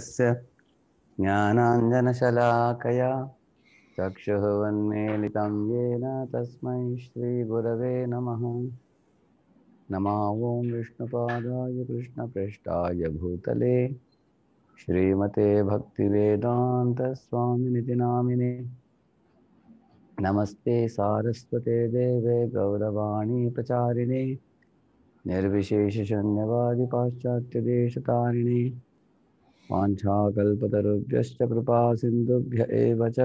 ज्ञानांजनशलाकया चक्षुः उन्मीलितं येन तस्मै नम नमः नमः ॐ विष्णुपादाय कृष्णपृष्ठाय भूतले श्रीमते भक्तिवेदान्तस्वामिनिति नामिने नमस्ते सारस्वते देवे गौरवाणी प्रचारिणे निर्विशेषशून्यवादि पाश्चात्यदेशतारिणे वाञ्छाकल्पतरुभ्यश्च कृपा सिन्धुभ्य एव च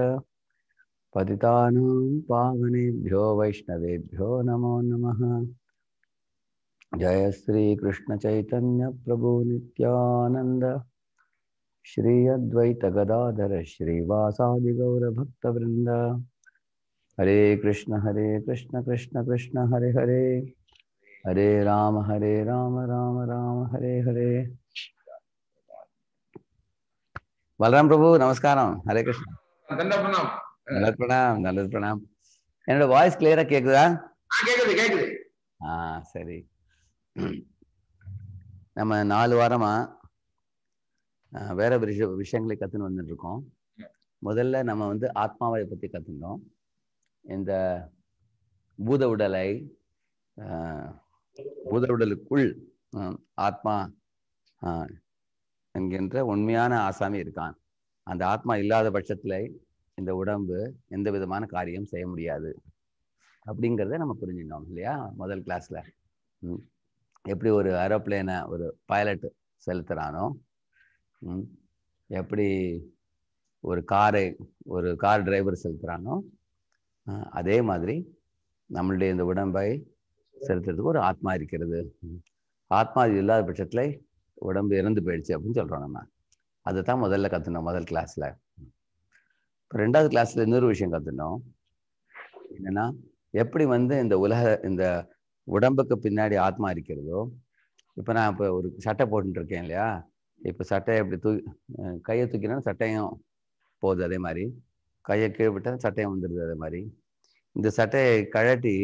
पतितानां पावनेभ्यो वैष्णवेभ्यो नमो नमः जय श्रीकृष्णचैतन्यप्रभु नित्यानन्द श्री अद्वैतगदाधर श्रीवासादिगौरभक्तवृन्द हरे कृष्ण हरे कृष्ण कृष्ण कृष्ण हरे हरे हरे राम हरे राम राम राम हरे हरे, हरे பலராம் பிரபு நமஸ்காரம் ஹரே கிருஷ்ணன் நல்லது பிரணாம் நல்லது பிரணாம் என்னோட வாய்ஸ் கிளியரா கேக்குதா கேக்குது கேக்குது ஆ சரி நம்ம நாலு வாரமா வேற விஷய விஷயங்களை கத்துன்னு வந்துட்டு இருக்கோம் முதல்ல நம்ம வந்து ஆத்மாவை பத்தி கத்துட்டோம் இந்த பூத உடலை பூத உடலுக்குள் ஆத்மா என்கின்ற உண்மையான ஆசாமி இருக்கான் அந்த ஆத்மா இல்லாத பட்சத்தில் இந்த உடம்பு எந்த விதமான காரியம் செய்ய முடியாது அப்படிங்கிறத நம்ம புரிஞ்சுக்கணும் இல்லையா முதல் கிளாஸில் எப்படி ஒரு ஏரோப்ளேனை ஒரு பைலட் செலுத்துகிறானோ எப்படி ஒரு காரை ஒரு கார் டிரைவர் செலுத்துகிறானோ அதே மாதிரி நம்மளுடைய இந்த உடம்பை செலுத்துறதுக்கு ஒரு ஆத்மா இருக்கிறது ஆத்மா இல்லாத பட்சத்தில் உடம்பு இறந்து போயிடுச்சு அப்படின்னு சொல்கிறோம் நம்ம அதை தான் முதல்ல கற்றுனோம் முதல் கிளாஸில் இப்போ ரெண்டாவது கிளாஸில் இன்னொரு விஷயம் கற்றுனோம் என்னென்னா எப்படி வந்து இந்த உலக இந்த உடம்புக்கு பின்னாடி ஆத்மா இருக்கிறதோ இப்போ நான் இப்போ ஒரு சட்டை போட்டுருக்கேன் இல்லையா இப்போ சட்டையை இப்படி தூ கையை தூக்கினா சட்டையும் போகுது அதே மாதிரி கையை கீழே விட்டால் சட்டையும் வந்துடுது அதே மாதிரி இந்த சட்டையை கழட்டி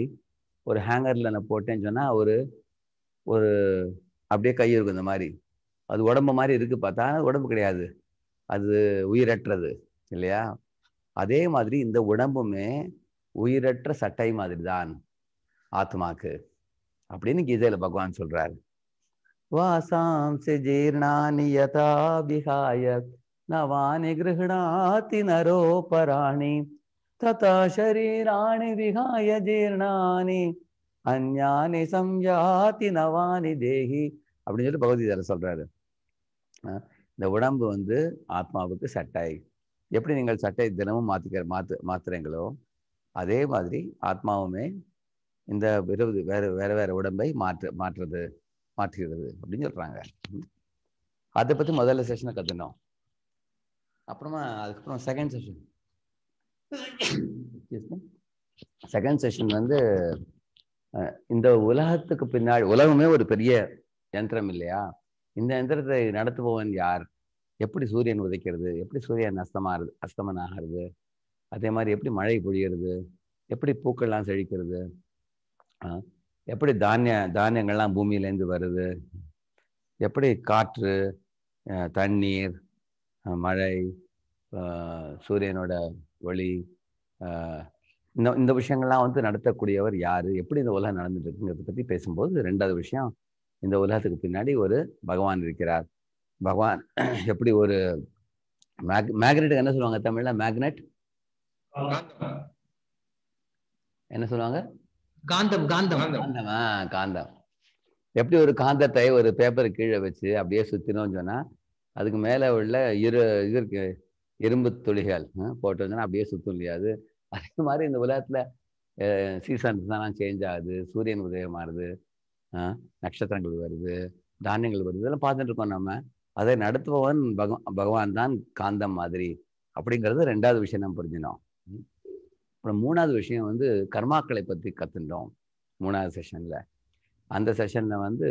ஒரு ஹேங்கரில் நான் போட்டேன்னு சொன்னால் ஒரு ஒரு அப்படியே கை இருக்கும் இந்த மாதிரி அது உடம்பு மாதிரி இருக்கு பார்த்தா உடம்பு கிடையாது அது உயிரற்றது இல்லையா அதே மாதிரி இந்த உடம்புமே உயிரற்ற சட்டை மாதிரி தான் ஆத்மாக்கு அப்படின்னு கீதையில பகவான் சொல்றாரு வாசாம் ஜீர்ணானி யதா விஹாய நவானி கிருஹணாதி நரோபராணி ததா ஷரீராணி விஹாய ஜீர்ணானி அஞ்ஞானி சம்யாதி நவானி தேகி அப்படின்னு சொல்லிட்டு பகவதி சொல்றாரு இந்த உடம்பு வந்து ஆத்மாவுக்கு சட்டை எப்படி நீங்கள் சட்டை தினமும் மாற்றிக்கிற மாத்து மாத்துறீங்களோ அதே மாதிரி ஆத்மாவுமே இந்த இருபது வேறு வேறு வேறு உடம்பை மாற்று மாற்றுறது மாற்றுகிறது அப்படின்னு சொல்கிறாங்க அதை பற்றி முதல்ல செஷனை கற்றுனோம் அப்புறமா அதுக்கப்புறம் செகண்ட் செஷன் செகண்ட் செஷன் வந்து இந்த உலகத்துக்கு பின்னாடி உலகமே ஒரு பெரிய யந்திரம் இல்லையா இந்த எந்திரத்தை நடத்துபவன் யார் எப்படி சூரியன் உதைக்கிறது எப்படி சூரியன் அஸ்தமாகிறது அஸ்தமன் ஆகிறது அதே மாதிரி எப்படி மழை பொழியிறது எப்படி பூக்கள்லாம் செழிக்கிறது எப்படி தானிய தானியங்கள்லாம் பூமியிலேருந்து வருது எப்படி காற்று தண்ணீர் மழை சூரியனோட ஒளி இந்த இந்த விஷயங்கள்லாம் வந்து நடத்தக்கூடியவர் யார் எப்படி இந்த உலகம் நடந்துட்டு இருக்குங்கிறத பற்றி பேசும்போது ரெண்டாவது விஷயம் இந்த உலகத்துக்கு பின்னாடி ஒரு பகவான் இருக்கிறார் பகவான் எப்படி ஒரு மேக் மேக்னெட்டுக்கு என்ன சொல்லுவாங்க தமிழ்ல மேக்னெட் என்ன சொல்லுவாங்க காந்தம் காந்தம் காந்தம் காந்தம் எப்படி ஒரு காந்தத்தை ஒரு பேப்பர் கீழே வச்சு அப்படியே சுத்தினோம் சொன்னா அதுக்கு மேல உள்ள இரு இது இருக்கு இரும்பு துளிகள் போட்டு வந்தோம்னா அப்படியே சுத்தம் முடியாது அதே மாதிரி இந்த உலகத்துல சீசன்ஸ் தான் சேஞ்ச் ஆகுது சூரியன் உதயமாறுது நட்சத்திரங்கள் வருது தானியங்கள் வருது இதெல்லாம் பார்த்துட்டு இருக்கோம் நம்ம அதை நடத்துபவன் பக பகவான் தான் காந்தம் மாதிரி அப்படிங்கிறது ரெண்டாவது விஷயம் நம்ம புரிஞ்சினோம் அப்புறம் மூணாவது விஷயம் வந்து கர்மாக்களை பற்றி கற்றுட்டோம் மூணாவது செஷனில் அந்த செஷனில் வந்து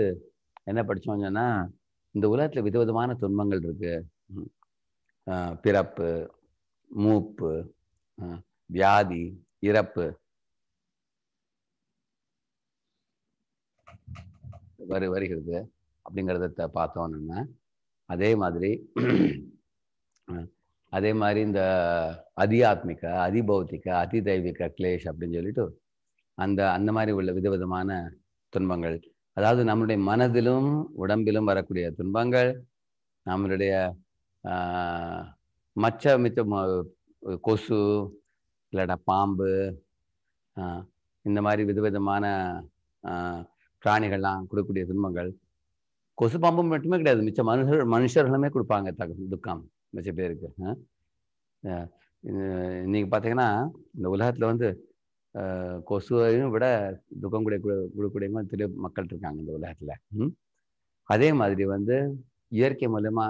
என்ன படித்தோம் சொன்னால் இந்த உலகத்தில் விதவிதமான துன்பங்கள் இருக்குது பிறப்பு மூப்பு வியாதி இறப்பு வரு வருகிறது அப்படிங்கிறத பார்த்தோம் நம்ம அதே மாதிரி அதே மாதிரி இந்த அதியாத்மிக அதிபௌத்திக தெய்வீக கிளேஷ் அப்படின்னு சொல்லிட்டு அந்த அந்த மாதிரி உள்ள விதவிதமான துன்பங்கள் அதாவது நம்மளுடைய மனதிலும் உடம்பிலும் வரக்கூடிய துன்பங்கள் நம்மளுடைய மச்ச மிச்ச கொசு இல்லாட்டா பாம்பு இந்த மாதிரி விதவிதமான பிராணிகள்லாம் கொடுக்கக்கூடிய துன்பங்கள் கொசு பாம்பு மட்டுமே கிடையாது மிச்ச மனுஷர் மனுஷர்களுமே கொடுப்பாங்க தக துக்கம் மிச்ச பேருக்கு இன்னைக்கு பார்த்தீங்கன்னா இந்த உலகத்தில் வந்து கொசுவையும் விட துக்கம் கூட கொடுக்கக்கூடிய தெளிவு மக்கள் இருக்காங்க இந்த உலகத்தில் அதே மாதிரி வந்து இயற்கை மூலயமா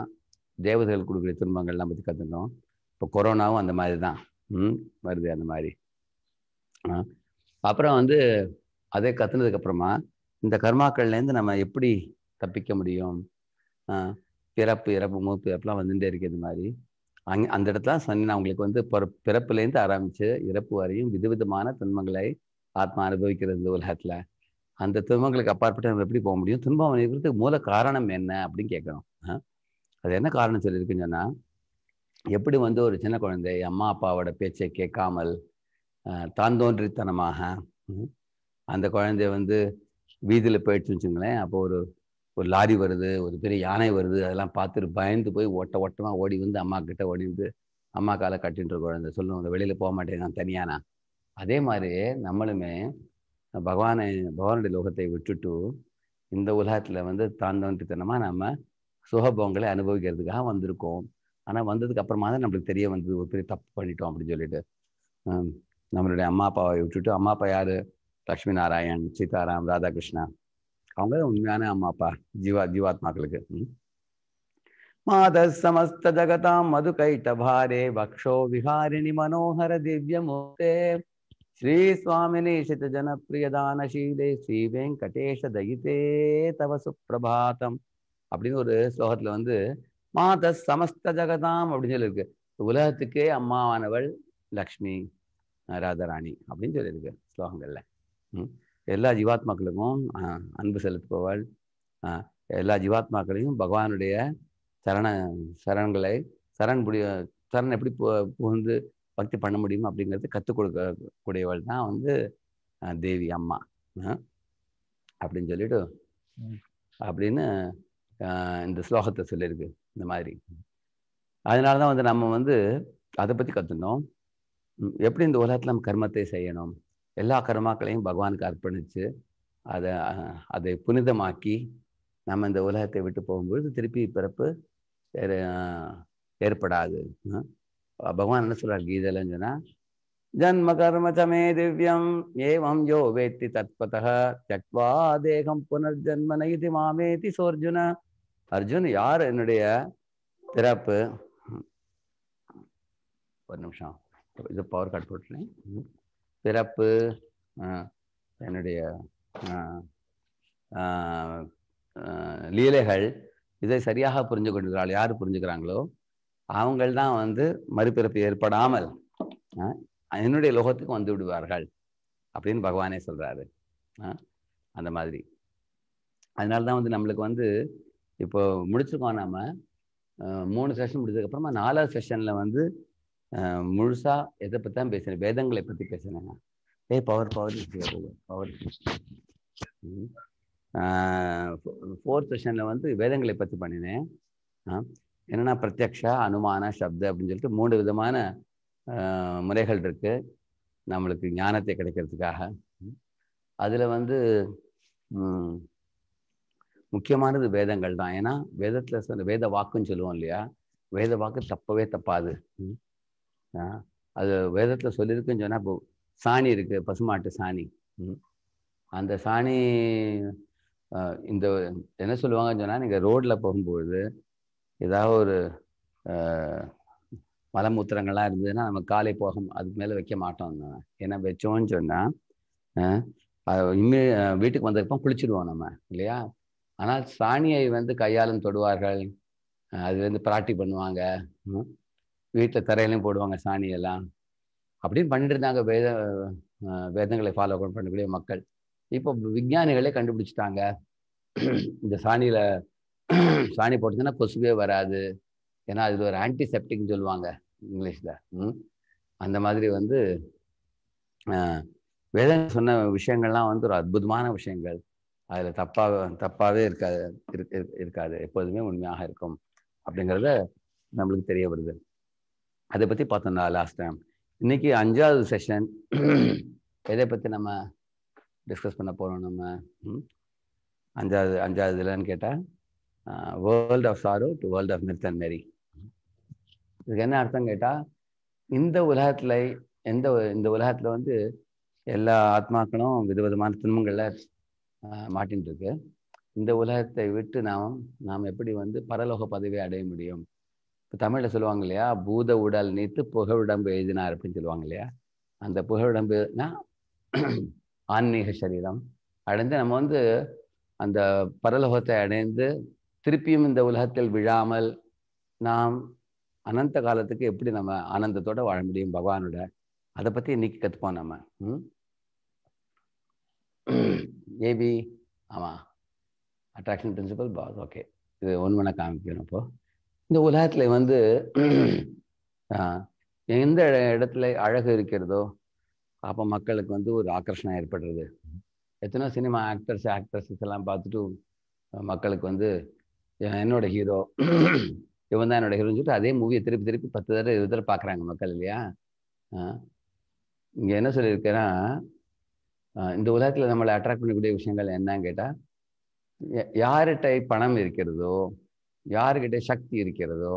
தேவதைகள் கொடுக்கக்கூடிய துன்பங்கள்லாம் பற்றி கற்றுக்கணும் இப்போ கொரோனாவும் அந்த மாதிரி தான் ம் வருது அந்த மாதிரி அப்புறம் வந்து அதே கற்றுனதுக்கப்புறமா இந்த கர்மாக்கள்லேருந்து நம்ம எப்படி தப்பிக்க முடியும் பிறப்பு இறப்பு மூப்பு இறப்புலாம் வந்துட்டே இருக்கிறது மாதிரி அங் அந்த இடத்துல சனி நான் உங்களுக்கு வந்து பிறப்புலேருந்து ஆரம்பித்து இறப்பு வரையும் விதவிதமான துன்பங்களை ஆத்மா அனுபவிக்கிறது இந்த உலகத்தில் அந்த துன்பங்களுக்கு அப்பாற்பட்டு நம்ம எப்படி போக முடியும் துன்பம் இருக்கிறதுக்கு மூல காரணம் என்ன அப்படின்னு கேட்கணும் அது என்ன காரணம் சொல்லியிருக்குன்னு சொன்னால் எப்படி வந்து ஒரு சின்ன குழந்தை அம்மா அப்பாவோட பேச்சை கேட்காமல் தான் தோன்றித்தனமாக அந்த குழந்தை வந்து வீதியில் போயிடுச்சு வச்சுங்களேன் அப்போ ஒரு ஒரு லாரி வருது ஒரு பெரிய யானை வருது அதெல்லாம் பார்த்துட்டு பயந்து போய் ஓட்ட ஓட்டமாக ஓடி வந்து அம்மா கிட்ட ஓடிந்து அம்மா காலை கட்டின்ற குழந்தை சொல்லணும் அந்த வெளியில் போக மாட்டேன் நான் தனியானா அதே மாதிரி நம்மளுமே பகவானை பகவானுடைய லோகத்தை விட்டுட்டு இந்த உலகத்தில் வந்து தாந்தவன்ட்டுத்தனமாக நம்ம சுகபோகங்களை அனுபவிக்கிறதுக்காக வந்திருக்கோம் ஆனால் வந்ததுக்கு அப்புறமா தான் நம்மளுக்கு தெரிய வந்தது ஒரு பெரிய தப்பு பண்ணிட்டோம் அப்படின்னு சொல்லிட்டு நம்மளுடைய அம்மா அப்பாவை விட்டுட்டு அம்மா அப்பா யார் லக்ஷ்மி நாராயண் சீதாராம் ராதாகிருஷ்ணா அவங்க உண்மையான அம்மா அப்பா ஜீவா ஜீவாத்மாக்களுக்கு மாத சமஸ்த ஜகதாம் மது பாரே பக்ஷோ விஹாரிணி மனோகர திவ்யமூர்த்தே ஸ்ரீ சுவாமினி ஜனப்பிரியதான சீலே ஸ்ரீ வெங்கடேஷ தயிதே தவ சுப்பிரபாதம் அப்படின்னு ஒரு ஸ்லோகத்துல வந்து மாத சமஸ்த ஜகதாம் அப்படின்னு சொல்லியிருக்கு உலகத்துக்கே அம்மாவானவள் லக்ஷ்மி ராதாராணி அப்படின்னு சொல்லியிருக்கு ஸ்லோகங்கள்ல எல்லா ஜீவாத்மாக்களுக்கும் அன்பு செலுத்துபவள் எல்லா ஜீவாத்மாக்களையும் பகவானுடைய சரண சரண்களை சரண் புடி சரண் எப்படி புகுந்து பக்தி பண்ண முடியும் அப்படிங்கிறது கற்றுக் கொடுக்கக்கூடியவள் தான் வந்து தேவி அம்மா அப்படின்னு சொல்லிட்டு அப்படின்னு இந்த ஸ்லோகத்தை சொல்லியிருக்கு இந்த மாதிரி அதனால தான் வந்து நம்ம வந்து அதை பற்றி கற்றுக்கணும் எப்படி இந்த உலகத்தில் நம்ம கர்மத்தை செய்யணும் எல்லா கர்மாக்களையும் பகவானுக்கு அர்ப்பணித்து அதை அதை புனிதமாக்கி நம்ம இந்த உலகத்தை விட்டு போகும்பொழுது திருப்பி பிறப்பு ஏற்படாது பகவான் என்ன சொல்கிறார் கீதையிலன்னு ஜன்ம கர்ம சமே திவ்யம் ஏவம் யோ வேத்தி தத்பதக தக்வா தேகம் புனர்ஜன்ம நைதி மாமேதி சோர்ஜுன அர்ஜுன் யார் என்னுடைய பிறப்பு ஒரு நிமிஷம் இது பவர் கட் போட்டுறேன் பிறப்பு என்னுடைய லீலைகள் இதை சரியாக புரிஞ்சு கொண்டிருக்கிறாள் யார் புரிஞ்சுக்கிறாங்களோ அவங்கள்தான் வந்து மறுபிறப்பு ஏற்படாமல் என்னுடைய லோகத்துக்கு வந்து விடுவார்கள் அப்படின்னு பகவானே சொல்கிறாரு அந்த மாதிரி அதனால தான் வந்து நம்மளுக்கு வந்து இப்போ முடிச்சிருக்கோம் நாம் மூணு செஷன் முடிச்சதுக்கப்புறமா நாலாவது செஷனில் வந்து முழுசா எதை பற்றி தான் பேசுகிறேன் வேதங்களை பற்றி பேசுனேங்க ஏ பவர் பவர் பவர் ஃபோர்த் செஷனில் வந்து வேதங்களை பற்றி பண்ணினேன் என்னென்னா பிரத்யக்ஷா அனுமான சப்த அப்படின்னு சொல்லிட்டு மூணு விதமான முறைகள் இருக்குது நம்மளுக்கு ஞானத்தை கிடைக்கிறதுக்காக அதில் வந்து முக்கியமானது வேதங்கள் தான் ஏன்னா வேதத்தில் சொன்ன வேத வாக்குன்னு சொல்லுவோம் இல்லையா வேத வாக்கு தப்பவே தப்பாது அது வேதத்தில் சொல்லியிருக்குன்னு சொன்னால் இப்போ சாணி இருக்குது பசுமாட்டு சாணி அந்த சாணி இந்த என்ன சொல்லுவாங்கன்னு சொன்னால் நீங்கள் ரோட்டில் போகும்பொழுது ஏதாவது ஒரு மலமூத்திரங்கள்லாம் இருந்ததுன்னா நம்ம காலை போக அதுக்கு மேலே வைக்க மாட்டோம் ஏன்னா வச்சோம்னு சொன்னால் இம்மி வீட்டுக்கு வந்ததுக்கப்புறம் குளிச்சிடுவோம் நம்ம இல்லையா ஆனால் சாணியை வந்து கையாலும் தொடுவார்கள் அது வந்து பிராட்டி பண்ணுவாங்க வீட்டில் தரையிலையும் போடுவாங்க சாணியெல்லாம் அப்படின்னு பண்ணிட்டு இருந்தாங்க வேத வேதங்களை ஃபாலோ பண்ணக்கூடிய மக்கள் இப்போ விஞ்ஞானிகளே கண்டுபிடிச்சிட்டாங்க இந்த சாணியில் சாணி போட்டுச்சுன்னா கொசுவே வராது ஏன்னா அது ஒரு ஆன்டிசெப்டிக்னு சொல்லுவாங்க இங்கிலீஷில் அந்த மாதிரி வந்து வேத சொன்ன விஷயங்கள்லாம் வந்து ஒரு அற்புதமான விஷயங்கள் அதில் தப்பாக தப்பாகவே இருக்காது இருக்காது எப்போதுமே உண்மையாக இருக்கும் அப்படிங்கிறத நம்மளுக்கு தெரிய வருது அதை பற்றி பார்த்தோம்னா லாஸ்ட் டைம் இன்னைக்கு அஞ்சாவது செஷன் எதை பற்றி நம்ம டிஸ்கஸ் பண்ண போகிறோம் நம்ம அஞ்சாவது அஞ்சாவது இல்லைன்னு கேட்டால் world of sorrow to world of mirth and merry இதுக்கு என்ன அர்த்தம் கேட்டால் இந்த உலகத்தில் எந்த இந்த உலகத்தில் வந்து எல்லா ஆத்மாக்களும் விதவிதமான துன்பங்களில் மாட்டின்னு இருக்கு இந்த உலகத்தை விட்டு நாம் நாம் எப்படி வந்து பரலோக பதவியை அடைய முடியும் இப்போ தமிழில் சொல்லுவாங்க இல்லையா பூத உடல் நீத்து புக எழுதினார் அப்படின்னு சொல்லுவாங்க இல்லையா அந்த புக ஆன்மீக சரீரம் அடைந்து நம்ம வந்து அந்த பரலோகத்தை அடைந்து திருப்பியும் இந்த உலகத்தில் விழாமல் நாம் அனந்த காலத்துக்கு எப்படி நம்ம ஆனந்தத்தோட வாழ முடியும் பகவானோட அதை பற்றி இன்னைக்கு கற்றுப்போம் நம்ம ஏபி ஆமாம் அட்ராக்ஷன் பிரின்சிபல் பாஸ் ஓகே இது ஒன்று காமிக்கணும் இப்போது இந்த உலகத்துல வந்து எந்த இடத்துல அழகு இருக்கிறதோ அப்போ மக்களுக்கு வந்து ஒரு ஆக்கர்ஷணம் ஏற்படுறது எத்தனை சினிமா ஆக்டர்ஸ் ஆக்ட்ரஸஸ் எல்லாம் பார்த்துட்டு மக்களுக்கு வந்து என்னோட ஹீரோ இவன் தான் என்னோட ஹீரோன்னு சொல்லிட்டு அதே மூவியை திருப்பி திருப்பி பத்து தடவை இருபது தடவை பார்க்குறாங்க மக்கள் இல்லையா இங்கே என்ன சொல்லியிருக்கேன்னா இந்த உலகத்தில் நம்மளை அட்ராக்ட் பண்ணக்கூடிய விஷயங்கள் என்னன்னு கேட்டால் யார்கிட்ட பணம் இருக்கிறதோ யாருக்கிட்ட சக்தி இருக்கிறதோ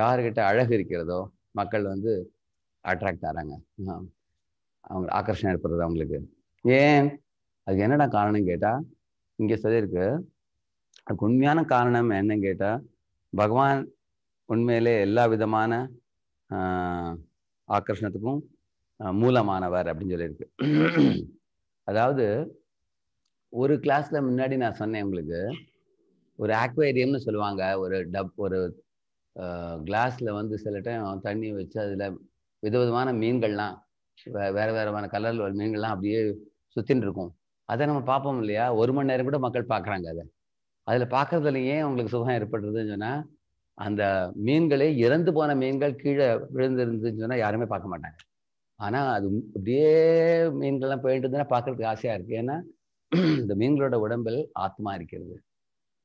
யாருக்கிட்ட அழகு இருக்கிறதோ மக்கள் வந்து அட்ராக்ட் ஆகிறாங்க அவங்க ஆக்கர்ஷணம் ஏற்படுறது அவங்களுக்கு ஏன் அதுக்கு என்னடா காரணம் கேட்டால் இங்கே சொல்லியிருக்கு அதுக்கு உண்மையான காரணம் என்னன்னு கேட்டால் பகவான் உண்மையிலே எல்லா விதமான ஆக்கர்ஷணத்துக்கும் மூலமானவர் அப்படின்னு சொல்லியிருக்கு அதாவது ஒரு கிளாஸில் முன்னாடி நான் சொன்னேன் உங்களுக்கு ஒரு ஆக்வேரியம்னு சொல்லுவாங்க ஒரு டப் ஒரு கிளாஸில் வந்து சில டைம் தண்ணி வச்சு அதில் விதவிதமான மீன்கள்லாம் வே வேறு வேறுமான கலரில் உள்ள மீன்கள்லாம் அப்படியே சுற்றின்னு இருக்கும் அதை நம்ம பார்ப்போம் இல்லையா ஒரு மணி நேரம் கூட மக்கள் பார்க்குறாங்க அதை அதில் பார்க்குறதுல ஏன் அவங்களுக்கு சுகம் ஏற்படுறதுன்னு சொன்னால் அந்த மீன்களே இறந்து போன மீன்கள் கீழே விழுந்துருந்துன்னு சொன்னால் யாருமே பார்க்க மாட்டாங்க ஆனால் அது அப்படியே மீன்கள்லாம் போயிட்டு இருந்ததுன்னா பார்க்கறதுக்கு ஆசையாக இருக்குது ஏன்னா இந்த மீன்களோட உடம்பில் ஆத்மா இருக்கிறது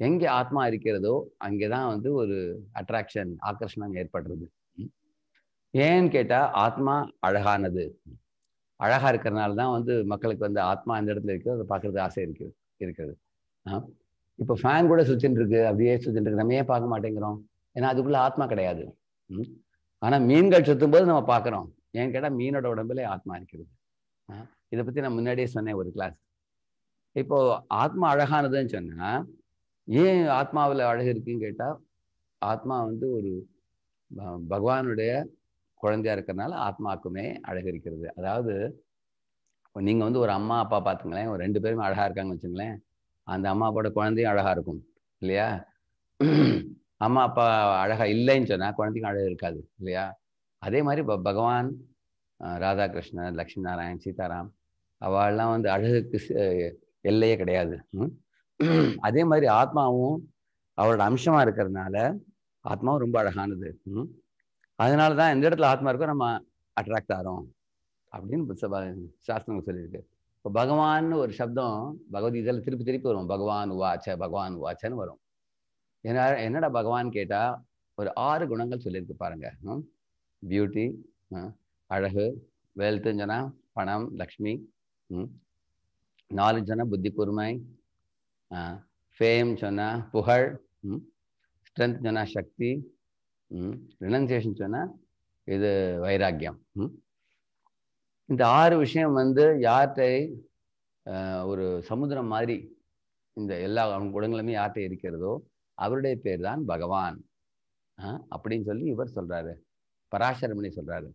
எங்கே ஆத்மா இருக்கிறதோ அங்கே தான் வந்து ஒரு அட்ராக்ஷன் ஆக்கர்ஷணம் ஏற்படுறது ஏன்னு கேட்டால் ஆத்மா அழகானது அழகாக இருக்கிறனால தான் வந்து மக்களுக்கு வந்து ஆத்மா அந்த இடத்துல இருக்கிறது அதை பார்க்குறது ஆசை இருக்கிறது இருக்கிறது இப்போ ஃபேன் கூட சுற்றின்னு இருக்கு அப்படியே சுற்றின்னு இருக்கு நம்ம ஏன் பார்க்க மாட்டேங்கிறோம் ஏன்னா அதுக்குள்ளே ஆத்மா கிடையாது ஆனால் மீன்கள் சுற்றும் போது நம்ம பார்க்குறோம் ஏன்னு கேட்டால் மீனோட உடம்புல ஆத்மா இருக்கிறது இதை பற்றி நான் முன்னாடியே சொன்னேன் ஒரு கிளாஸ் இப்போது ஆத்மா அழகானதுன்னு சொன்னால் ஏன் ஆத்மாவில் அழகு இருக்குன்னு கேட்டால் ஆத்மா வந்து ஒரு பகவானுடைய குழந்தையா இருக்கிறதுனால ஆத்மாக்குமே அழகு இருக்கிறது அதாவது நீங்கள் வந்து ஒரு அம்மா அப்பா பார்த்துங்களேன் ஒரு ரெண்டு பேருமே அழகாக இருக்காங்கன்னு வச்சுங்களேன் அந்த அம்மா அப்பாவோட குழந்தையும் அழகாக இருக்கும் இல்லையா அம்மா அப்பா அழகாக இல்லைன்னு சொன்னால் குழந்தைக்கும் அழகு இருக்காது இல்லையா அதே மாதிரி பகவான் ராதாகிருஷ்ணன் லக்ஷ்மி நாராயண் சீதாராம் அவள்லாம் வந்து அழகுக்கு எல்லையே கிடையாது அதே மாதிரி ஆத்மாவும் அவரோட அம்சமா இருக்கிறதுனால ஆத்மாவும் ரொம்ப அழகானது அதனால தான் எந்த இடத்துல ஆத்மா இருக்கோ நம்ம அட்ராக்ட் ஆகிறோம் அப்படின்னு சாஸ்திரங்கள் சொல்லியிருக்கு இப்போ பகவான் ஒரு சப்தம் பகவத்கீதையில் திருப்பி திருப்பி வரும் பகவான் வாச்ச பகவான் வாச்சன்னு வரும் என்ன என்னடா பகவான் கேட்டால் ஒரு ஆறு குணங்கள் சொல்லியிருக்கு பாருங்க பியூட்டி அழகு வெல்த்துன்னு சொன்னால் பணம் லக்ஷ்மி சொன்னால் புத்தி கூர்மை ஃபேம் சொன்னால் புகழ் ஸ்ட்ரென்த் சொன்னால் சக்தி ரினன்சியேஷன் சொன்னால் இது வைராக்கியம் இந்த ஆறு விஷயம் வந்து யார்கிட்ட ஒரு சமுதிரம் மாதிரி இந்த எல்லா குடங்களுமே யார்கிட்ட இருக்கிறதோ அவருடைய பேர் தான் பகவான் அப்படின்னு சொல்லி இவர் சொல்றாரு பராசரமணி சொல்றாரு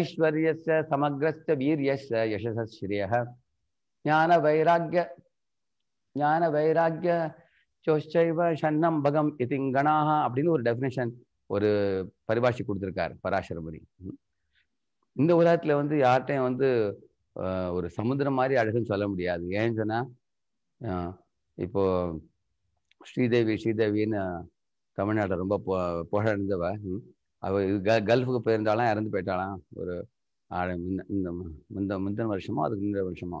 ஐஸ்வர்ய சமக்ரஸ்த வீரிய யசஸ்ரீய ஞான வைராக்கிய ஞான வைராக்கிய சோஷைவ ஷன்னம் பகம் இதிங்கனாக அப்படின்னு ஒரு டெஃபினேஷன் ஒரு பரிபாஷை கொடுத்துருக்காரு பராசரபுரி இந்த உலகத்தில் வந்து யார்கிட்டையும் வந்து ஒரு சமுத்திரம் மாதிரி அழகுன்னு சொல்ல முடியாது ஏன்னு சொன்னா இப்போ ஸ்ரீதேவி ஸ்ரீதேவின்னு தமிழ்நாட்டில் ரொம்ப போ புகழ்ந்தவ அவ க கல்ஃபுக்கு போயிருந்தாலாம் இறந்து போயிட்டாலாம் ஒரு இந்த முந்தின வருஷமோ அதுக்கு முந்தின வருஷமோ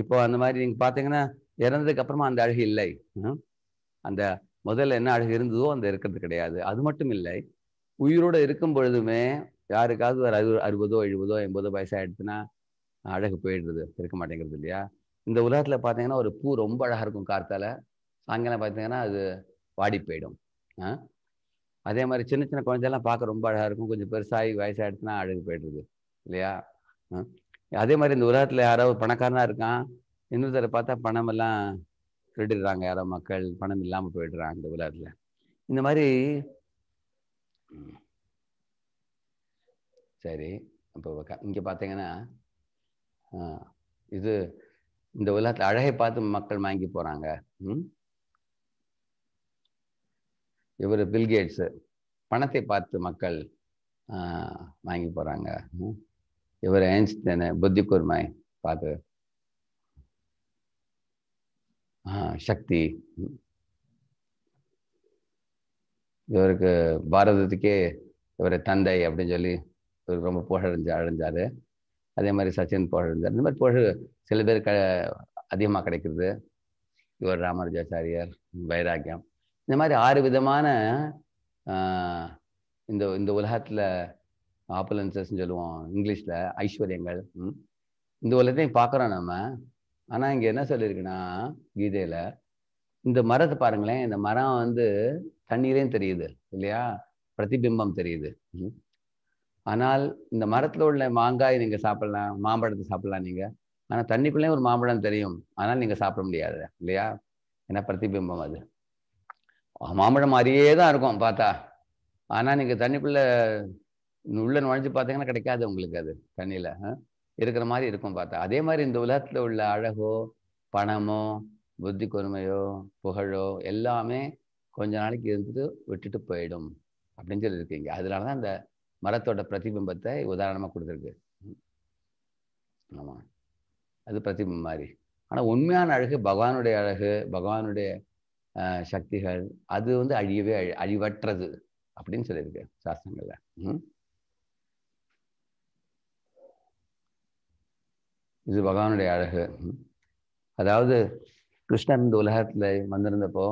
இப்போ அந்த மாதிரி நீங்கள் பார்த்தீங்கன்னா இறந்ததுக்கு அப்புறமா அந்த அழகு இல்லை அந்த முதல்ல என்ன அழகு இருந்ததோ அந்த இருக்கிறது கிடையாது அது மட்டும் இல்லை உயிரோடு இருக்கும் பொழுதுமே யாருக்காவது ஒரு அறு அறுபதோ எழுபதோ எண்பதோ வயசாகிடுச்சுன்னா அழகு போயிடுறது இருக்க மாட்டேங்கிறது இல்லையா இந்த உலகத்தில் பார்த்தீங்கன்னா ஒரு பூ ரொம்ப அழகாக இருக்கும் கார்த்தால சாயங்காலம் பார்த்தீங்கன்னா அது வாடி போயிடும் அதே மாதிரி சின்ன சின்ன குழந்தையெல்லாம் பார்க்க ரொம்ப அழகாக இருக்கும் கொஞ்சம் பெருசாகி வயசாகிடுச்சுன்னா அழகு போயிடுறது இல்லையா அதே மாதிரி இந்த உலகத்தில் யாராவது பணக்காரனாக இருக்கான் இன்னொருத்தரை பார்த்தா பணம் எல்லாம் திருடுறாங்க யாரோ மக்கள் பணம் இல்லாமல் போயிடுறாங்க இந்த உலகத்தில் இந்த மாதிரி சரி அப்போ இங்கே பார்த்தீங்கன்னா இது இந்த உலகத்தில் அழகை பார்த்து மக்கள் வாங்கி போகிறாங்க இவர் பில்கேட்ஸு பணத்தை பார்த்து மக்கள் வாங்கி போகிறாங்க இவர் ஐன்ஸ்டைனு புத்தி கூர்மை பார்த்து சக்தி இவருக்கு பாரதத்துக்கே இவர் தந்தை அப்படின்னு சொல்லி இவருக்கு ரொம்ப புகழஞ்சு அழிஞ்சாரு அதே மாதிரி சச்சின் புகழடைஞ்சார் இந்த மாதிரி புகழ் சில பேர் க அதிகமாக கிடைக்கிறது இவர் ராமானுஜாச்சாரியார் வைராக்கியம் இந்த மாதிரி ஆறு விதமான இந்த இந்த உலகத்தில் ஆப்புலன்சஸ் சொல்லுவோம் இங்கிலீஷில் ஐஸ்வர்யங்கள் இந்த உலகத்தையும் பார்க்குறோம் நம்ம ஆனால் இங்கே என்ன சொல்லியிருக்குன்னா கீதையில் இந்த மரத்தை பாருங்களேன் இந்த மரம் வந்து தண்ணீரையும் தெரியுது இல்லையா பிரதிபிம்பம் தெரியுது ஆனால் இந்த மரத்தில் உள்ள மாங்காய் நீங்கள் சாப்பிடலாம் மாம்பழத்தை சாப்பிடலாம் நீங்கள் ஆனால் தண்ணிக்குள்ளேயும் ஒரு மாம்பழம் தெரியும் ஆனால் நீங்கள் சாப்பிட முடியாது இல்லையா ஏன்னா பிரதிபிம்பம் அது மாம்பழம் மாதிரியே தான் இருக்கும் பார்த்தா ஆனால் நீங்கள் தண்ணிக்குள்ளே உள்ள நுழைஞ்சு பார்த்தீங்கன்னா கிடைக்காது உங்களுக்கு அது தண்ணியில் இருக்கிற மாதிரி இருக்கும் பார்த்தா அதே மாதிரி இந்த உலகத்தில் உள்ள அழகோ பணமோ புத்தி கொடுமையோ புகழோ எல்லாமே கொஞ்ச நாளைக்கு இருந்துட்டு விட்டுட்டு போயிடும் அப்படின்னு சொல்லி இங்கே அதனால தான் இந்த மரத்தோட பிரதிபிம்பத்தை உதாரணமாக கொடுத்துருக்கு ஆமாம் அது பிரதிபிம்பம் மாதிரி ஆனால் உண்மையான அழகு பகவானுடைய அழகு பகவானுடைய சக்திகள் அது வந்து அழியவே அழி அழிவற்றது அப்படின்னு சொல்லியிருக்கு சாஸ்திரங்களில் ம் இது பகவானுடைய அழகு அதாவது கிருஷ்ணன் இந்த உலகத்தில் வந்திருந்தப்போ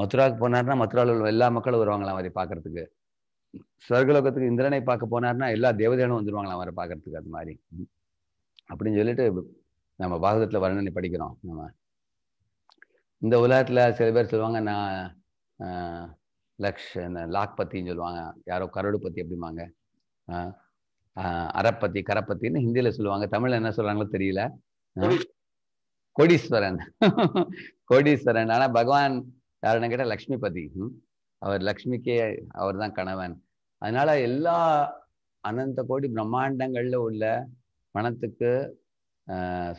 மதுராவுக்கு போனார்னா மதுராவில் உள்ள எல்லா மக்களும் வருவாங்களாம் அவரை பார்க்கறதுக்கு சுவர்கலோகத்துக்கு இந்திரனை பார்க்க போனார்னா எல்லா தேவதைகளும் வந்துருவாங்களாம் அவரை பார்க்கறதுக்கு அது மாதிரி அப்படின்னு சொல்லிட்டு நம்ம பாகவதத்தில் வர்ணனை படிக்கிறோம் நம்ம இந்த உலகத்தில் சில பேர் சொல்லுவாங்க நான் லக்ஷ் லாக் பத்தின்னு சொல்லுவாங்க யாரோ பத்தி அப்படிம்பாங்க அறப்பத்தி கரப்பத்தின்னு ஹிந்தியில சொல்லுவாங்க தமிழ்ல என்ன சொல்றாங்களோ தெரியல கோடீஸ்வரன் கோடீஸ்வரன் ஆனா பகவான் யாருன்னு கேட்டா லக்ஷ்மிபதி அவர் லக்ஷ்மிக்கே அவர் தான் கணவன் அதனால எல்லா அனந்த கோடி பிரம்மாண்டங்கள்ல உள்ள பணத்துக்கு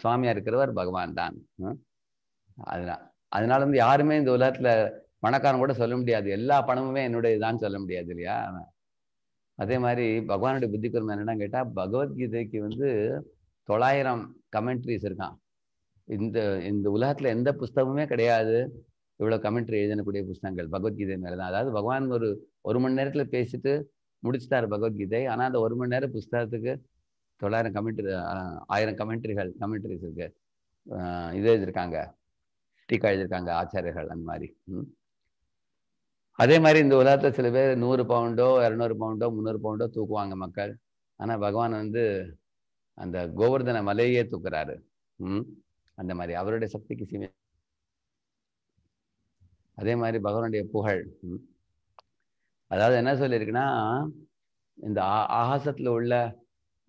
சுவாமியா இருக்கிறவர் பகவான் தான் அதனால அதனால வந்து யாருமே இந்த உலகத்துல பணக்காரன் கூட சொல்ல முடியாது எல்லா பணமுமே என்னுடைய சொல்ல முடியாது இல்லையா அதே மாதிரி பகவானுடைய புத்தி கூர்மை என்னென்னு கேட்டால் பகவத்கீதைக்கு வந்து தொள்ளாயிரம் கமெண்ட்ரிஸ் இருக்கான் இந்த இந்த உலகத்தில் எந்த புஸ்தகமுமே கிடையாது இவ்வளோ கமெண்ட்ரி எழுதக்கூடிய புஸ்தகங்கள் பகவத்கீதை மேலே தான் அதாவது பகவான் ஒரு ஒரு மணி நேரத்தில் பேசிட்டு முடிச்சுட்டார் பகவத்கீதை ஆனால் அந்த ஒரு மணி நேரம் புஸ்தகத்துக்கு தொள்ளாயிரம் கமெண்ட்ரி ஆயிரம் கமெண்ட்ரிகள் கமெண்ட்ரிஸ் இருக்கு இது எழுதியிருக்காங்க டீக்கா எழுதியிருக்காங்க ஆச்சாரியர்கள் அந்த மாதிரி அதே மாதிரி இந்த உலகத்தில் சில பேர் நூறு பவுண்டோ இரநூறு பவுண்டோ முந்நூறு பவுண்டோ தூக்குவாங்க மக்கள் ஆனால் பகவான் வந்து அந்த கோவர்தன மலையே தூக்குறாரு ம் அந்த மாதிரி அவருடைய சக்திக்கு சீமை அதே மாதிரி பகவானுடைய புகழ் அதாவது என்ன சொல்லியிருக்குன்னா இந்த ஆ ஆகாசத்தில் உள்ள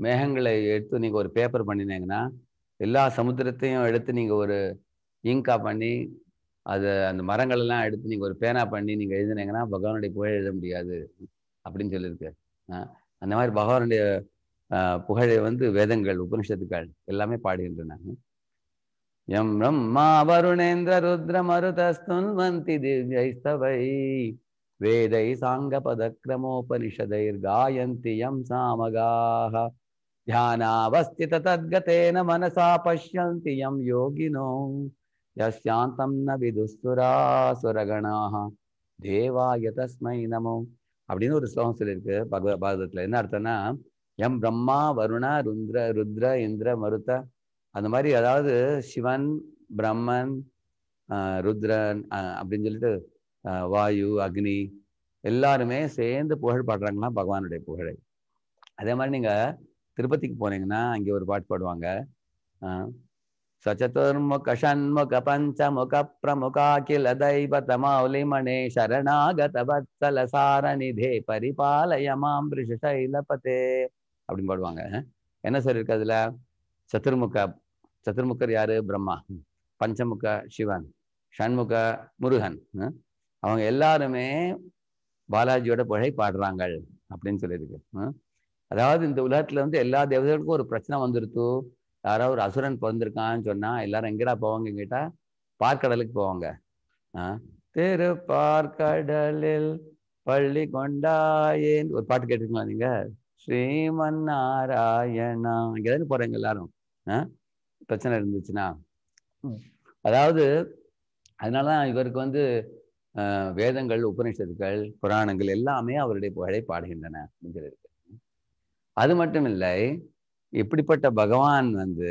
மேகங்களை எடுத்து நீங்கள் ஒரு பேப்பர் பண்ணினீங்கன்னா எல்லா சமுத்திரத்தையும் எடுத்து நீங்கள் ஒரு இங்கா பண்ணி அது அந்த மரங்கள் எல்லாம் எடுத்து நீங்கள் ஒரு பேனா பண்ணி நீங்கள் எழுதினீங்கன்னா பகவானுடைய புகழ் எழுத முடியாது அப்படின்னு சொல்லியிருக்கு அந்த மாதிரி பகவானுடைய புகழை வந்து வேதங்கள் உபனிஷத்துக்கள் எல்லாமே பாடுகின்றன எம் பிரம்மா வருணேந்திர ருத்ர மருதஸ்துன்வந்தி திவ்யைஸ்தவை வேதை சாங்க பதக்ரமோபனிஷதை காயந்தி எம் சாமகாக தியானாவஸ்தித தத்கதேன மனசா பஷ்யந்தி எம் யோகினோ யாந்தம் न விதுசுராசுரகணாக தேவாய தஸ்மை நமோ அப்படின்னு ஒரு ஸ்லோகம் சொல்லியிருக்கு பகவ பாரதத்தில் என்ன அர்த்தம்னா எம் பிரம்மா வருணா ருத்ர ருத்ர இந்திர மருத்த அந்த மாதிரி அதாவது சிவன் பிரம்மன் ருத்ரன் அப்படின்னு சொல்லிட்டு வாயு அக்னி எல்லாருமே சேர்ந்து புகழ் பாடுறாங்கன்னா பகவானுடைய புகழை அதே மாதிரி நீங்கள் திருப்பதிக்கு போனீங்கன்னா அங்கே ஒரு பாட்டு பாடுவாங்க सचतुर्मुखषण्मुख पञ्चमुख प्रमुखाखिल दैवतमौलिमणे शरणागतवत्सलसारनिधे परिपालय मां ரிஷைலபதே அப்படின்னு பாடுவாங்க என்ன சார் இருக்கு அதுல சத்துர்முக சத்துர்முகர் யாரு பிரம்மா பஞ்சமுக சிவன் ஷண்முக முருகன் அவங்க எல்லாருமே பாலாஜியோட புழை பாடுறாங்க அப்படின்னு சொல்லியிருக்கு அதாவது இந்த உலகத்துல வந்து எல்லா தேவதைகளுக்கும் ஒரு பிரச்சனை வந்துருத்து யாராவது ஒரு அசுரன் பிறந்திருக்கான்னு சொன்னா எல்லாரும் எங்கடா போவாங்க கேட்டா பார்க்கடலுக்கு போவாங்க திரு பார்க்கடலில் பள்ளி கொண்டாயேன் ஒரு பாட்டு கேட்டுக்கலாம் நீங்க ஸ்ரீமன் நாராயணா அங்கே தானே போறாங்க எல்லாரும் பிரச்சனை இருந்துச்சுன்னா அதாவது அதனாலதான் இவருக்கு வந்து வேதங்கள் உபநிஷத்துக்கள் புராணங்கள் எல்லாமே அவருடைய புகழை பாடுகின்றன அப்படிங்கிறது அது மட்டும் இல்லை இப்படிப்பட்ட பகவான் வந்து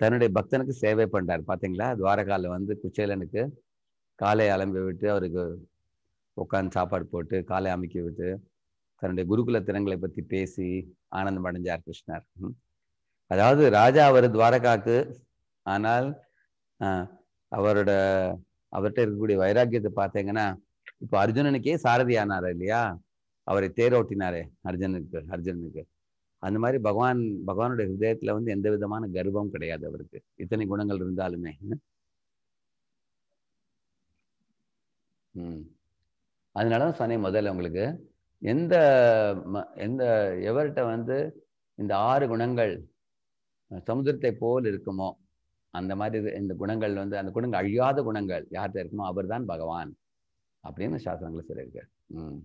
தன்னுடைய பக்தனுக்கு சேவை பண்ணுறாரு பார்த்தீங்களா துவாரகாவில் வந்து குச்சேலனுக்கு காலை அலம்பி விட்டு அவருக்கு உட்காந்து சாப்பாடு போட்டு காலை அமைக்கி விட்டு தன்னுடைய குருகுல திறன்களை பற்றி பேசி ஆனந்தம் அடைஞ்சார் கிருஷ்ணர் அதாவது ராஜா அவர் துவாரகாக்கு ஆனால் அவரோட அவர்கிட்ட இருக்கக்கூடிய வைராக்கியத்தை பார்த்தீங்கன்னா இப்போ அர்ஜுனனுக்கே சாரதி ஆனார் இல்லையா அவரை தேரோட்டினாரே அர்ஜுனுக்கு அர்ஜுனனுக்கு அந்த மாதிரி பகவான் பகவானுடைய ஹிருதயத்துல வந்து எந்த விதமான கர்வம் கிடையாது அவருக்கு இத்தனை குணங்கள் இருந்தாலுமே உம் அதனால சொன்னேன் முதல்ல உங்களுக்கு எந்த எந்த எவர்கிட்ட வந்து இந்த ஆறு குணங்கள் சமுதிரத்தை போல் இருக்குமோ அந்த மாதிரி இந்த குணங்கள் வந்து அந்த குணங்கள் அழியாத குணங்கள் யார்கிட்ட இருக்குமோ அவர் தான் பகவான் அப்படின்னு சாஸ்திரங்களை சொல்லியிருக்காரு ம்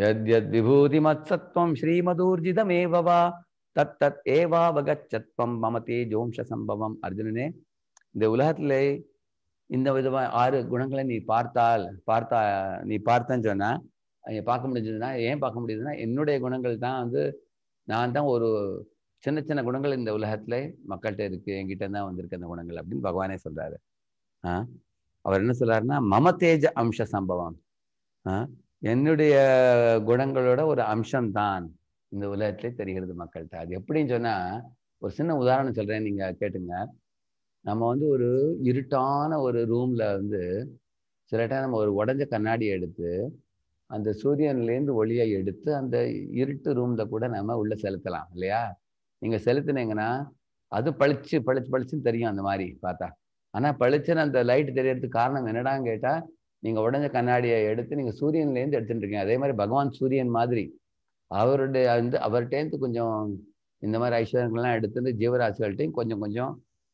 யத்யத்விபூதிமத்சத்வம் ஸ்ரீமதூர்ஜிதமேவவா தத் தத் ஏவாவகச்சத்வம் மம தேஜோம்ஷ சம்பவம் அர்ஜுனனே இந்த உலகத்திலே இந்த விதமா ஆறு குணங்களை நீ பார்த்தால் பார்த்தா நீ பார்த்தேன்னு சொன்னா பார்க்க முடிஞ்சதுன்னா ஏன் பார்க்க முடியுதுன்னா என்னுடைய குணங்கள் தான் வந்து நான் தான் ஒரு சின்ன சின்ன குணங்கள் இந்த உலகத்துல மக்கள்கிட்ட இருக்கு என்கிட்ட தான் வந்திருக்கு அந்த குணங்கள் அப்படின்னு பகவானே சொல்றாரு ஆஹ் அவர் என்ன சொல்றாருன்னா மம தேஜ அம்ச சம்பவம் ஆஹ் என்னுடைய குணங்களோட ஒரு அம்சம்தான் இந்த உலகத்திலே தெரிகிறது மக்கள்கிட்ட அது எப்படின்னு சொன்னா ஒரு சின்ன உதாரணம் சொல்றேன் நீங்க கேட்டுங்க நம்ம வந்து ஒரு இருட்டான ஒரு ரூம்ல வந்து சில டைம் நம்ம ஒரு உடஞ்ச கண்ணாடியை எடுத்து அந்த சூரியன்லேருந்து ஒளியை எடுத்து அந்த இருட்டு ரூம்ல கூட நம்ம உள்ள செலுத்தலாம் இல்லையா நீங்க செலுத்தினீங்கன்னா அது பளிச்சு பளிச்சு பளிச்சுன்னு தெரியும் அந்த மாதிரி பார்த்தா ஆனா பளிச்சுன்னு அந்த லைட் தெரியறதுக்கு காரணம் என்னடான்னு கேட்டா நீங்கள் உடஞ்ச கண்ணாடியை எடுத்து நீங்கள் சூரியன்லேருந்து எடுத்துட்டு இருக்கீங்க அதே மாதிரி பகவான் சூரியன் மாதிரி அவருடைய வந்து அவர்கிட்டேருந்து கொஞ்சம் இந்த மாதிரி ஐஸ்வர்யங்கள்லாம் எடுத்துட்டு ஜீவராசிகள்கிட்டையும் கொஞ்சம் கொஞ்சம்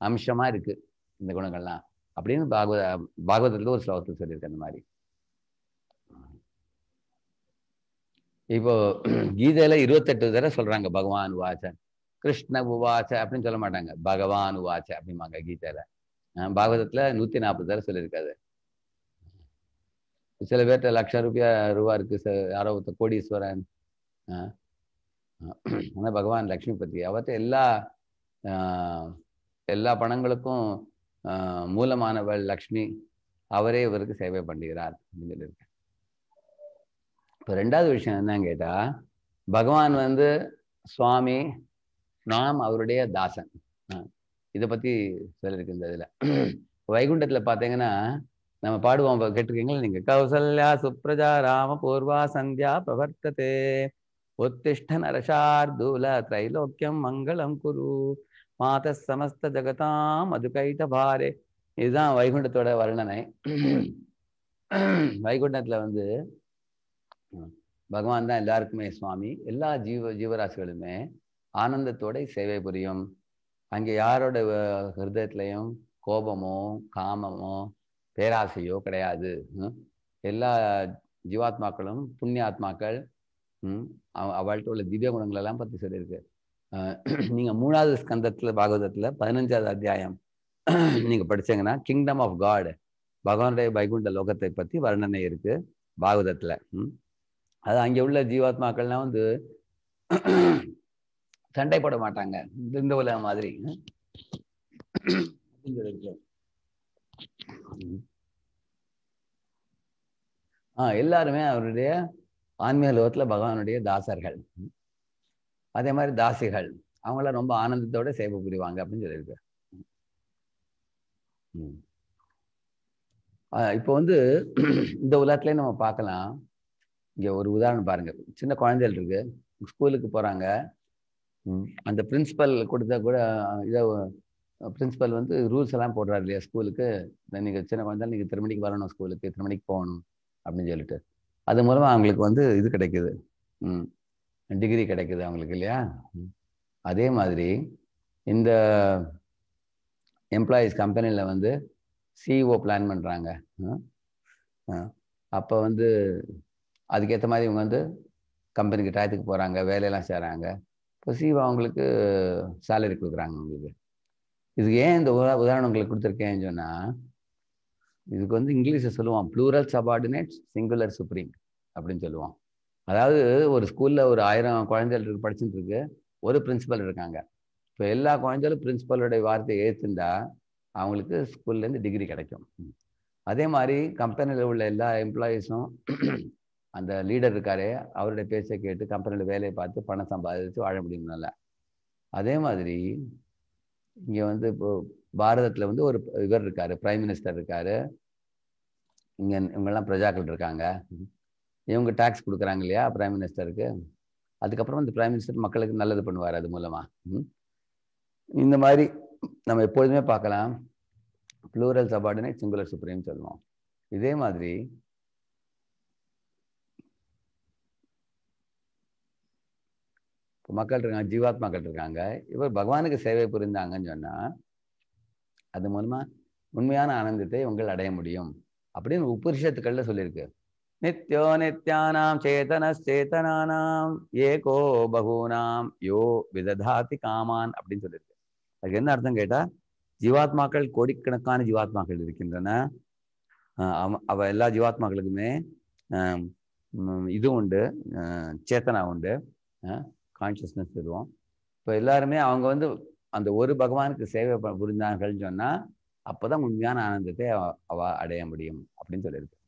அம்சமாக இருக்குது இந்த குணங்கள்லாம் அப்படின்னு பாகவத பாகவதில் ஒரு ஸ்லோகத்தில் சொல்லியிருக்கு அந்த மாதிரி இப்போ கீதையில இருபத்தெட்டு தடவை சொல்றாங்க பகவான் வாசன் கிருஷ்ண உவாச்ச அப்படின்னு சொல்ல மாட்டாங்க பகவான் உவாச்ச அப்படிம்பாங்க கீதையில பாகவதத்துல நூத்தி நாற்பது தடவை சொல்லியிருக்காது சில பேர்கிட்ட லட்சம் ரூபாய் ரூபா இருக்கு சார் யாரோ ஒருத்த கோடீஸ்வரன் ஆனால் பகவான் லக்ஷ்மி பத்தி அவத்த எல்லா எல்லா பணங்களுக்கும் மூலமானவள் லக்ஷ்மி அவரே இவருக்கு சேவை பண்ணுகிறார் அப்படின்னு இப்போ ரெண்டாவது விஷயம் என்னன்னு கேட்டால் பகவான் வந்து சுவாமி நாம் அவருடைய தாசன் இதை பற்றி சொல்லியிருக்கு இந்த இதில் வைகுண்டத்தில் பார்த்தீங்கன்னா நம்ம பாடுவோம் கேட்டிருக்கீங்களா நீங்க கௌசல்யா சுப்ரஜா ராம பூர்வா சந்தியா பிரவர்த்ததே உத்திஷ்ட நரசார்தூல திரைலோக்கியம் மங்களம் குரு மாத சமஸ்த ஜகதாம் அது கைத பாரே இதுதான் வைகுண்டத்தோட வர்ணனை வைகுண்டத்துல வந்து பகவான் தான் எல்லாருக்குமே சுவாமி எல்லா ஜீவ ஜீவராசிகளுமே ஆனந்தத்தோட சேவை புரியும் அங்கே யாரோட ஹிருதயத்திலையும் கோபமோ காமமோ பேராசையோ கிடையாது எல்லா ஜீவாத்மாக்களும் புண்ணியாத்மாக்கள் அவள்கிட்ட உள்ள திவ்ய குணங்கள் எல்லாம் பற்றி சொல்லியிருக்கு நீங்க மூணாவது ஸ்கந்தத்துல பாகவதத்துல பதினஞ்சாவது அத்தியாயம் நீங்க படிச்சீங்கன்னா கிங்டம் ஆஃப் காடு பகவானுடைய வைகுண்ட லோகத்தை பத்தி வர்ணனை இருக்கு பாகவதத்துல அது அங்கே உள்ள ஜீவாத்மாக்கள்லாம் வந்து சண்டை போட மாட்டாங்க இந்த உலக மாதிரி ஆஹ் எல்லாருமே அவருடைய ஆன்மீக லோகத்துல பகவானுடைய தாசர்கள் அதே மாதிரி தாசிகள் அவங்கள ரொம்ப ஆனந்தத்தோட சேவை புரிவாங்க அப்படின்னு சொல்லியிருக்காரு இப்போ வந்து இந்த உலகத்துலயே நம்ம பார்க்கலாம் இங்க ஒரு உதாரணம் பாருங்க சின்ன குழந்தைகள் இருக்கு ஸ்கூலுக்கு போறாங்க அந்த பிரின்சிபல் கொடுத்தா கூட இதை பிரின்ஸிபல் வந்து ரூல்ஸ் எல்லாம் போடுறாரு இல்லையா ஸ்கூலுக்கு நீங்கள் சின்ன குழந்தை நீங்கள் இத்தனை மணிக்கு வரணும் ஸ்கூலுக்கு இத்தனை மணிக்கு போகணும் அப்படின்னு சொல்லிட்டு அது மூலமாக அவங்களுக்கு வந்து இது கிடைக்குது டிகிரி கிடைக்குது அவங்களுக்கு இல்லையா அதே மாதிரி இந்த எம்ப்ளாயீஸ் கம்பெனியில் வந்து சிஇஓ பிளான் e பண்ணுறாங்க அப்போ வந்து அதுக்கேற்ற மாதிரி இவங்க வந்து கம்பெனிக்கு டயத்துக்கு போகிறாங்க வேலையெல்லாம் செய்கிறாங்க இப்போ சிஇஓ e அவங்களுக்கு சேலரி கொடுக்குறாங்க அவங்களுக்கு இதுக்கு ஏன் இந்த உதா உதாரணம் உங்களுக்கு கொடுத்துருக்கேன்னு சொன்னால் இதுக்கு வந்து இங்கிலீஷில் சொல்லுவான் ப்ளூரல் சபார்டினேட்ஸ் சிங்குலர் சுப்ரீம் அப்படின்னு சொல்லுவான் அதாவது ஒரு ஸ்கூலில் ஒரு ஆயிரம் குழந்தைகள் இருக்கு படிச்சுட்டு இருக்கு ஒரு பிரின்ஸிபல் இருக்காங்க இப்போ எல்லா குழந்தைகளும் பிரின்ஸிபலோடைய வார்த்தையை ஏற்றுந்தா அவங்களுக்கு ஸ்கூல்லேருந்து டிகிரி கிடைக்கும் அதே மாதிரி கம்பெனியில் உள்ள எல்லா எம்ப்ளாயீஸும் அந்த லீடர் இருக்காரே அவருடைய பேச்சை கேட்டு கம்பெனியில் வேலையை பார்த்து பணம் சம்பாதிச்சு வாழ முடியும் நல்லா அதே மாதிரி இங்கே வந்து இப்போ பாரதத்தில் வந்து ஒரு இவர் இருக்கார் பிரைம் மினிஸ்டர் இருக்கார் இங்கே இவங்கெல்லாம் பிரஜாக்கள் இருக்காங்க இவங்க டேக்ஸ் கொடுக்குறாங்க இல்லையா பிரைம் மினிஸ்டருக்கு அதுக்கப்புறம் அந்த பிரைம் மினிஸ்டர் மக்களுக்கு நல்லது பண்ணுவார் அது மூலமாக இந்த மாதிரி நம்ம எப்பொழுதுமே பார்க்கலாம் ப்ளூரல் சபார்டினேட் சிங்குலர் சுப்ரீம் சொல்லுவோம் இதே மாதிரி இப்போ மக்கள் இருக்காங்க ஜீவாத்மாக்கள் இருக்காங்க இவர் பகவானுக்கு சேவை புரிந்தாங்கன்னு சொன்னால் அது மூலமாக உண்மையான ஆனந்தத்தை உங்கள் அடைய முடியும் அப்படின்னு உபரிஷத்துக்கள்ல சொல்லியிருக்கு நித்யோ நித்யானாம் சேத்தனச்சேதனானாம் ஏகோ பகூனாம் யோ விததாதி காமான் அப்படின்னு சொல்லியிருக்கு அதுக்கு என்ன அர்த்தம் கேட்டால் ஜீவாத்மாக்கள் கோடிக்கணக்கான ஜீவாத்மாக்கள் இருக்கின்றன அவ எல்லா ஜீவாத்மாக்களுக்குமே இது உண்டு சேத்தனா உண்டு கான்சியஸ்னஸ் சொல்லுவோம் இப்போ எல்லாருமே அவங்க வந்து அந்த ஒரு பகவானுக்கு சேவை புரிந்தார்கள் சொன்னால் அப்போ தான் உண்மையான ஆனந்தத்தை அவ அடைய முடியும் அப்படின்னு சொல்லியிருக்கு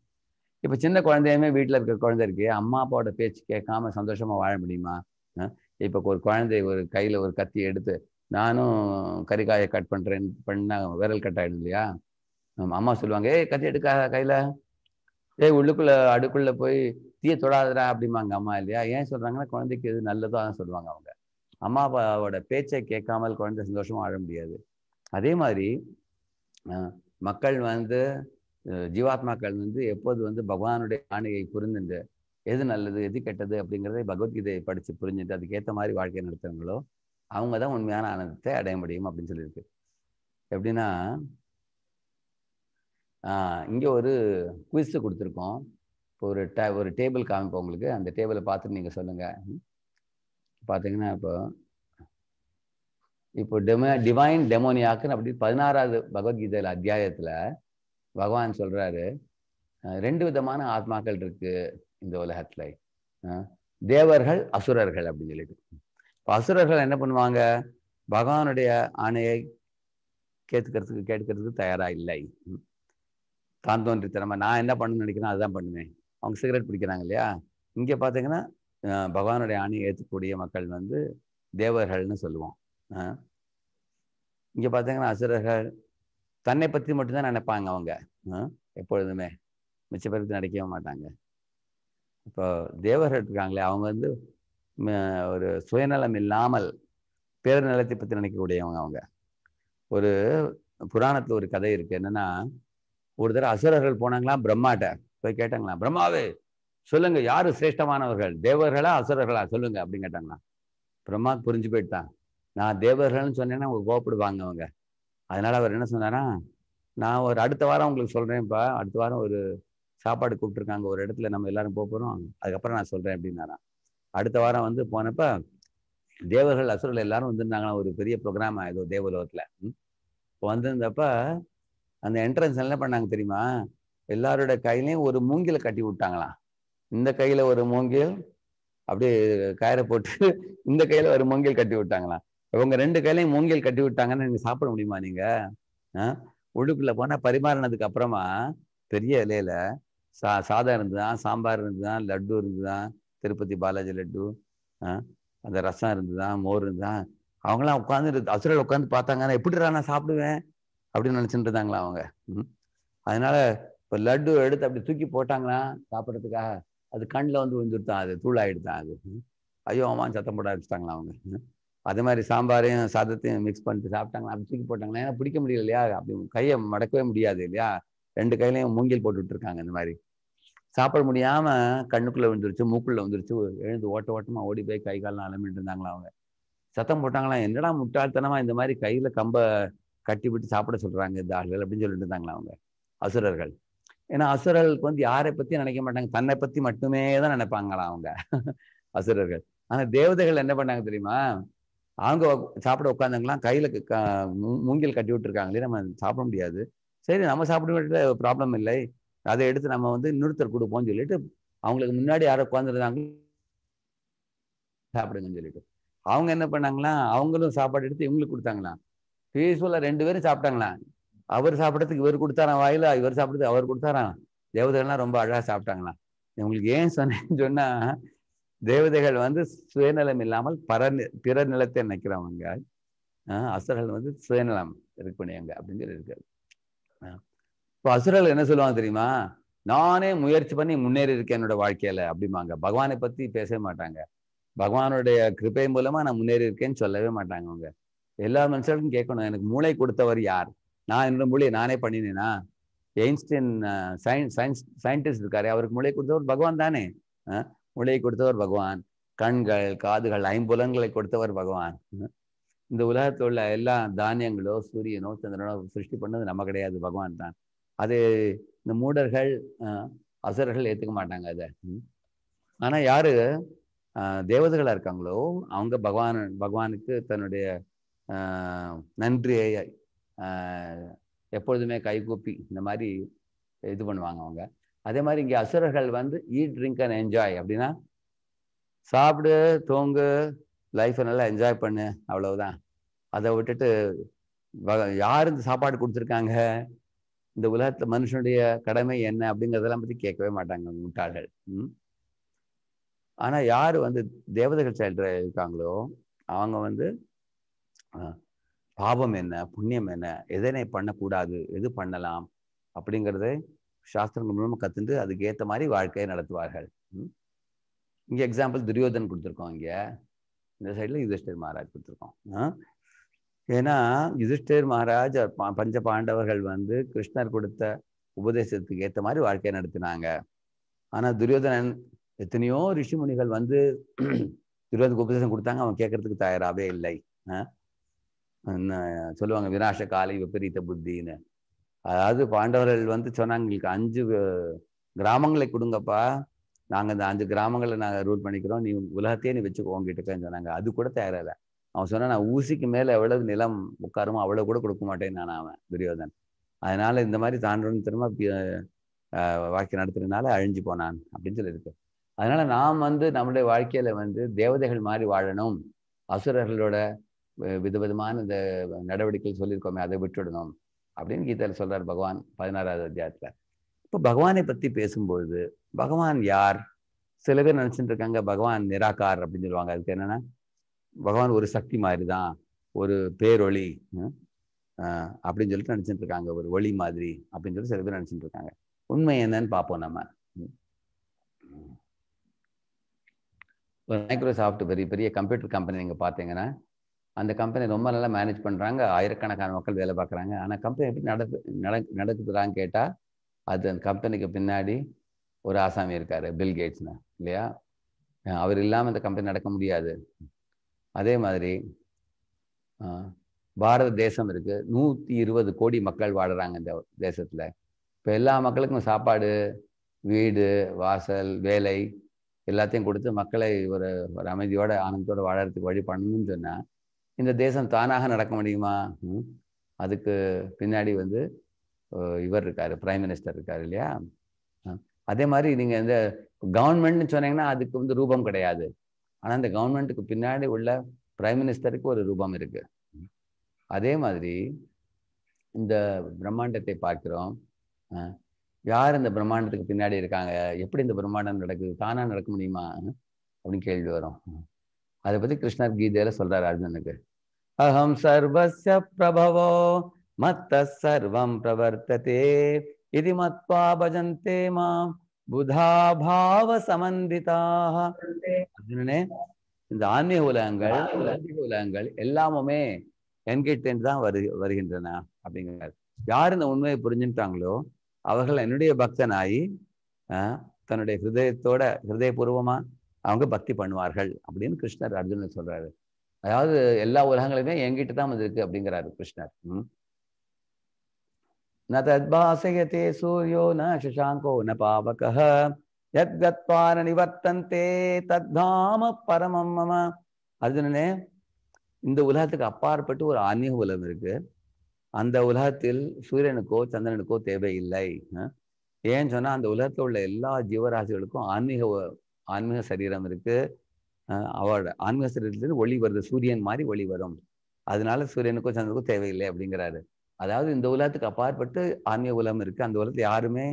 இப்போ சின்ன குழந்தையுமே வீட்டில் இருக்கிற குழந்தை இருக்கு அம்மா அப்பாவோட பேச்சு கேட்காம சந்தோஷமாக வாழ முடியுமா இப்போ ஒரு குழந்தை ஒரு கையில் ஒரு கத்தி எடுத்து நானும் கறிக்காயை கட் பண்ணுறேன் பண்ணா விரல் கட் ஆகிடும் இல்லையா அம்மா சொல்லுவாங்க ஏய் கத்தி எடுக்காத கையில் ஏய் உள்ளுக்குள்ளே அடுக்குள்ளே போய் தீயை தொடாதடா அப்படிம்பாங்க அம்மா இல்லையா ஏன் சொல்கிறாங்கன்னா குழந்தைக்கு எது நல்லதோ அதான் சொல்லுவாங்க அவங்க அம்மா அப்பாவோட பேச்சை கேட்காமல் குழந்தை சந்தோஷமாக வாழ முடியாது அதே மாதிரி மக்கள் வந்து ஜீவாத்மாக்கள் வந்து எப்போது வந்து பகவானுடைய ஆணையை புரிந்துட்டு எது நல்லது எது கெட்டது அப்படிங்கிறத பகவத்கீதையை படித்து புரிஞ்சுட்டு அதுக்கேற்ற மாதிரி வாழ்க்கை நடத்துகிறவங்களோ அவங்க தான் உண்மையான ஆனந்தத்தை அடைய முடியும் அப்படின்னு சொல்லியிருக்கு எப்படின்னா இங்கே ஒரு குவிஸ் கொடுத்துருக்கோம் ஒரு ட ஒரு டேபிள் காமிப்போம் உங்களுக்கு அந்த டேபிளை பார்த்துட்டு நீங்கள் சொல்லுங்கள் பார்த்தீங்கன்னா இப்போ இப்போ டெமோ டிவைன் டெமோனியாக்குன்னு அப்படி பதினாறாவது பகவத்கீதையில் அத்தியாயத்தில் பகவான் சொல்கிறாரு ரெண்டு விதமான ஆத்மாக்கள் இருக்கு இந்த உலகத்தில் தேவர்கள் அசுரர்கள் அப்படின்னு சொல்லிட்டு இப்போ அசுரர்கள் என்ன பண்ணுவாங்க பகவானுடைய ஆணையை கேட்டுக்கிறதுக்கு கேட்கறதுக்கு தயாராக இல்லை தான் தோன்றித்தனமா நான் என்ன பண்ணணும்னு நினைக்கிறேன் அதுதான் பண்ணுவேன் அவங்க சிகரெட் பிடிக்கிறாங்க இல்லையா இங்கே பார்த்தீங்கன்னா பகவானுடைய ஆணையை ஏற்றக்கூடிய மக்கள் வந்து தேவர்கள்னு சொல்லுவோம் இங்கே பார்த்தீங்கன்னா அசுரர்கள் தன்னை பற்றி மட்டும்தான் நினைப்பாங்க அவங்க எப்பொழுதுமே மிச்ச பற்றி நினைக்கவே மாட்டாங்க இப்போ தேவர்கள் இருக்காங்களே அவங்க வந்து ஒரு சுயநலம் இல்லாமல் பேர் நலத்தை பற்றி நினைக்கக்கூடியவங்க அவங்க ஒரு புராணத்தில் ஒரு கதை இருக்குது என்னென்னா ஒரு தடவை அசுரர்கள் போனாங்களாம் பிரம்மாட்ட போய் கேட்டாங்களா பிரம்மாவே சொல்லுங்க யாரு சிரேஷ்டமானவர்கள் தேவர்களா அசுரர்களா சொல்லுங்க அப்படின்னு கேட்டாங்களா பிரம்மா புரிஞ்சு போயிட்டான் நான் தேவர்கள்னு சொன்னேன்னா அவங்க கோவப்படுவாங்க அவங்க அதனால அவர் என்ன சொன்னாரா நான் ஒரு அடுத்த வாரம் உங்களுக்கு சொல்றேன்ப்பா அடுத்த வாரம் ஒரு சாப்பாடு கூப்பிட்டுருக்காங்க ஒரு இடத்துல நம்ம எல்லாரும் போகிறோம் அதுக்கப்புறம் நான் சொல்றேன் அப்படின்னாராம் அடுத்த வாரம் வந்து போனப்ப தேவர்கள் அசுரர்கள் எல்லாரும் வந்திருந்தாங்களாம் ஒரு பெரிய ப்ரோக்ராம் ஏதோ தேவலோகத்துல இப்போ வந்திருந்தப்ப அந்த என்ட்ரன்ஸ் என்ன பண்ணாங்க தெரியுமா எல்லாரோட கையிலையும் ஒரு மூங்கில கட்டி விட்டாங்களாம் இந்த கையில ஒரு மூங்கில் அப்படியே கயிறை போட்டு இந்த கையில ஒரு மூங்கில் கட்டி விட்டாங்களாம் இவங்க ரெண்டு கையிலையும் மூங்கில் கட்டி விட்டாங்கன்னு நீங்க சாப்பிட முடியுமா நீங்க உடுப்புல போனா பரிமாறினதுக்கு அப்புறமா பெரிய இலையில சா சாதம் இருந்துதான் சாம்பார் இருந்துதான் லட்டு இருந்துதான் திருப்பதி பாலாஜி லட்டு அந்த ரசம் இருந்துதான் மோர் இருந்துதான் அவங்களாம் உட்காந்து அசுரல் உட்காந்து பார்த்தாங்கன்னா எப்படிடா நான் சாப்பிடுவேன் அப்படின்னு நினைச்சுட்டு இருந்தாங்களா அவங்க அதனால இப்போ லட்டு எடுத்து அப்படி தூக்கி போட்டாங்கன்னா சாப்பிட்றதுக்காக அது கண்ணில் வந்து விழுந்துருத்தான் அது தூளாயிடுதான் அது ஐயோ அம்மா சத்தம் போட ஆரம்பிச்சிட்டாங்களா அவங்க அது மாதிரி சாம்பாரையும் சாதத்தையும் மிக்ஸ் பண்ணிட்டு சாப்பிட்டாங்களா அப்படி தூக்கி போட்டாங்களா ஏன்னா பிடிக்க முடியல இல்லையா அப்படி கையை மடக்கவே முடியாது இல்லையா ரெண்டு கையிலையும் மூங்கில் போட்டு இருக்காங்க இந்த மாதிரி சாப்பிட முடியாமல் கண்ணுக்குள்ளே விழுந்துருச்சு மூக்குள்ள வந்துருச்சு எழுந்து ஓட்ட ஓட்டமாக ஓடி போய் கை காலெலாம் அலம்பிட்டு இருந்தாங்களா அவங்க சத்தம் போட்டாங்களா என்னடா முட்டாள்தனமாக இந்த மாதிரி கையில் கம்பை கட்டி விட்டு சாப்பிட சொல்கிறாங்க இந்த ஆளுகள் அப்படின்னு சொல்லிட்டு இருந்தாங்களா அவங்க அசுரர்கள் ஏன்னா அசுரர்களுக்கு வந்து யாரை பத்தி நினைக்க மாட்டாங்க தன்னை பத்தி மட்டுமே தான் நினைப்பாங்களா அவங்க அசுரர்கள் ஆனா தேவதைகள் என்ன பண்ணாங்க தெரியுமா அவங்க சாப்பிட உட்காந்தாங்களாம் கையில மூங்கில் கட்டி விட்டுருக்காங்களே நம்ம சாப்பிட முடியாது சரி நம்ம சாப்பிட வேண்டிய ப்ராப்ளம் இல்லை அதை எடுத்து நம்ம வந்து நிறுத்தர் கொடுப்போம்னு சொல்லிட்டு அவங்களுக்கு முன்னாடி யாரோ உட்காந்துருந்தாங்க சாப்பிடுங்கன்னு சொல்லிட்டு அவங்க என்ன பண்ணாங்களாம் அவங்களும் சாப்பாடு எடுத்து இவங்களுக்கு கொடுத்தாங்களாம் பீஸ்ஃபுல்லாக ரெண்டு பேரும் சாப்பிட்டாங்களாம் அவர் சாப்பிட்றதுக்கு இவர் கொடுத்தாராம் வாயில இவர் சாப்பிட்றது அவர் கொடுத்தாராம் தேவதைகள்லாம் ரொம்ப அழகாக சாப்பிட்டாங்களாம் உங்களுக்கு ஏன் சொன்னேன்னு சொன்னா தேவதைகள் வந்து சுயநலம் இல்லாமல் பர பிற நிலத்தை நினைக்கிறவங்க அசுரர்கள் வந்து சுயநலம் இருக்கக்கூடியவங்க அப்படிங்கிறது இருக்காது இப்போ அசுரர்கள் என்ன சொல்லுவாங்க தெரியுமா நானே முயற்சி பண்ணி முன்னேறி இருக்கேன் என்னோட வாழ்க்கையில அப்படிம்பாங்க பகவானை பத்தி பேசவே மாட்டாங்க பகவானுடைய கிருப்பை மூலமா நான் முன்னேறி இருக்கேன்னு சொல்லவே மாட்டாங்க அவங்க எல்லா மனுஷர்களுக்கும் கேட்கணும் எனக்கு மூளை கொடுத்தவர் யார் நான் என்னோட மொழியை நானே பண்ணினேனா எயின்ஸ்டின் சயின்ஸ் சயின்ஸ் சயின்டிஸ்ட் இருக்காரு அவருக்கு மொழியை கொடுத்தவர் பகவான் தானே மொழியை கொடுத்தவர் பகவான் கண்கள் காதுகள் ஐம்புலங்களை கொடுத்தவர் பகவான் இந்த உலகத்தில் உள்ள எல்லா தானியங்களோ சூரியனோ சந்திரனோ சிருஷ்டி பண்ணது நம்ம கிடையாது பகவான் தான் அது இந்த மூடர்கள் அசுரர்கள் ஏற்றுக்க மாட்டாங்க அதை ஆனால் யாரு தேவதைகளாக இருக்காங்களோ அவங்க பகவான் பகவானுக்கு தன்னுடைய நன்றியை எப்பொழுதுமே கைகூப்பி இந்த மாதிரி இது பண்ணுவாங்க அவங்க அதே மாதிரி இங்கே அசுரர்கள் வந்து ஈட் ட்ரிங்க் அண்ட் என்ஜாய் அப்படின்னா சாப்பிடு தூங்கு லைஃப்பை நல்லா என்ஜாய் பண்ணு அவ்வளவுதான் அதை விட்டுட்டு யார் இந்த சாப்பாடு கொடுத்துருக்காங்க இந்த உலகத்தில் மனுஷனுடைய கடமை என்ன அப்படிங்கிறதெல்லாம் பற்றி கேட்கவே மாட்டாங்க முட்டாள்கள் ஆனால் யார் வந்து தேவதைகள் செயல்ற இருக்காங்களோ அவங்க வந்து பாவம் என்ன புண்ணியம் என்ன எதனை பண்ணக்கூடாது எது பண்ணலாம் அப்படிங்கிறத சாஸ்திரங்கள் மூலமாக கற்றுண்டு அதுக்கேற்ற மாதிரி வாழ்க்கையை நடத்துவார்கள் இங்கே எக்ஸாம்பிள் துரியோதன் கொடுத்துருக்கோம் இங்கே இந்த சைடில் யுதிஷ்டர் மகாராஜ் கொடுத்துருக்கோம் ஏன்னா யுதிஷ்டர் மகாராஜ் பஞ்ச பாண்டவர்கள் வந்து கிருஷ்ணர் கொடுத்த உபதேசத்துக்கு ஏற்ற மாதிரி வாழ்க்கையை நடத்தினாங்க ஆனால் துரியோதனன் எத்தனையோ ரிஷிமுனிகள் வந்து துரியோதனுக்கு உபதேசம் கொடுத்தாங்க அவன் கேட்கறதுக்கு தயாராகவே இல்லை சொல்லுவாங்க வினாச காலை விபரீத புத்தின்னு அதாவது பாண்டவர்கள் வந்து சொன்னாங்க எங்களுக்கு அஞ்சு கிராமங்களை கொடுங்கப்பா நாங்கள் இந்த அஞ்சு கிராமங்களை நாங்கள் ரூல் பண்ணிக்கிறோம் நீ உலகத்தையே நீ வச்சுக்கோ உங்ககிட்டக்கன்னு சொன்னாங்க அது கூட தயாரில்லை அவன் சொன்னா நான் ஊசிக்கு மேலே எவ்வளவு நிலம் உட்காருமோ அவ்வளோ கூட கொடுக்க மாட்டேன் நான் அவன் துரியோதன் அதனால இந்த மாதிரி தாண்டவன் திரும்ப வாழ்க்கை நடத்துறதுனால அழிஞ்சு போனான் அப்படின்னு சொல்லியிருக்கு அதனால நாம் வந்து நம்மளுடைய வாழ்க்கையில வந்து தேவதைகள் மாதிரி வாழணும் அசுரர்களோட விதவிதமான இந்த நடவடிக்கைகள் சொல்லியிருக்கோமே அதை விட்டுடணும் அப்படின்னு கீதையில் சொல்றார் பகவான் பதினாறாவது அத்தியாயத்தில் இப்போ பகவானை பற்றி பேசும்பொழுது பகவான் யார் சில பேர் நினச்சிட்டு இருக்காங்க பகவான் நிராகார் அப்படின்னு சொல்லுவாங்க அதுக்கு என்னென்னா பகவான் ஒரு சக்தி மாதிரி தான் ஒரு பேரொளி அப்படின்னு சொல்லிட்டு நினச்சிட்டு இருக்காங்க ஒரு ஒளி மாதிரி அப்படின்னு சொல்லி சில பேர் நினச்சிட்டு இருக்காங்க உண்மை என்னன்னு பார்ப்போம் நம்ம மைக்ரோசாஃப்ட் பெரிய பெரிய கம்ப்யூட்டர் கம்பெனி நீங்கள் பார்த்தீங்கன்னா அந்த கம்பெனி ரொம்ப நல்லா மேனேஜ் பண்ணுறாங்க ஆயிரக்கணக்கான மக்கள் வேலை பார்க்குறாங்க ஆனால் கம்பெனி எப்படி நடக்கு நட நடக்குதுறான்னு கேட்டால் அது அந்த கம்பெனிக்கு பின்னாடி ஒரு ஆசாமி இருக்கார் பில் கேட்ஸ்னு இல்லையா அவர் இல்லாமல் இந்த கம்பெனி நடக்க முடியாது அதே மாதிரி பாரத தேசம் இருக்குது நூற்றி இருபது கோடி மக்கள் வாடுறாங்க இந்த தேசத்தில் இப்போ எல்லா மக்களுக்கும் சாப்பாடு வீடு வாசல் வேலை எல்லாத்தையும் கொடுத்து மக்களை ஒரு ஒரு அமைதியோட ஆனந்தத்தோட வாழறதுக்கு வழி பண்ணணும்னு சொன்னால் இந்த தேசம் தானாக நடக்க முடியுமா அதுக்கு பின்னாடி வந்து இவர் இருக்கார் பிரைம் மினிஸ்டர் இருக்கார் இல்லையா அதே மாதிரி நீங்கள் இந்த கவர்மெண்ட்னு சொன்னீங்கன்னா அதுக்கு வந்து ரூபம் கிடையாது ஆனால் இந்த கவர்மெண்ட்டுக்கு பின்னாடி உள்ள பிரைம் மினிஸ்டருக்கு ஒரு ரூபம் இருக்கு அதே மாதிரி இந்த பிரம்மாண்டத்தை பார்க்குறோம் யார் இந்த பிரம்மாண்டத்துக்கு பின்னாடி இருக்காங்க எப்படி இந்த பிரம்மாண்டம் நடக்குது தானாக நடக்க முடியுமா அப்படின்னு கேள்வி வரும் அதை பத்தி கிருஷ்ணர் கீதையில சொல்றாரு அர்ஜுனுக்கு அகம் சர்வச பிரபவோ மத்த சர்வம் பிரவர்த்ததே இது மத்வா பஜந்தே மாம் புதாபாவ சமந்திதாக அர்ஜுனே இந்த ஆன்மீக உலகங்கள் உலகங்கள் எல்லாமுமே என்கிட்ட தான் வரு வருகின்றன அப்படிங்கிறார் யார் இந்த உண்மையை புரிஞ்சுட்டாங்களோ அவர்கள் என்னுடைய பக்தனாயி தன்னுடைய ஹிருதயத்தோட ஹிருதயபூர்வமா அவங்க பக்தி பண்ணுவார்கள் அப்படின்னு கிருஷ்ணர் அர்ஜுனன் சொல்றாரு அதாவது எல்லா உலகங்களுமே எங்கிட்ட தான் வந்திருக்கு அப்படிங்கிறாரு கிருஷ்ணர் ந தத்பாசயத்தே சூரியோ ந சசாங்கோ ந பாவகः யத்கத்வா ந நிவர்த்தந்தே தத்தாம பரமம் மம அர்ஜுனனே இந்த உலகத்துக்கு அப்பாற்பட்டு ஒரு ஆன்மீக உலகம் இருக்கு அந்த உலகத்தில் சூரியனுக்கோ சந்திரனுக்கோ தேவையில்லை ஏன்னு சொன்னா அந்த உலகத்தில் உள்ள எல்லா ஜீவராசிகளுக்கும் ஆன்மீக ஆன்மீக சரீரம் இருக்கு அவரோட ஆன்மீக சரீரத்திலிருந்து ஒளி வருது சூரியன் மாதிரி ஒளி வரும் அதனால சூரியனுக்கும் சந்திரனுக்கும் தேவையில்லை அப்படிங்கிறாரு அதாவது இந்த உலகத்துக்கு அப்பாற்பட்டு ஆன்மீக உலகம் இருக்கு அந்த உலகத்துல யாருமே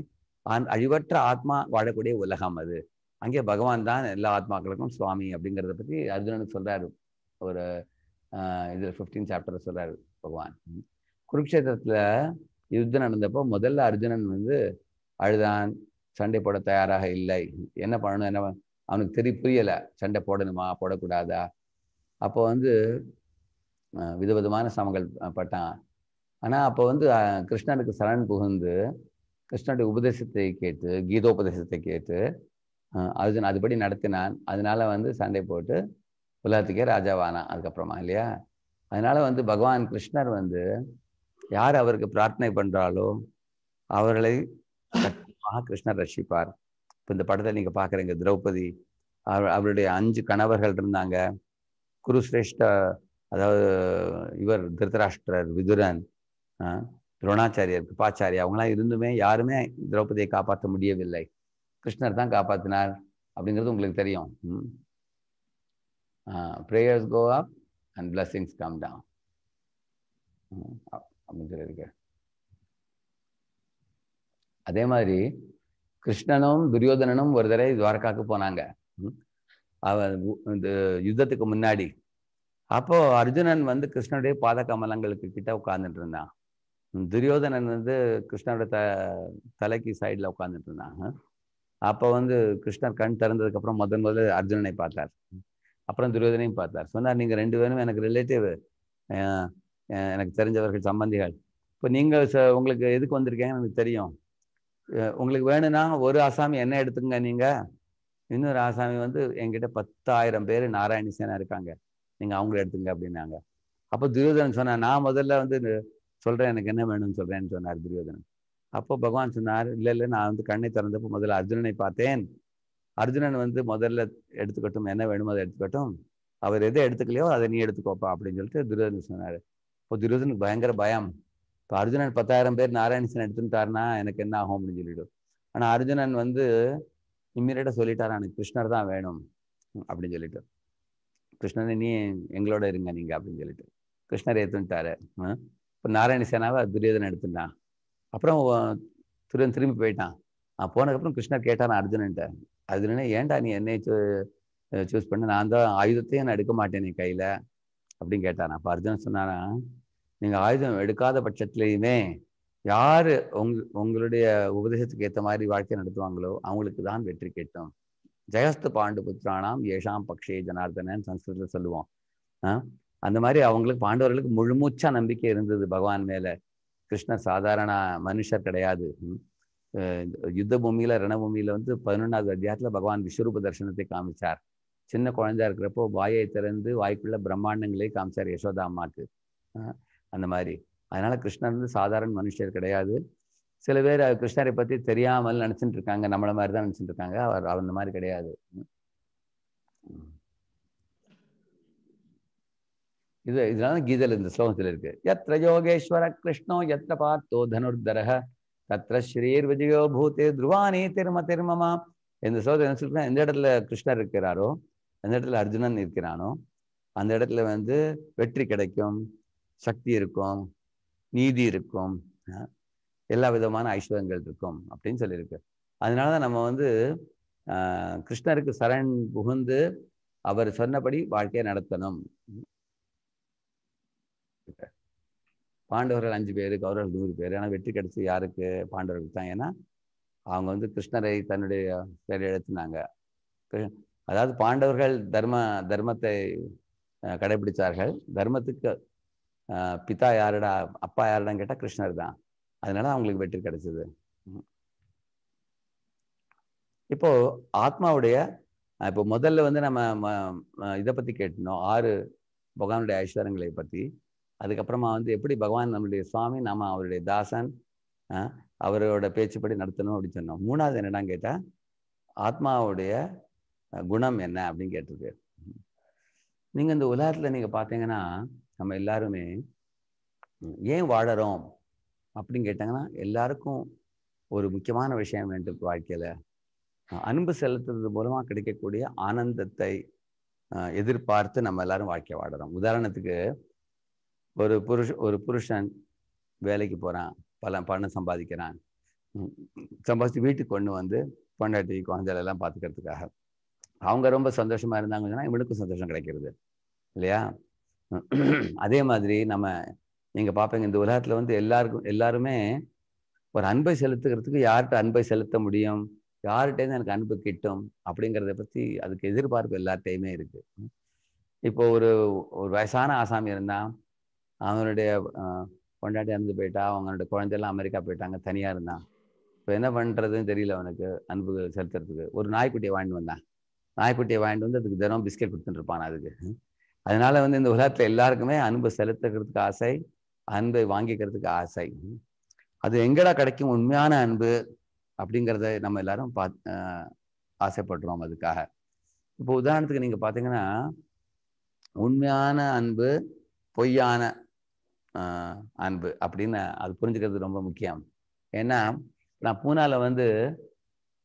ஆன் அழிவற்ற ஆத்மா வாழக்கூடிய உலகம் அது அங்கே பகவான் தான் எல்லா ஆத்மாக்களுக்கும் சுவாமி அப்படிங்கிறத பத்தி அர்ஜுனனுக்கு சொல்றாரு ஒரு இதுல ஃபிஃப்டீன் சாப்டர் சொல்றாரு பகவான் குருக்ஷேத்திரத்துல யுத்தம் நடந்தப்போ முதல்ல அர்ஜுனன் வந்து அழுதான் சண்டை போட தயாராக இல்லை என்ன பண்ணணும் என்ன அவனுக்கு தெரிய புரியலை சண்டை போடணுமா போடக்கூடாதா அப்போ வந்து விதவிதமான சமங்கள் பட்டான் ஆனால் அப்போ வந்து கிருஷ்ணனுக்கு சரண் புகுந்து கிருஷ்ணனுடைய உபதேசத்தை கேட்டு கீதோபதேசத்தை கேட்டு அர்ஜுன் அதுபடி நடத்தினான் அதனால வந்து சண்டை போட்டு உலகத்துக்கே ராஜாவானான் அதுக்கப்புறமா இல்லையா அதனால வந்து பகவான் கிருஷ்ணர் வந்து யார் அவருக்கு பிரார்த்தனை பண்ணுறாலோ அவர்களை கிருஷ்ணர் ரசிப்பார் இப்போ இந்த படத்தை நீங்கள் பார்க்குறீங்க திரௌபதி அவருடைய அஞ்சு கணவர்கள் இருந்தாங்க குருசிரேஷ்ட அதாவது இவர் திருத்தராஷ்டிரர் விதுரன் துரோணாச்சாரியர் கிருபாச்சாரி அவங்களாம் இருந்துமே யாருமே திரௌபதியை காப்பாற்ற முடியவில்லை கிருஷ்ணர் தான் காப்பாற்றினார் அப்படிங்கிறது உங்களுக்கு தெரியும் prayers go up and blessings come down அப்படின்னு சொல்லியிருக்க அதே மாதிரி கிருஷ்ணனும் துரியோதனனும் ஒரு தடவை துவாரகாக்கு போனாங்க அவன் இந்த யுத்தத்துக்கு முன்னாடி அப்போ அர்ஜுனன் வந்து கிருஷ்ணனுடைய பாத கமலங்களுக்கு கிட்ட உட்காந்துட்டு இருந்தான் துரியோதனன் வந்து கிருஷ்ணனோட த தலைக்கு சைடில் உட்காந்துட்டு இருந்தாங்க அப்போ வந்து கிருஷ்ணர் கண் திறந்ததுக்கப்புறம் முதன் முதல்ல அர்ஜுனனை பார்த்தார் அப்புறம் துரியோதனையும் பார்த்தார் சொன்னார் நீங்கள் ரெண்டு பேரும் எனக்கு ரிலேட்டிவ் எனக்கு தெரிஞ்சவர்கள் சம்பந்திகள் இப்போ நீங்கள் உங்களுக்கு எதுக்கு வந்திருக்கீங்கன்னு எனக்கு தெரியும் உங்களுக்கு வேணும்னா ஒரு ஆசாமி என்ன எடுத்துங்க நீங்க இன்னொரு ஆசாமி வந்து என்கிட்ட பத்தாயிரம் பேர் சேனா இருக்காங்க நீங்க அவங்கள எடுத்துங்க அப்படின்னாங்க அப்போ துரியோதனன் சொன்னார் நான் முதல்ல வந்து சொல்றேன் எனக்கு என்ன வேணும்னு சொல்றேன்னு சொன்னார் துரியோதனன் அப்போ பகவான் சொன்னார் இல்லை இல்லை நான் வந்து கண்ணை திறந்தப்போ முதல்ல அர்ஜுனனை பார்த்தேன் அர்ஜுனன் வந்து முதல்ல எடுத்துக்கட்டும் என்ன வேணுமோ அதை எடுத்துக்கட்டும் அவர் எதை எடுத்துக்கலையோ அதை நீ எடுத்துக்கோப்பா அப்படின்னு சொல்லிட்டு துரியோதனன் சொன்னார் இப்போ துரியோதனுக்கு பயங்கர பயம் இப்போ அர்ஜுனன் பத்தாயிரம் பேர் நாராயணசன் எடுத்துட்டாருன்னா எனக்கு என்ன ஆகும் அப்படின்னு சொல்லிவிடும் ஆனால் அர்ஜுனன் வந்து இம்மீடியட்டாக சொல்லிட்டார் எனக்கு கிருஷ்ணர் தான் வேணும் அப்படின்னு சொல்லிட்டு கிருஷ்ணன் நீ எங்களோட இருங்க நீங்கள் அப்படின்னு சொல்லிட்டு கிருஷ்ணர் ஏற்றுன்ட்டாரு இப்போ நாராயணசேனாவை துரியோதனை எடுத்துட்டான் அப்புறம் துரியன் திரும்பி போயிட்டான் நான் போனதுக்கப்புறம் கிருஷ்ணர் கேட்டான் அர்ஜுனன்ட்ட அர்ஜுனனே ஏன்டா நீ என்னை சூஸ் பண்ண நான் தான் ஆயுதத்தையும் நான் எடுக்க மாட்டேன் நீ கையில் அப்படின்னு கேட்டான் அப்போ அர்ஜுனன் சொன்னானா நீங்கள் ஆயுதம் எடுக்காத பட்சத்துலேயுமே யார் உங் உங்களுடைய உபதேசத்துக்கு ஏற்ற மாதிரி வாழ்க்கை நடத்துவாங்களோ அவங்களுக்கு தான் வெற்றி கேட்டோம் ஜெயஸ்து பாண்டு புத்திரானாம் ஏஷாம் பக்ஷே ஜனார்தனன் சன்ஸ்கிருதத்தில் சொல்லுவோம் அந்த மாதிரி அவங்களுக்கு பாண்டவர்களுக்கு முழுமூச்சா நம்பிக்கை இருந்தது பகவான் மேல கிருஷ்ணர் சாதாரண மனுஷர் கிடையாது யுத்த பூமியில ரணபூமியில் வந்து பதினொன்றாவது அத்தியாயத்துல பகவான் விஸ்வரூப தரிசனத்தை காமிச்சார் சின்ன குழந்தையா இருக்கிறப்போ வாயை திறந்து வாய்க்குள்ள பிரம்மாண்டங்களே காமிச்சார் யசோதா அம்மாக்கு அந்த மாதிரி அதனால கிருஷ்ணர் வந்து சாதாரண மனுஷர் கிடையாது சில பேர் கிருஷ்ணரை பத்தி தெரியாமல் நினைச்சிட்டு இருக்காங்க நம்மள மாதிரி தான் நினைச்சிட்டு இருக்காங்க அவர் அந்த மாதிரி கிடையாது இது இதனால கீதல் இந்த ஸ்லோகத்தில் இருக்கு எத்த யோகேஸ்வர கிருஷ்ணோ எத்த பார்த்தோ தனுர்தரக தத்திர ஸ்ரீர் விஜயோ பூத்தே துருவானி திரும திருமமா இந்த ஸ்லோகத்தை என்ன எந்த இடத்துல கிருஷ்ணர் இருக்கிறாரோ எந்த இடத்துல அர்ஜுனன் இருக்கிறானோ அந்த இடத்துல வந்து வெற்றி கிடைக்கும் சக்தி இருக்கும் நீதி இருக்கும் எல்லா விதமான ஐஸ்வர்யங்கள் இருக்கும் அப்படின்னு சொல்லியிருக்கு அதனால தான் நம்ம வந்து கிருஷ்ணருக்கு சரண் புகுந்து அவர் சொன்னபடி வாழ்க்கையை நடத்தணும் பாண்டவர்கள் அஞ்சு பேர் கௌரவர்கள் நூறு பேர் ஆனால் வெற்றி கிடைச்சி யாருக்கு பாண்டவர்கள் தான் ஏன்னா அவங்க வந்து கிருஷ்ணரை தன்னுடைய எழுத்துனாங்க அதாவது பாண்டவர்கள் தர்ம தர்மத்தை கடைபிடித்தார்கள் தர்மத்துக்கு பிதா யாருடா அப்பா யாருடான்னு கேட்டால் கிருஷ்ணர் தான் அதனால அவங்களுக்கு வெற்றி கிடைச்சது இப்போ ஆத்மாவுடைய இப்போ முதல்ல வந்து நம்ம இதை பத்தி கேட்டோம் ஆறு பகவானுடைய ஐஸ்வரங்களை பத்தி அதுக்கப்புறமா வந்து எப்படி பகவான் நம்மளுடைய சுவாமி நாம அவருடைய தாசன் அவரோட பேச்சுப்படி நடத்தணும் அப்படின்னு சொன்னோம் மூணாவது என்னடான்னு கேட்டா ஆத்மாவுடைய குணம் என்ன அப்படின்னு கேட்டிருக்கு நீங்க இந்த உலகத்துல நீங்க பாத்தீங்கன்னா நம்ம எல்லாருமே ஏன் வாழறோம் அப்படின்னு கேட்டாங்கன்னா எல்லாருக்கும் ஒரு முக்கியமான விஷயம் வேண்டும் வாழ்க்கையில அன்பு செலுத்துறது மூலமா கிடைக்கக்கூடிய ஆனந்தத்தை எதிர்பார்த்து நம்ம எல்லாரும் வாழ்க்கை வாடுறோம் உதாரணத்துக்கு ஒரு புருஷ ஒரு புருஷன் வேலைக்கு போறான் பல பணம் சம்பாதிக்கிறான் சம்பாதிச்சு வீட்டுக்கு கொண்டு வந்து பொண்டாட்டி குழந்தைகள் எல்லாம் பார்த்துக்கிறதுக்காக அவங்க ரொம்ப சந்தோஷமா இருந்தாங்கன்னா இவனுக்கும் சந்தோஷம் கிடைக்கிறது இல்லையா அதே மாதிரி நம்ம நீங்கள் பார்ப்பீங்க இந்த உலகத்தில் வந்து எல்லாருக்கும் எல்லாருமே ஒரு அன்பை செலுத்துக்கிறதுக்கு யார்கிட்ட அன்பை செலுத்த முடியும் யார்கிட்டேருந்து எனக்கு அன்பு கிட்டும் அப்படிங்கிறத பற்றி அதுக்கு எதிர்பார்ப்பு எல்லார்ட்டையுமே இருக்குது இப்போ ஒரு ஒரு வயசான ஆசாமி இருந்தால் அவனுடைய கொண்டாட்டி இறந்து போயிட்டா அவங்களோட குழந்தையெல்லாம் அமெரிக்கா போயிட்டாங்க தனியாக இருந்தான் இப்போ என்ன பண்ணுறதுன்னு தெரியல அவனுக்கு அன்பு செலுத்துறதுக்கு ஒரு நாய்க்குட்டியை வாங்கிட்டு வந்தான் நாய்க்குட்டியை வாங்கிட்டு வந்து அதுக்கு தினம் பிஸ்கெட் கொடுத்துட்டு இருப்பான் அதுக்கு அதனால வந்து இந்த உலகத்துல எல்லாருக்குமே அன்பு செலுத்துக்கிறதுக்கு ஆசை அன்பை வாங்கிக்கிறதுக்கு ஆசை அது எங்கடா கிடைக்கும் உண்மையான அன்பு அப்படிங்கிறத நம்ம எல்லாரும் பா ஆசைப்படுறோம் அதுக்காக இப்போ உதாரணத்துக்கு நீங்க பாத்தீங்கன்னா உண்மையான அன்பு பொய்யான அன்பு அப்படின்னு அது புரிஞ்சுக்கிறது ரொம்ப முக்கியம் ஏன்னா நான் பூனாவில் வந்து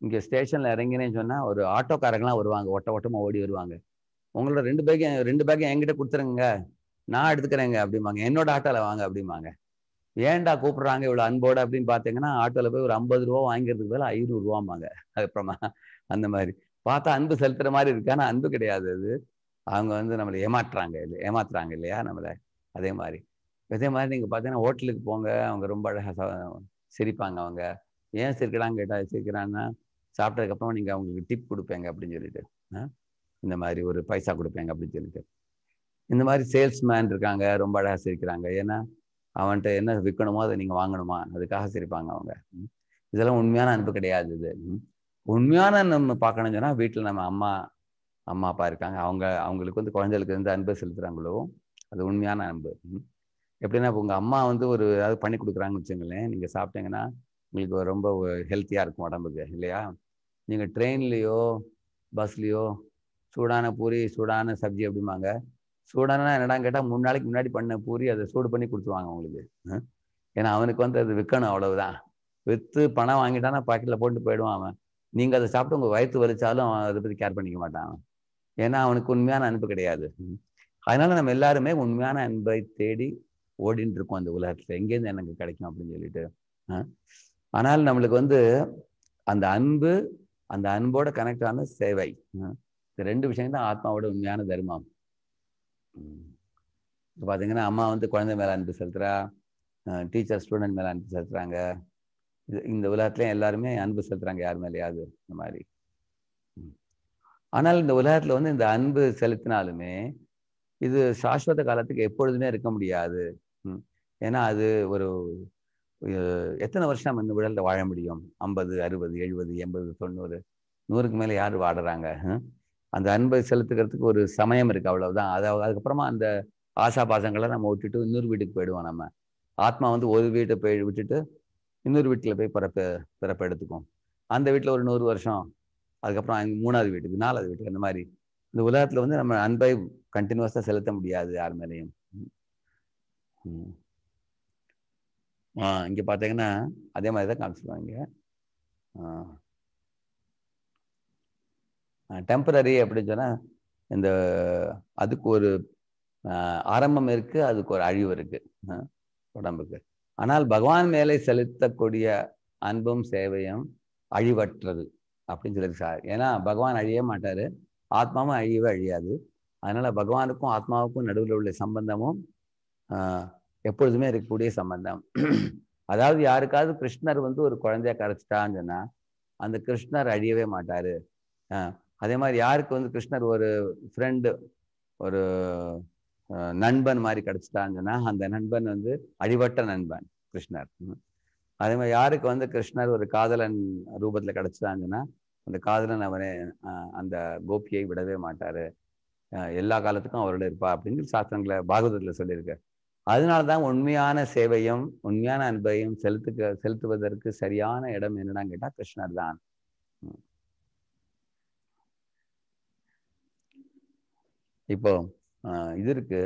இங்கே ஸ்டேஷனில் இறங்கினேன்னு சொன்னால் ஒரு ஆட்டோக்காரங்களாம் வருவாங்க ஒட்ட ஓட்டமாக ஓடி வருவாங்க உங்களோட ரெண்டு பேக்கும் ரெண்டு பேக்கும் என்கிட்ட கொடுத்துருங்க நான் எடுத்துக்கிறேங்க அப்படிம்பாங்க என்னோட ஆட்டோவில் வாங்க அப்படிம்பாங்க ஏன்டா கூப்பிடுறாங்க இவ்வளோ அன்போட அப்படின்னு பார்த்தீங்கன்னா ஆட்டோவில் போய் ஒரு ஐம்பது ரூபா வாங்கிறதுக்கு பதில் ரூபாம்பாங்க அதுக்கப்புறமா அந்த மாதிரி பார்த்தா அன்பு செலுத்துகிற மாதிரி இருக்கு ஆனால் அன்பு கிடையாது அது அவங்க வந்து நம்மளை ஏமாற்றுறாங்க இல்லை ஏமாத்துறாங்க இல்லையா நம்மளை அதே மாதிரி அதே மாதிரி நீங்கள் பார்த்தீங்கன்னா ஹோட்டலுக்கு போங்க அவங்க ரொம்ப அழகாக சிரிப்பாங்க அவங்க ஏன் சிரிக்கிறாங்க கேட்டால் சிரிக்கிறாங்கன்னா சாப்பிட்டதுக்கப்புறம் நீங்கள் அவங்களுக்கு டிப் கொடுப்பேங்க அப்படின்னு சொல்லிட்டு இந்த மாதிரி ஒரு பைசா கொடுப்பேங்க அப்படின்னு சொல்லிட்டு இந்த மாதிரி சேல்ஸ்மேன் இருக்காங்க ரொம்ப அழகாக சிரிக்கிறாங்க ஏன்னா அவன்கிட்ட என்ன விற்கணுமோ அதை நீங்கள் வாங்கணுமா அதுக்காக சிரிப்பாங்க அவங்க இதெல்லாம் உண்மையான அன்பு கிடையாது இது உண்மையான நம்ம பார்க்கணும்னு சொன்னால் வீட்டில் நம்ம அம்மா அம்மா அப்பா இருக்காங்க அவங்க அவங்களுக்கு வந்து குழந்தைகளுக்கு வந்து அன்பு செலுத்துகிறாங்களோ அது உண்மையான அன்பு எப்படின்னா இப்போ உங்கள் அம்மா வந்து ஒரு ஏதாவது பண்ணி கொடுக்குறாங்கன்னு வச்சுங்களேன் நீங்கள் சாப்பிட்டீங்கன்னா உங்களுக்கு ரொம்ப ஹெல்த்தியாக இருக்கும் உடம்புக்கு இல்லையா நீங்கள் ட்ரெயின்லேயோ பஸ்லேயோ சூடான பூரி சூடான சப்ஜி அப்படிம்பாங்க சூடானா என்னடான்னு கேட்டால் மூணு நாளைக்கு முன்னாடி பண்ண பூரி அதை சூடு பண்ணி கொடுத்துருவாங்க அவங்களுக்கு ஏன்னா அவனுக்கு வந்து அது விற்கணும் அவ்வளவுதான் விற்று பணம் வாங்கிட்டானா பாக்கெட்டில் போட்டு போயிடுவான் அவன் நீங்கள் அதை சாப்பிட்டு உங்கள் வயிற்று வலிச்சாலும் அவன் அதை பற்றி கேர் பண்ணிக்க மாட்டான் ஏன்னா அவனுக்கு உண்மையான அன்பு கிடையாது அதனால நம்ம எல்லாருமே உண்மையான அன்பை தேடி ஓடிட்டு இருக்கோம் அந்த உலகத்துல எங்கேருந்து எனக்கு கிடைக்கும் அப்படின்னு சொல்லிட்டு ஆனால் நம்மளுக்கு வந்து அந்த அன்பு அந்த அன்போட கனெக்டான சேவை இந்த ரெண்டு விஷயம் தான் ஆத்மாவோட உண்மையான தர்மம் இப்போ பார்த்தீங்கன்னா அம்மா வந்து குழந்தை மேலே அன்பு செலுத்துகிறா டீச்சர் ஸ்டூடெண்ட் மேலே அன்பு செலுத்துகிறாங்க இது இந்த உலகத்துலேயும் எல்லாருமே அன்பு செலுத்துகிறாங்க யார் மேலேயாவது இந்த மாதிரி ஆனால் இந்த உலகத்தில் வந்து இந்த அன்பு செலுத்தினாலுமே இது சாஸ்வத காலத்துக்கு எப்பொழுதுமே இருக்க முடியாது ஏன்னா அது ஒரு எத்தனை வருஷம் நம்ம இந்த உடலில் வாழ முடியும் ஐம்பது அறுபது எழுபது எண்பது தொண்ணூறு நூறுக்கு மேலே யார் வாடுறாங்க அந்த அன்பை செலுத்துக்கிறதுக்கு ஒரு சமயம் இருக்குது அவ்வளவுதான் அதை அதுக்கப்புறமா அந்த பாசங்களை நம்ம விட்டுட்டு இன்னொரு வீட்டுக்கு போயிடுவோம் நம்ம ஆத்மா வந்து ஒரு வீட்டை போய் விட்டுட்டு இன்னொரு வீட்டில் போய் பிறப்பு பிறப்பு எடுத்துக்கும் அந்த வீட்டில் ஒரு நூறு வருஷம் அதுக்கப்புறம் மூணாவது வீட்டுக்கு நாலாவது வீட்டுக்கு அந்த மாதிரி இந்த உலகத்தில் வந்து நம்ம அன்பை கண்டினியூஸாக செலுத்த முடியாது யார் மேலேயும் இங்கே பார்த்தீங்கன்னா அதே மாதிரி தான் காமிச்சிருவாங்க டெம்பரரி அப்படின்னு சொன்னால் இந்த அதுக்கு ஒரு ஆரம்பம் இருக்குது அதுக்கு ஒரு அழிவு இருக்குது உடம்புக்கு ஆனால் பகவான் மேலே செலுத்தக்கூடிய அன்பும் சேவையும் அழிவற்றது அப்படின்னு சொல்லியிருக்காரு ஏன்னா பகவான் அழிய மாட்டார் ஆத்மாவும் அழியவே அழியாது அதனால் பகவானுக்கும் ஆத்மாவுக்கும் நடுவில் உள்ள சம்பந்தமும் எப்பொழுதுமே இருக்கக்கூடிய சம்பந்தம் அதாவது யாருக்காவது கிருஷ்ணர் வந்து ஒரு குழந்தைய கரைச்சிட்டான்னு சொன்னால் அந்த கிருஷ்ணர் அழியவே மாட்டார் அதே மாதிரி யாருக்கு வந்து கிருஷ்ணர் ஒரு ஃப்ரெண்டு ஒரு நண்பன் மாதிரி கிடைச்சிட்டாங்கன்னா அந்த நண்பன் வந்து அடிபட்ட நண்பன் கிருஷ்ணர் அதே மாதிரி யாருக்கு வந்து கிருஷ்ணர் ஒரு காதலன் ரூபத்துல கிடைச்சிட்டாங்கன்னா அந்த காதலன் அவனை அந்த கோபியை விடவே மாட்டார் எல்லா காலத்துக்கும் அவரோட இருப்பா அப்படின்னு சாஸ்திரங்களை சொல்லியிருக்க அதனால தான் உண்மையான சேவையும் உண்மையான அன்பையும் செலுத்துக்க செலுத்துவதற்கு சரியான இடம் என்னன்னு கேட்டால் கிருஷ்ணர் தான் இப்போ இது இருக்கு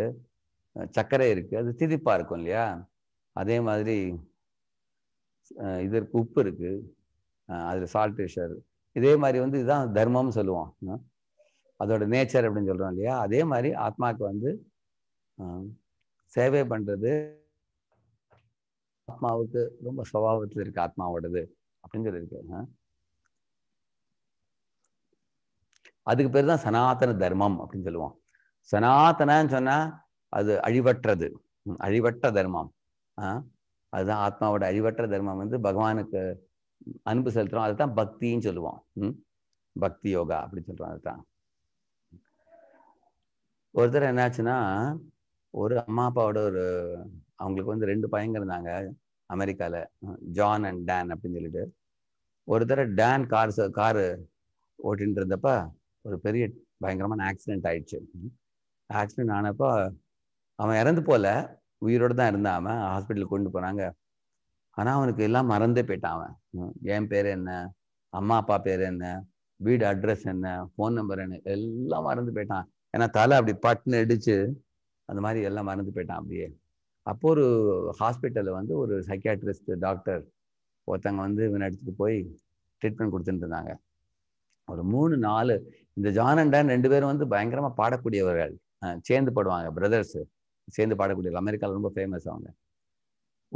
சர்க்கரை இருக்கு அது திதிப்பா இருக்கும் இல்லையா அதே மாதிரி இதற்கு உப்பு இருக்கு அதுல சால்ட் ஃபிஷர் இதே மாதிரி வந்து இதுதான் தர்மம்னு சொல்லுவோம் அதோட நேச்சர் அப்படின்னு சொல்றோம் இல்லையா அதே மாதிரி ஆத்மாவுக்கு வந்து சேவை பண்றது ஆத்மாவுக்கு ரொம்ப சுவாவத்தில் இருக்கு ஆத்மாவோடது அப்படின்னு சொல்லியிருக்கு அதுக்கு பேர் தான் சனாதன தர்மம் அப்படின்னு சொல்லுவோம் சனாத்தனன்னு சொன்னா அது அழிவற்றது அழிவற்ற தர்மம் ஆஹ் அதுதான் ஆத்மாவோட அழிவற்ற தர்மம் வந்து பகவானுக்கு அன்பு செலுத்துறோம் அதுதான் பக்தின்னு சொல்லுவோம் ம் பக்தி யோகா அப்படின்னு சொல்றோம் அதுதான் ஒரு தடவை என்னாச்சுன்னா ஒரு அம்மா அப்பாவோட ஒரு அவங்களுக்கு வந்து ரெண்டு பையங்க இருந்தாங்க அமெரிக்கால ஜான் அண்ட் டேன் அப்படின்னு சொல்லிட்டு ஒரு தடவை டேன் கார் காரு ஓட்டின்னு இருந்தப்ப ஒரு பெரிய பயங்கரமான ஆக்சிடென்ட் ஆயிடுச்சு ஆக்சிடென்ட் ஆனப்போ அவன் இறந்து போல உயிரோடு தான் இருந்தான் அவன் ஹாஸ்பிட்டலுக்கு கொண்டு போனாங்க ஆனால் அவனுக்கு எல்லாம் மறந்தே போயிட்டான் அவன் என் பேர் என்ன அம்மா அப்பா பேர் என்ன வீடு அட்ரஸ் என்ன ஃபோன் நம்பர் என்ன எல்லாம் மறந்து போயிட்டான் ஏன்னா தலை அப்படி பட்டுன்னு அடிச்சு அந்த மாதிரி எல்லாம் மறந்து போயிட்டான் அப்படியே அப்போ ஒரு ஹாஸ்பிட்டலில் வந்து ஒரு சைக்கியாட்ரிஸ்ட் டாக்டர் ஒருத்தங்க வந்து இவனை எடுத்துகிட்டு போய் ட்ரீட்மெண்ட் கொடுத்துட்டு இருந்தாங்க ஒரு மூணு நாலு இந்த ஜான் ரெண்டு பேரும் வந்து பயங்கரமாக பாடக்கூடியவர்கள் சேர்ந்து பாடுவாங்க பிரதர்ஸு சேர்ந்து பாடக்கூடிய அமெரிக்காவில் ரொம்ப ஃபேமஸ் அவங்க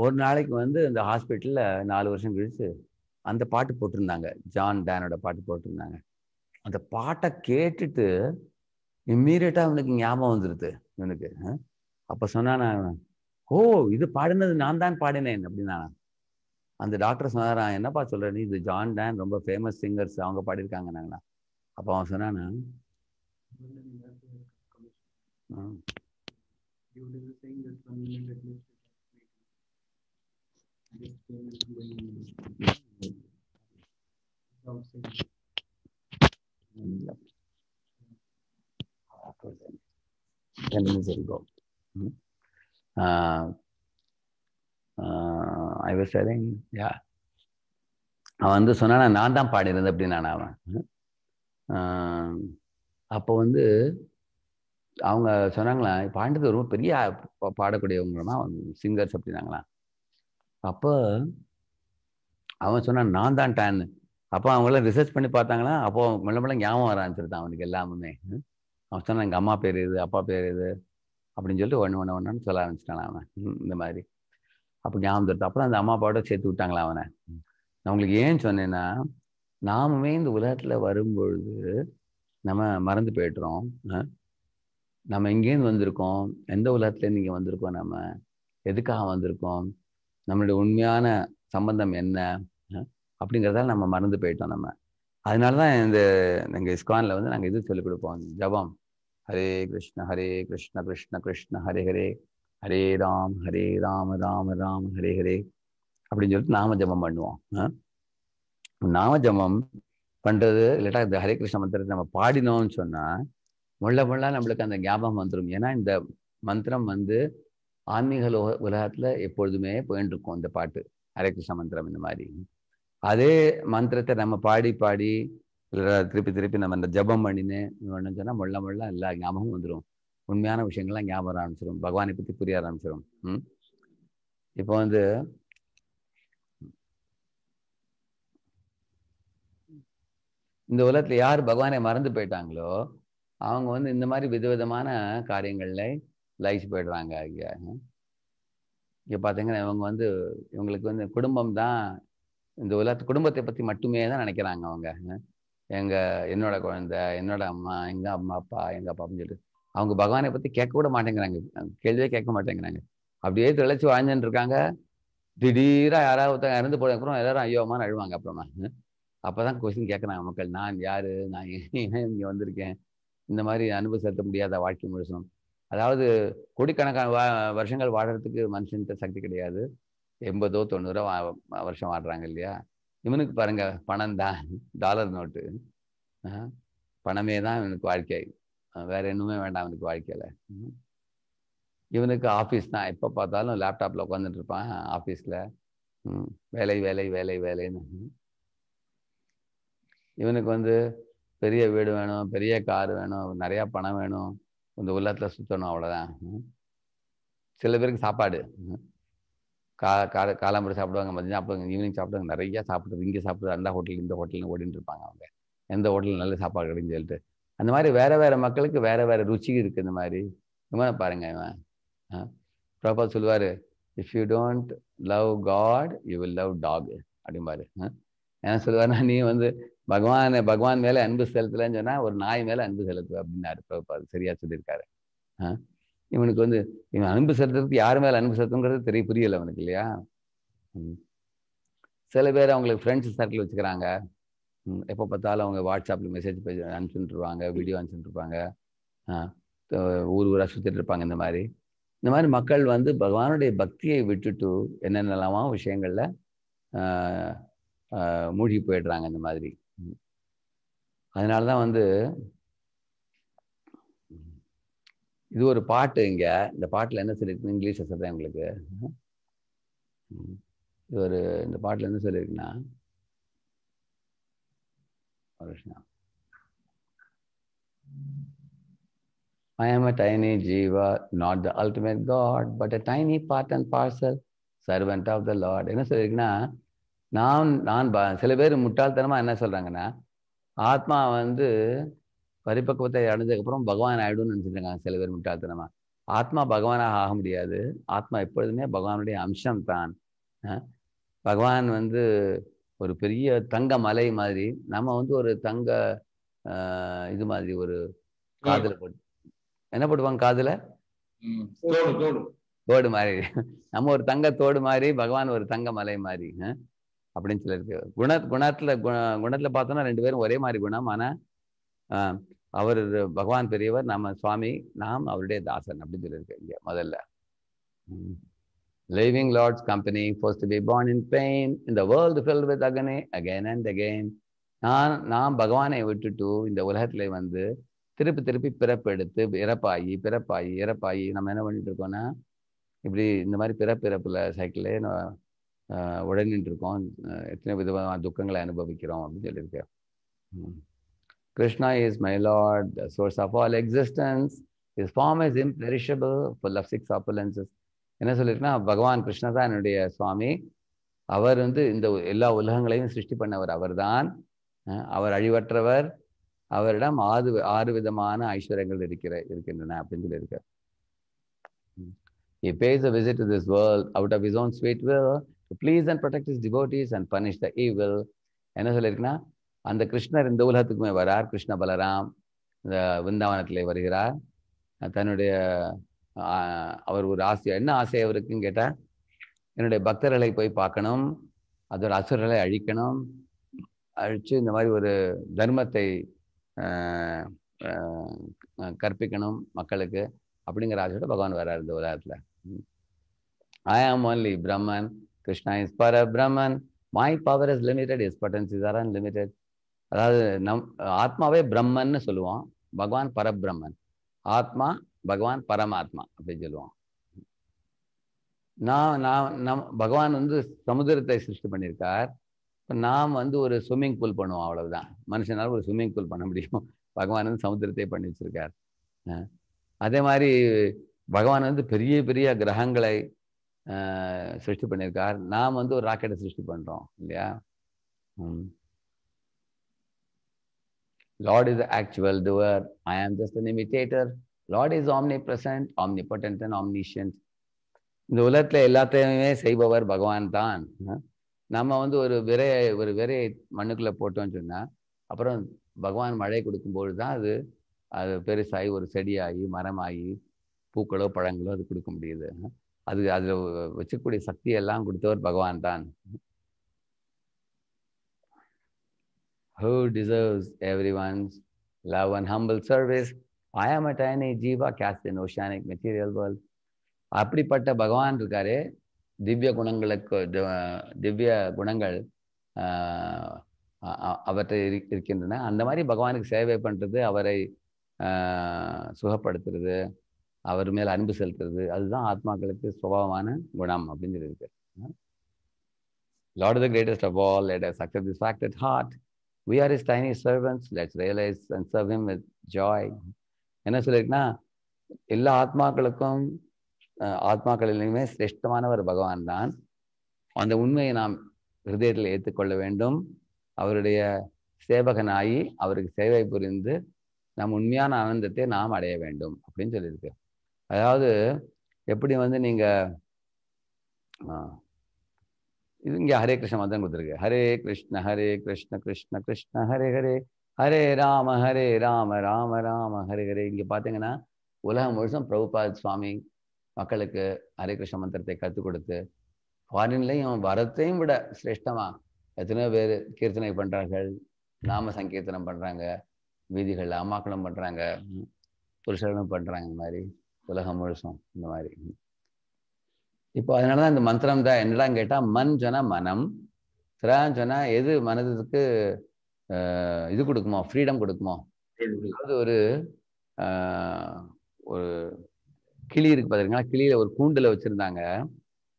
ஒரு நாளைக்கு வந்து இந்த ஹாஸ்பிட்டலில் நாலு வருஷம் கழித்து அந்த பாட்டு போட்டிருந்தாங்க ஜான் டேனோட பாட்டு போட்டிருந்தாங்க அந்த பாட்டை கேட்டுட்டு இம்மீடியட்டாக அவனுக்கு ஞாபகம் வந்துடுது இவனுக்கு அப்போ சொன்னான் ஓ இது பாடினது நான் தான் பாடினேன் அப்படின்னா அந்த டாக்டர் சொன்னாரான் என்னப்பா சொல்கிற நீ இது ஜான் டேன் ரொம்ப ஃபேமஸ் சிங்கர்ஸ் அவங்க பாடியிருக்காங்க நாங்கண்ணா அப்போ அவன் சொன்னானா அவன் வந்து சொன்னா நான் தான் பாடியிருந்தேன் அப்படின்னா அவன் அப்போ வந்து அவங்க சொன்னாங்களா பாண்டது ரொம்ப பெரிய பாடக்கூடியவங்களா சிங்கர்ஸ் அப்படின்னாங்களாம் அப்போ அவன் சொன்னான் நான் தான் டேன் அப்போ அவங்களாம் ரிசர்ச் பண்ணி பார்த்தாங்களா அப்போ மெல்ல மெல்ல ஞாபகம் வர ஆரம்பிச்சிருந்தான் அவனுக்கு எல்லாமே அவன் சொன்னான் எங்கள் அம்மா பேர் இது அப்பா பேர் இது அப்படின்னு சொல்லிட்டு ஒன்று ஒன்று ஒன்றுன்னு சொல்ல ஆரம்பிச்சிட்டான் அவன் இந்த மாதிரி அப்போ ஞாபகம் தருது அப்புறம் அந்த அம்மா அப்பாவோட சேர்த்து விட்டாங்களா அவனை நான் உங்களுக்கு ஏன் சொன்னேன்னா நாமுமே இந்த உலகத்தில் வரும்பொழுது நம்ம மறந்து போய்ட்டுறோம் நம்ம எங்கேருந்து வந்திருக்கோம் எந்த உலகத்துலேருந்து இங்கே வந்திருக்கோம் நம்ம எதுக்காக வந்திருக்கோம் நம்மளுடைய உண்மையான சம்பந்தம் என்ன அப்படிங்கிறதால நம்ம மறந்து போயிட்டோம் நம்ம அதனால தான் இந்த எங்கள் இஸ்கானில் வந்து நாங்கள் இது சொல்லிக் கொடுப்போம் ஜபம் ஹரே கிருஷ்ண ஹரே கிருஷ்ண கிருஷ்ண கிருஷ்ண ஹரே ஹரே ஹரே ராம் ஹரே ராம ராம ராம் ஹரே ஹரே அப்படின்னு சொல்லிட்டு நாம ஜபம் பண்ணுவோம் நாம ஜபம் பண்ணுறது இல்லாட்டா இந்த ஹரே கிருஷ்ண மந்திரத்தை நம்ம பாடினோம்னு சொன்னால் முள்ள முள்ள நம்மளுக்கு அந்த ஞாபகம் வந்துடும் ஏன்னா இந்த மந்திரம் வந்து ஆன்மீக உலகத்துல எப்பொழுதுமே போயிட்டு இருக்கும் இந்த பாட்டு ஹரேகிருஷ்ண மந்திரம் இந்த மாதிரி அதே மந்திரத்தை நம்ம பாடி பாடி திருப்பி திருப்பி நம்ம இந்த ஜபம் பண்ணின்னு ஒன்று சொன்னால் முள்ள முள்ள எல்லா ஞாபகம் வந்துடும் உண்மையான விஷயங்கள்லாம் ஞாபகம் ஆரம்பிச்சிடும் பகவானை பற்றி புரிய ஆரம்பிச்சிடும் இப்போ வந்து இந்த உலகத்துல யார் பகவானை மறந்து போயிட்டாங்களோ அவங்க வந்து இந்த மாதிரி விதவிதமான காரியங்களில் லைஃப் போயிடுறாங்க ஐயா இங்கே பார்த்தீங்கன்னா இவங்க வந்து இவங்களுக்கு வந்து குடும்பம் தான் இந்த உலகத்து குடும்பத்தை பற்றி மட்டுமே தான் நினைக்கிறாங்க அவங்க எங்கள் என்னோட குழந்த என்னோட அம்மா எங்கள் அம்மா அப்பா எங்கள் அப்பா அப்படின்னு சொல்லிட்டு அவங்க பகவானை பற்றி கேட்க கூட மாட்டேங்கிறாங்க கேள்வியே கேட்க மாட்டேங்கிறாங்க அப்படியே திளைச்சி வாழ்ந்துட்டு இருக்காங்க திடீராக யாராவது ஒருத்தங்க இறந்து போன அப்புறம் எல்லாரும் ஐயோமான்னு அழுவாங்க அப்புறமா அப்போ தான் கொஸ்டின் கேட்குறாங்க மக்கள் நான் யார் நான் இங்கே வந்திருக்கேன் இந்த மாதிரி அனுபவம் செலுத்த முடியாத வாழ்க்கை முழுசும் அதாவது கோடிக்கணக்கான வா வருஷங்கள் வாழறதுக்கு மனுஷன்கிட்ட சக்தி கிடையாது எண்பதோ தொண்ணூறோ வருஷம் வாடுறாங்க இல்லையா இவனுக்கு பாருங்க பணம் தான் டாலர் நோட்டு பணமே தான் இவனுக்கு வாழ்க்கை வேற இன்னுமே வேண்டாம் அவனுக்கு வாழ்க்கையில இவனுக்கு ஆஃபீஸ் தான் எப்போ பார்த்தாலும் லேப்டாப்பில் உட்காந்துட்டு இருப்பான் ஆஃபீஸில் வேலை வேலை வேலை வேலைன்னு இவனுக்கு வந்து பெரிய வீடு வேணும் பெரிய கார் வேணும் நிறையா பணம் வேணும் இந்த உள்ளத்துல சுற்றணும் அவ்வளோதான் சில பேருக்கு சாப்பாடு கா கால காலம்பரை சாப்பிடுவாங்க மதியம் சாப்பிடுவாங்க ஈவினிங் சாப்பிடுவாங்க நிறையா சாப்பிடுவது இங்கே சாப்பிடுறது அந்த ஹோட்டல் இந்த ஹோட்டல்னு ஓடிட்டு இருப்பாங்க அவங்க எந்த ஹோட்டலில் நல்ல சாப்பாடு கிடைக்குன்னு சொல்லிட்டு அந்த மாதிரி வேற வேற மக்களுக்கு வேற வேற ருச்சி இருக்குது இந்த மாதிரி இவன் பாருங்க இவன் ப்ராப்பா சொல்லுவார் if you don't love God you will love dog அப்படிம்பாரு ஏன்னா சொல்லுவார்னா நீ வந்து பகவான் பகவான் மேலே அன்பு செலுத்தலைன்னு சொன்னால் ஒரு நாய் மேலே அன்பு செலுத்து அப்படின்னாரு பிரபாத் சரியாக சொல்லியிருக்காரு இவனுக்கு வந்து இவன் அன்பு செலுத்துறதுக்கு யார் மேலே அன்பு செலுத்துங்கிறது தெரிய புரியலை அவனுக்கு இல்லையா சில பேர் அவங்களுக்கு ஃப்ரெண்ட்ஸ் சர்க்கிள் வச்சுக்கிறாங்க எப்போ பார்த்தாலும் அவங்க வாட்ஸ்அப்பில் மெசேஜ் அனுப்பிச்சுட்டுருவாங்க வீடியோ இருப்பாங்க ஊர் ஊராக சுற்றிட்டு இருப்பாங்க இந்த மாதிரி இந்த மாதிரி மக்கள் வந்து பகவானுடைய பக்தியை விட்டுட்டு என்னென்னலாமா விஷயங்களில் மூழ்கி போயிடுறாங்க இந்த மாதிரி அதனால தான் வந்து இது ஒரு பாட்டு இங்கே இந்த பாட்டில் என்ன சொல்லியிருக்கு இங்கிலீஷில் சொல்கிறேன் உங்களுக்கு இது ஒரு இந்த பாட்டில் என்ன சொல்லியிருக்குண்ணா I am a tiny jiva, not the ultimate God, but a tiny part and parcel, servant of the Lord. என்ன சொல்லியிருக்குன்னா நான் நான் சில பேர் முட்டாள்தனமாக என்ன சொல்கிறாங்கன்னா ஆத்மா வந்து பரிபக்குவத்தை அடைஞ்சதுக்கப்புறம் பகவான் ஆயிடும்னு நினச்சிட்டு இருக்காங்க சில பேர் முட்டாள்தனமாக ஆத்மா பகவானாக ஆக முடியாது ஆத்மா எப்பொழுதுமே பகவானுடைய அம்சம் தான் பகவான் வந்து ஒரு பெரிய தங்க மலை மாதிரி நம்ம வந்து ஒரு தங்க இது மாதிரி ஒரு காதில் போட்டு என்ன போட்டுவாங்க காதுல தோடு மாதிரி நம்ம ஒரு தங்க தோடு மாதிரி பகவான் ஒரு தங்க மலை மாதிரி அப்படின்னு சொல்லியிருக்கு குண குணத்துல குண குணத்துல பார்த்தோம்னா ரெண்டு பேரும் ஒரே மாதிரி குணம் ஆனா அவர் பகவான் பெரியவர் நம்ம சுவாமி நாம் அவருடைய தாசன் அப்படின்னு சொல்லியிருக்கு இங்கே முதல்ல living lord's company first be born in pain இந்த world fill with again again and again நான் நான் பகவானை விட்டுட்டு இந்த உலகத்துல வந்து திருப்பி திருப்பி பிறப்பு எடுத்து இறப்பாயி பிறப்பாயி இறப்பாயி நம்ம என்ன பண்ணிட்டு இருக்கோம்னா இப்படி இந்த மாதிரி பிறப்பிறப்புல சைக்கிளே இருக்கோம் எத்தனை விதமான துக்கங்களை அனுபவிக்கிறோம் அப்படின்னு சொல்லியிருக்கேன் Krishna is my lord source of all existence is form is imperishable full of six opulences என்ன சொல்லியிருக்கேன் பகவான் கிருஷ்ணா தான் என்னுடைய சுவாமி அவர் வந்து இந்த எல்லா உலகங்களையும் சிருஷ்டி பண்ணவர் அவர்தான் அவர் அழிவற்றவர் அவரிடம் ஆறு ஆறு விதமான ஐஸ்வர்யங்கள் இருக்கிற இருக்கின்றன அப்படின்னு சொல்லியிருக்கார் he pays a visit this this out of is his own please and protect is devotees and punish the evil என்ன சொல்லியிருக்குன்னா அந்த கிருஷ்ணர் இந்த உலகத்துக்குமே வரார் கிருஷ்ண பலராம் இந்த விருந்தாவனத்தில் வருகிறார் தன்னுடைய அவர் ஒரு ஆசை என்ன ஆசை அவருக்குன்னு கேட்டால் என்னுடைய பக்தர்களை போய் பார்க்கணும் அதோட அசுரர்களை அழிக்கணும் அழித்து இந்த மாதிரி ஒரு தர்மத்தை கற்பிக்கணும் மக்களுக்கு அப்படிங்கிற ஆசையோட பகவான் வர்றார் இந்த உலகத்தில் ஐ ஆம் only Brahman Krishna is Para Brahman my power is limited is potencies are unlimited அதாவது நம் ஆத்மாவே பிரம்மன்னு சொல்லுவோம் பகவான் பரபிரம்மன் ஆத்மா பகவான் பரமாத்மா அப்படின்னு சொல்லுவோம் நான் நான் நம் பகவான் வந்து சமுதிரத்தை சிருஷ்டி பண்ணியிருக்கார் நாம் வந்து ஒரு ஸ்விம்மிங் பூல் பண்ணுவோம் அவ்வளவுதான் மனுஷனால் ஒரு ஸ்விம்மிங் பூல் பண்ண முடியும் பகவான் வந்து சமுத்திரத்தை பண்ணி வச்சிருக்கார் அதே மாதிரி பகவான் வந்து பெரிய பெரிய கிரகங்களை சிருஷ்டி பண்ணியிருக்கார் நாம் வந்து ஒரு ராக்கெட்டை சிருஷ்டி பண்ணுறோம் இல்லையா lord is actual doer I am just an imitator lord is omnipresent omnipotent and omniscient இந்த உலகத்தில் எல்லாத்தையுமே செய்பவர் பகவான் தான் நம்ம வந்து ஒரு விரையை ஒரு விரையை மண்ணுக்குள்ளே போட்டோம்னு சொன்னால் அப்புறம் பகவான் மழை கொடுக்கும்போது தான் அது அது பெருசாகி ஒரு செடியாகி மரமாகி பூக்களோ பழங்களோ அது கொடுக்க முடியுது அது அதில் வச்சுக்கூடிய சக்தியெல்லாம் கொடுத்தவர் பகவான் தான் who deserves everyone's love and humble service I am a tiny jiva cast in oceanic material world அப்படிப்பட்ட பகவான் இருக்காரு திவ்ய குணங்களுக்கு திவ்ய குணங்கள் அவற்றை இருக்கின்றன அந்த மாதிரி பகவானுக்கு சேவை பண்ணுறது அவரை சுகப்படுத்துறது அவர் மேல் அன்பு செலுத்துறது அதுதான் ஆத்மாக்களுக்கு சுபாவமான குணம் அப்படின்னு சொல்லியிருக்கு Lord, the greatest of all let us accept this fact at heart. We are His tiny servants. Let's என்ன சொல்லியிருக்குன்னா எல்லா ஆத்மாக்களுக்கும் ஆத்மாக்களிலுமே சிரேஷ்டமானவர் பகவான் தான் அந்த உண்மையை நாம் ஹிருதயத்தில் ஏற்றுக்கொள்ள வேண்டும் அவருடைய சேவகனாகி அவருக்கு சேவை புரிந்து நம் உண்மையான ஆனந்தத்தை நாம் அடைய வேண்டும் அப்படின்னு சொல்லியிருக்கேன் அதாவது எப்படி வந்து நீங்கள் இது இங்கே ஹரே கிருஷ்ண மந்திரம் கொடுத்துருக்கு ஹரே கிருஷ்ண ஹரே கிருஷ்ண கிருஷ்ண கிருஷ்ண ஹரே ஹரே ஹரே ராம ஹரே ராம ராம ராம ஹரே ஹரே இங்கே பார்த்தீங்கன்னா உலகம் முழுசும் பிரபுபாத் சுவாமி மக்களுக்கு ஹரே கிருஷ்ண மந்திரத்தை கற்றுக் கொடுத்து ஃபாரின்லையும் வரத்தையும் விட சிரேஷ்டமாக எத்தனையோ பேர் கீர்த்தனை பண்ணுறார்கள் நாம சங்கீர்த்தனம் பண்ணுறாங்க வீதிகளில் அம்மாக்களும் பண்ணுறாங்க புருஷர்களும் பண்ணுறாங்க இந்த மாதிரி உலகம் முழுசும் இந்த மாதிரி இப்போ அதனால தான் இந்த மந்திரம் தான் என்னலாம் கேட்டால் மண் சொன்னா மனம் திரா சொன்னால் எது மனதுக்கு இது கொடுக்குமோ ஃப்ரீடம் கொடுக்குமோ அது ஒரு ஒரு கிளி இருக்கு பார்த்துருங்களா கிளியில ஒரு கூண்டில் வச்சுருந்தாங்க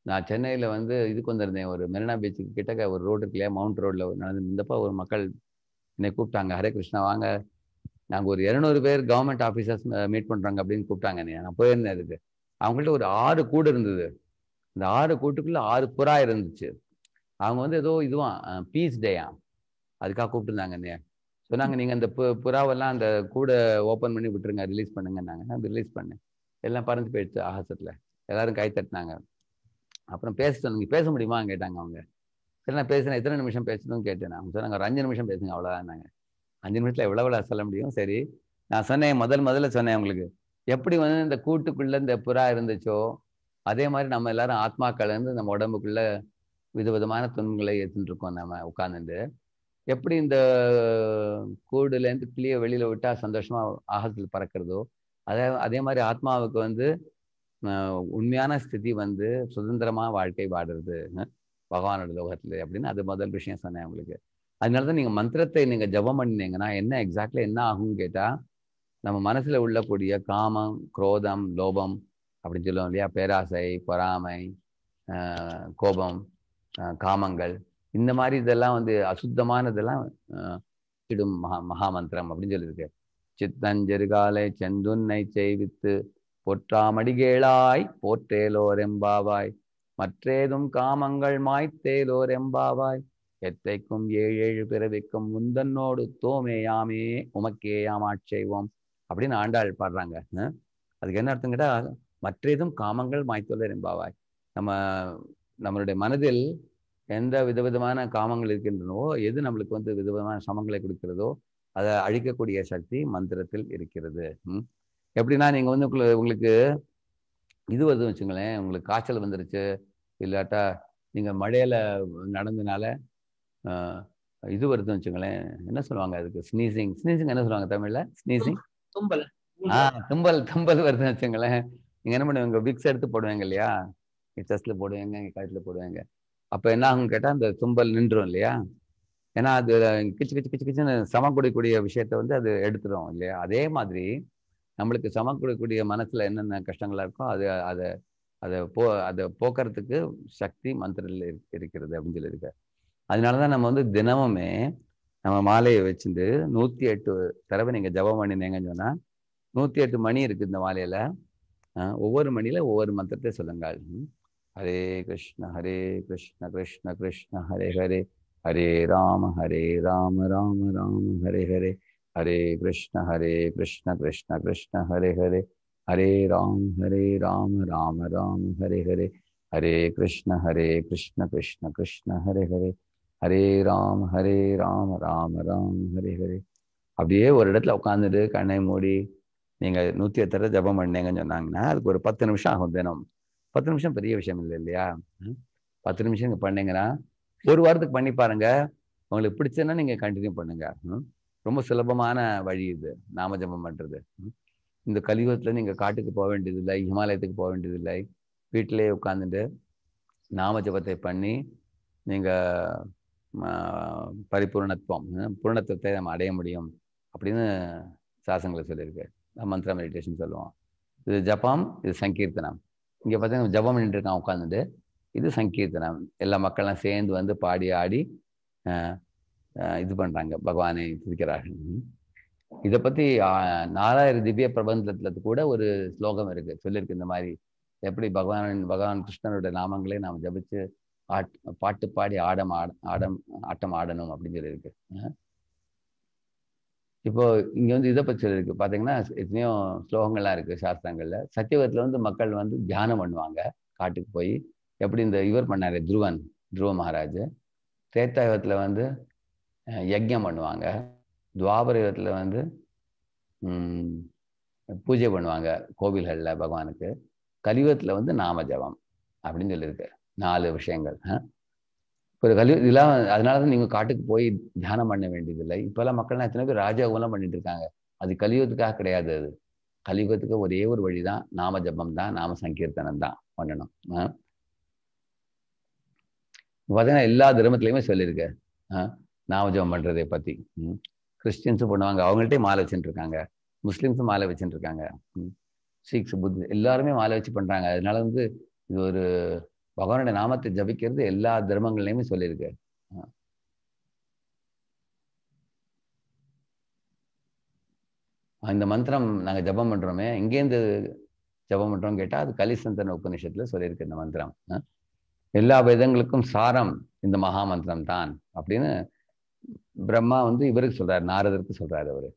நான் சென்னையில் வந்து இதுக்கு வந்திருந்தேன் ஒரு மெரினா பீச்சுக்கு கிட்டக்க ஒரு ரோடு இருக்குல்லையா மவுண்ட் ரோடில் நடந்து இருந்தப்போ ஒரு மக்கள் என்னை கூப்பிட்டாங்க ஹரே கிருஷ்ணா வாங்க நாங்கள் ஒரு இரநூறு பேர் கவர்மெண்ட் ஆஃபீஸர்ஸ் மீட் பண்ணுறாங்க அப்படின்னு கூப்பிட்டாங்க நான் போயிருந்தேன் அதுக்கு அவங்கள்ட்ட ஒரு ஆறு கூடு இருந்தது இந்த ஆறு கூட்டுக்குள்ளே ஆறு புறா இருந்துச்சு அவங்க வந்து ஏதோ இதுவான் பீஸ் டேயா அதுக்காக கூப்பிட்டுருந்தாங்க என்னையா சொன்னாங்க நீங்கள் அந்த பு புறாவெல்லாம் அந்த கூடை ஓப்பன் பண்ணி விட்டுருங்க ரிலீஸ் பண்ணுங்கன்னாங்க நான் ரிலீஸ் பண்ணேன் எல்லாம் பறந்து போயிடுச்சு ஆகாசத்தில் எல்லோரும் கை தட்டினாங்க அப்புறம் பேச சொன்னீங்க பேச முடியுமா கேட்டாங்க அவங்க சரி நான் பேசுகிறேன் எத்தனை நிமிஷம் பேசணும்னு கேட்டேன் அவங்க சொன்னாங்க ஒரு அஞ்சு நிமிஷம் பேசுங்க நாங்கள் அஞ்சு நிமிஷத்தில் எவ்வளோ சொல்ல முடியும் சரி நான் சொன்னேன் முதல் முதல்ல சொன்னேன் உங்களுக்கு எப்படி வந்து இந்த கூட்டுக்குள்ளே இந்த புறா இருந்துச்சோ அதே மாதிரி நம்ம எல்லாரும் ஆத்மாக்கள் இருந்து நம்ம வித விதவிதமான துன்பங்களை ஏற்றுட்டு இருக்கோம் நம்ம உட்காந்துட்டு எப்படி இந்த கூடுலேருந்து கிளியை வெளியில் விட்டால் சந்தோஷமாக ஆகத்தில் பறக்கிறதோ அதே அதே மாதிரி ஆத்மாவுக்கு வந்து உண்மையான ஸ்திதி வந்து சுதந்திரமாக வாழ்க்கை வாடுறது பகவானோட லோகத்தில் அப்படின்னு அது முதல் விஷயம் சொன்னேன் உங்களுக்கு அதனால தான் நீங்க மந்திரத்தை நீங்க ஜபம் பண்ணினீங்கன்னா என்ன எக்ஸாக்ட்லி என்ன ஆகும்னு கேட்டா நம்ம மனசுல உள்ளக்கூடிய காமம் குரோதம் லோபம் அப்படின்னு சொல்லுவோம் இல்லையா பேராசை பொறாமை கோபம் காமங்கள் இந்த மாதிரி இதெல்லாம் வந்து அசுத்தமானதெல்லாம் சிடும் மகா மகாமந்திரம் அப்படின்னு சொல்லியிருக்கு சித்தஞ்செருகாலை செந்துன்னை செய்வித்து பொற்றாமடிகேளாய் போற்றேலோரெம்பாவாய் மற்றேதும் காமங்கள் மாய்த்தேலோரெம்பாவாய் எத்தைக்கும் ஏழு ஏழு பிறவிக்கும் முந்தன்னோடு தோமேயாமே உமக்கேயாமாட்செய்வோம் அப்படின்னு ஆண்டாள் பாடுறாங்க அதுக்கு என்ன அர்த்தம் கேட்டால் மற்றதும் காமங்கள் மாய்த்தொல்ல என்பாவாய் நம்ம நம்மளுடைய மனதில் எந்த விதவிதமான காமங்கள் இருக்கின்றனவோ எது நம்மளுக்கு வந்து விதவிதமான சமங்களை கொடுக்கிறதோ அதை அழிக்கக்கூடிய சக்தி மந்திரத்தில் இருக்கிறது எப்படின்னா நீங்கள் வந்து உங்களுக்கு இது வந்து வச்சுங்களேன் உங்களுக்கு காய்ச்சல் வந்துருச்சு இல்லாட்டா நீங்கள் மழையில் நடந்தனால இது வருதுன்னு வச்சுங்களேன் என்ன சொல்லுவாங்க அதுக்கு ஸ்னீசிங் ஸ்னீசிங் என்ன சொல்லுவாங்க தமிழ்ல ஸ்னீசிங் தும்பல் ஆஹ் தும்பல் தும்பல் வருதுன்னு வச்சுங்களேன் நீங்க என்ன பண்ணுவீங்க விக்ஸ் எடுத்து போடுவாங்க இல்லையா செஸ்ட்ல போடுவாங்க கழுத்துல போடுவாங்க அப்ப என்ன ஆகும் கேட்டா அந்த தும்பல் நின்றும் இல்லையா ஏன்னா அது கிச்சு கிச்சு கிச்சு கிச்சுன்னு சம கொடுக்கக்கூடிய விஷயத்த வந்து அது எடுத்துடும் இல்லையா அதே மாதிரி நம்மளுக்கு சம கொடுக்கக்கூடிய மனசுல என்னென்ன கஷ்டங்களா இருக்கோ அது அதை அதை போ அதை போக்குறதுக்கு சக்தி மந்திரில் இருக்கிறது அப்படின்னு சொல்லியிருக்காரு அதனாலதான் நம்ம வந்து தினமுமே நம்ம மாலையை வச்சுட்டு நூத்தி எட்டு தடவை நீங்க ஜபம் பண்ணினேங்கன்னு சொன்னா நூத்தி எட்டு மணி இருக்கு இந்த மாலையில ஒவ்வொரு மணியில ஒவ்வொரு மந்திரத்தை சொல்லுங்கள் ஹரே கிருஷ்ண ஹரே கிருஷ்ண கிருஷ்ண கிருஷ்ண ஹரே ஹரே ஹரே ராம ஹரே ராம ராம ராம ஹரே ஹரே ஹரே கிருஷ்ண ஹரே கிருஷ்ண கிருஷ்ண கிருஷ்ண ஹரே ஹரே ஹரே ராம் ஹரே ராம ராம ராம ஹரே ஹரே ஹரே கிருஷ்ண ஹரே கிருஷ்ண கிருஷ்ண கிருஷ்ண ஹரே ஹரே ஹரே ராம் ஹரே ராம் ராம ராம் ஹரே ஹரே அப்படியே ஒரு இடத்துல உட்காந்துட்டு கண்ணை மூடி நீங்க நூத்தி எத்தர ஜபம் பண்ணீங்கன்னு சொன்னாங்கன்னா அதுக்கு ஒரு பத்து நிமிஷம் ஆகும் தினம் பத்து நிமிஷம் பெரிய விஷயம் இல்லை இல்லையா பத்து நிமிஷம் பண்ணீங்கன்னா ஒரு வாரத்துக்கு பண்ணி பாருங்க உங்களுக்கு பிடிச்சதுன்னா நீங்க கண்டினியூ பண்ணுங்க ரொம்ப சுலபமான வழி இது நாம ஜபம் பண்றது இந்த கலியுகத்துல நீங்க காட்டுக்கு போக வேண்டியது இல்லை ஹிமாலயத்துக்கு போக வேண்டியது இல்லை வீட்டிலேயே உட்காந்துட்டு நாம ஜபத்தை பண்ணி நீங்க பரிபூர்ணத்துவம் பூர்ணத்துவத்தை நம்ம அடைய முடியும் அப்படின்னு சாசங்களை சொல்லியிருக்கு மந்த்ரா மெடிடேஷன் சொல்லுவோம் இது ஜபம் இது சங்கீர்த்தனம் இங்கே பார்த்தீங்கன்னா ஜபம் நின்று நான் உட்காந்துட்டு இது சங்கீர்த்தனம் எல்லா மக்கள்லாம் சேர்ந்து வந்து பாடி ஆடி இது பண்ணுறாங்க பகவானை துதிக்கிறார்கள் இதை பற்றி நாலாயிரம் திவ்ய பிரபந்தத்தில் கூட ஒரு ஸ்லோகம் இருக்குது சொல்லியிருக்கு இந்த மாதிரி எப்படி பகவானின் பகவான் கிருஷ்ணனுடைய நாமங்களே நாம் ஜபிச்சு பாட்டு பாடி ஆடம் ஆட ஆடம் ஆட்டம் ஆடணும் அப்படின்னு இருக்கு இப்போ இங்க வந்து இதை பற்றி இருக்கு பார்த்தீங்கன்னா எத்தனையோ ஸ்லோகங்கள்லாம் இருக்கு சாஸ்திரங்கள்ல சத்தியவத்தில் வந்து மக்கள் வந்து தியானம் பண்ணுவாங்க காட்டுக்கு போய் எப்படி இந்த இவர் பண்ணாரு துருவன் துருவ மகாராஜ் தேத்தாயுகத்துல வந்து யஜ்யம் பண்ணுவாங்க துவாபர யுகத்தில் வந்து பூஜை பண்ணுவாங்க கோவில்களில் பகவானுக்கு கலியுகத்தில் வந்து நாம ஜபம் அப்படின்னு சொல்லியிருக்கு நாலு விஷயங்கள் ஒரு கல்வி இதெல்லாம் அதனால தான் நீங்கள் காட்டுக்கு போய் தியானம் பண்ண வேண்டியதில்லை இப்போல்லாம் மக்கள்லாம் எத்தனை பேர் ராஜயோகம்லாம் பண்ணிட்டு இருக்காங்க அது கலியுகத்துக்காக கிடையாது அது கலியுகத்துக்கு ஒரே ஒரு வழி தான் நாம ஜபம் தான் நாம சங்கீர்த்தனம் தான் பண்ணணும் பார்த்தீங்கன்னா எல்லா தர்மத்துலையுமே சொல்லியிருக்க நாம ஜபம் பண்ணுறதை பற்றி கிறிஸ்டின்ஸும் பண்ணுவாங்க அவங்கள்ட்டே மாலை வச்சுட்டு இருக்காங்க முஸ்லீம்ஸும் மாலை வச்சுட்டு இருக்காங்க சீக்ஸ் புத் எல்லாருமே மாலை வச்சு பண்ணுறாங்க அதனால வந்து இது ஒரு பகவானுடைய நாமத்தை ஜபிக்கிறது எல்லா தர்மங்களையுமே சொல்லியிருக்காரு இந்த மந்திரம் நாங்கள் ஜபம் பண்றோமே எங்கேருந்து ஜபம் பண்றோம் கேட்டால் அது கலிசந்தன உபநிஷத்துல சொல்லியிருக்கு இந்த மந்திரம் எல்லா வேதங்களுக்கும் சாரம் இந்த மகா மந்திரம் தான் அப்படின்னு பிரம்மா வந்து இவருக்கு சொல்றாரு நாரதருக்கு சொல்றாரு அவரு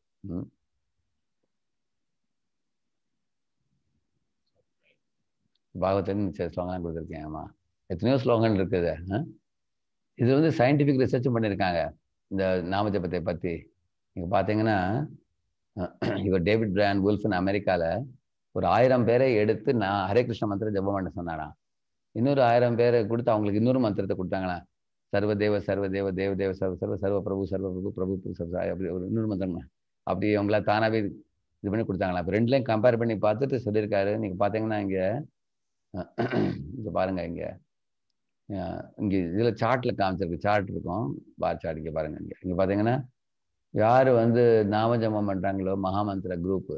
பாகவத்தின் சில ஸ்லோகம்லாம் கொடுத்துருக்கேன் ஆமாம் எத்தனையோ ஸ்லோகன் இருக்குது இது வந்து சயின்டிஃபிக் ரிசர்ச்சும் பண்ணியிருக்காங்க இந்த நாமஜபத்தை பற்றி நீங்கள் பார்த்தீங்கன்னா இவர் டேவிட் பிரான் வில்சன் அமெரிக்காவில் ஒரு ஆயிரம் பேரை எடுத்து நான் ஹரே கிருஷ்ண மந்திரம் ஜெபம் பண்ண சொன்னாராம் இன்னொரு ஆயிரம் பேரை கொடுத்து அவங்களுக்கு இன்னொரு மந்திரத்தை கொடுத்தாங்களா சர்வதேவ சர்வதேவ தேவ தேவ சர்வ சர்வ சர்வ பிரபு சர்வ பிரபு பிரபு சர்வ அப்படி ஒரு இன்னொரு மந்திரம் அப்படி அவங்கள தானாகவே இது பண்ணி கொடுத்தாங்களா இப்போ ரெண்டுலேயும் கம்பேர் பண்ணி பார்த்துட்டு சொல்லியிருக்காரு நீங்கள் பார்த்தீங்கன்னா இங்கே இங்கே பாருங்கள் இங்கே இங்கே இதில் சார்ட்டில் காமிச்சிருக்கு சார்ட் இருக்கும் பார் சார்ட் இங்கே பாருங்கள் இங்கே இங்கே பார்த்தீங்கன்னா யார் வந்து நாமஜபம் பண்ணுறாங்களோ மகாமந்திர குரூப்பு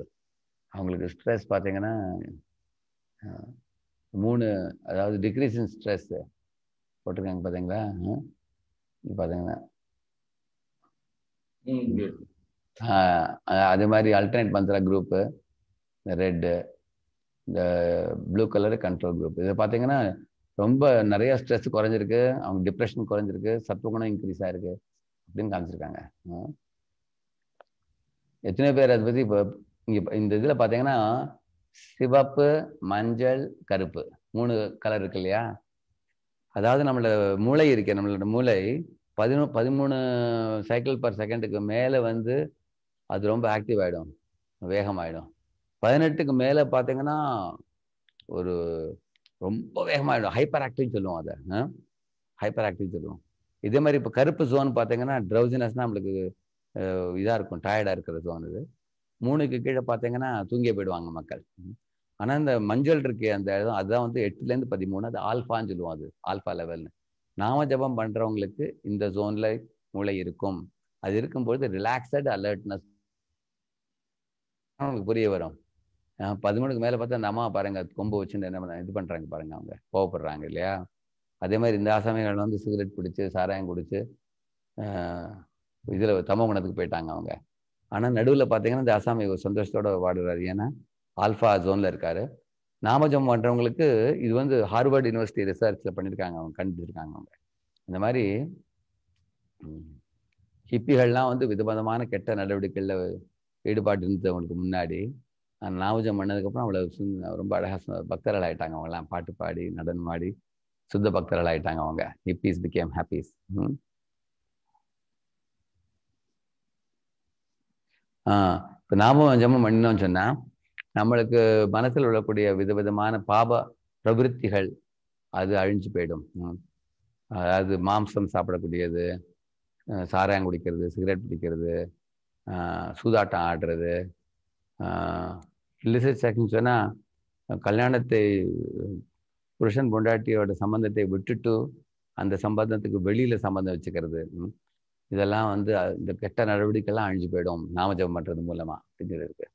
அவங்களுக்கு ஸ்ட்ரெஸ் பார்த்தீங்கன்னா மூணு அதாவது டிக்ரீஸ் இன் ஸ்ட்ரெஸ் போட்டிருக்காங்க பார்த்தீங்களா இங்கே பார்த்தீங்கன்னா அது மாதிரி அல்டர்னேட் மந்திர குரூப்பு ரெட்டு இந்த ப்ளூ கலரு கண்ட்ரோல் குரூப் இதை பார்த்தீங்கன்னா ரொம்ப நிறைய ஸ்ட்ரெஸ் குறைஞ்சிருக்கு அவங்க டிப்ரெஷன் குறைஞ்சிருக்கு சத்துவகுணம் இன்க்ரீஸ் ஆயிருக்கு அப்படின்னு காமிச்சிருக்காங்க எத்தனையோ பேர் அதை பற்றி இப்போ இங்கே இந்த இதில் பார்த்தீங்கன்னா சிவப்பு மஞ்சள் கருப்பு மூணு கலர் இருக்கு இல்லையா அதாவது நம்மளோட மூளை இருக்கு நம்மளோட மூளை பதினோ பதிமூணு சைக்கிள் பர் செகண்டுக்கு மேலே வந்து அது ரொம்ப ஆக்டிவ் ஆகிடும் வேகமாகிடும் பதினெட்டுக்கு மேலே பார்த்தீங்கன்னா ஒரு ரொம்ப வேகமாகிடும் ஹைப்பர் ஆக்டிவ் சொல்லுவோம் அதை ஹைப்பர் ஆக்டிவ் சொல்லுவோம் இதே மாதிரி இப்போ கருப்பு ஜோன் பார்த்தீங்கன்னா ட்ரௌசினஸ்னா நம்மளுக்கு இதாக இருக்கும் டயர்டாக இருக்கிற ஜோன் இது மூணுக்கு கீழே பார்த்தீங்கன்னா தூங்கி போயிடுவாங்க மக்கள் ஆனால் இந்த மஞ்சள் இருக்கு அந்த இடம் அதுதான் வந்து எட்டுலேருந்து பதிமூணு அது ஆல்ஃபான்னு சொல்லுவோம் அது ஆல்ஃபா லெவல்னு நாம ஜபம் பண்ணுறவங்களுக்கு இந்த ஜோனில் மூளை இருக்கும் அது இருக்கும்பொழுது ரிலாக்ஸட் அலர்ட்னஸ் புரிய வரும் பதிமூணுக்கு மேலே பார்த்தா நம்ம பாருங்க கொம்பு வச்சுட்டு என்ன இது பண்ணுறாங்க பாருங்க அவங்க கோவப்படுறாங்க இல்லையா அதே மாதிரி இந்த ஆசாமிகள் வந்து சிகரெட் பிடிச்சி சாராயம் குடிச்சு இதில் தமகுணத்துக்கு போயிட்டாங்க அவங்க ஆனால் நடுவில் பார்த்தீங்கன்னா இந்த அசாமி சந்தோஷத்தோடு வாடுறாரு ஏன்னா ஆல்ஃபா ஜோனில் இருக்கார் நாமஜம் பண்ணுறவங்களுக்கு இது வந்து ஹார்வர்ட் யூனிவர்சிட்டி ரிசர்ச்சில் பண்ணியிருக்காங்க அவங்க கண்டுபிடிச்சிருக்காங்க அவங்க இந்த மாதிரி ஹிப்பிகள்லாம் வந்து விதவிதமான கெட்ட நடவடிக்கைகளில் ஈடுபாடு இருந்தது அவங்களுக்கு முன்னாடி நாவஜம் பண்ணதுக்கப்புறம் அவ்வளோ ரொம்ப அழகாக பக்தர்கள் ஆகிட்டாங்க அவங்களாம் பாட்டு பாடி நடனம் ஆடி சுத்த பக்தர்கள் ஆகிட்டாங்க அவங்க ஹிப்பிஸ் பிகேம் ஹாப்பீஸ் இப்போ நாமம் ஜமம் பண்ணினோம் சொன்னால் நம்மளுக்கு மனசில் உள்ளக்கூடிய விதவிதமான பாப பிரவருத்திகள் அது அழிஞ்சு போயிடும் அதாவது மாம்சம் சாப்பிடக்கூடியது சாராயம் குடிக்கிறது சிகரெட் பிடிக்கிறது சூதாட்டம் ஆடுறது இல்லிசிட் செக்ஸ்னு சொன்னால் கல்யாணத்தை புருஷன் பொண்டாட்டியோட சம்பந்தத்தை விட்டுட்டு அந்த சம்பந்தத்துக்கு வெளியில் சம்பந்தம் வச்சுக்கிறது இதெல்லாம் வந்து இந்த கெட்ட நடவடிக்கைலாம் அழிஞ்சு போயிடும் நாமஜபம் பண்ணுறது மூலமாக இருக்கு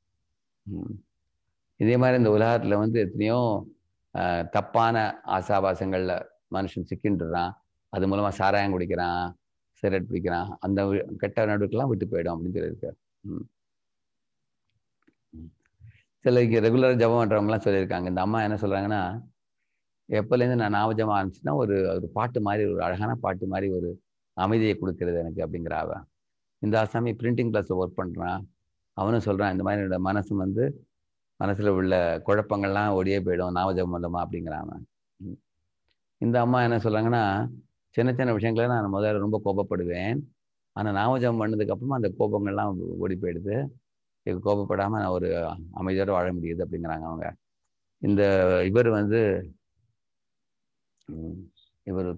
இதே மாதிரி இந்த உலகத்தில் வந்து எத்தனையோ தப்பான ஆசாபாசங்களில் மனுஷன் சிக்கின்றான் அது மூலமாக சாராயம் குடிக்கிறான் சிகரெட் பிடிக்கிறான் அந்த கெட்ட நடவடிக்கைலாம் விட்டு போயிடும் அப்படின்னு சொல்லியிருக்காரு சில ரெகுலராக ஜபம் பண்ணுறவங்களாம் சொல்லியிருக்காங்க இந்த அம்மா என்ன சொல்கிறாங்கன்னா எப்போலேருந்து நான் நாவஜபம் ஆரம்பிச்சுன்னா ஒரு ஒரு பாட்டு மாதிரி ஒரு அழகான பாட்டு மாதிரி ஒரு அமைதியை கொடுக்கறது எனக்கு அப்படிங்கிறாவ இந்த ஆசாமி பிரிண்டிங் கிளாஸில் ஒர்க் பண்ணுறான் அவனும் சொல்கிறான் இந்த மாதிரி மனசு வந்து மனசில் உள்ள குழப்பங்கள்லாம் ஒடியே போயிடும் நாவஜபம் பண்ணுமா அப்படிங்கிறாவன் இந்த அம்மா என்ன சொல்கிறாங்கன்னா சின்ன சின்ன விஷயங்கள நான் முதல்ல ரொம்ப கோபப்படுவேன் ஆனால் நாமஜபம் பண்ணதுக்கப்புறமா அந்த கோபங்கள்லாம் ஓடி போயிடுது இதுக்கு கோபப்படாமல் நான் ஒரு அமைதியோடு வாழ முடியுது அப்படிங்கிறாங்க அவங்க இந்த இவர் வந்து இவர்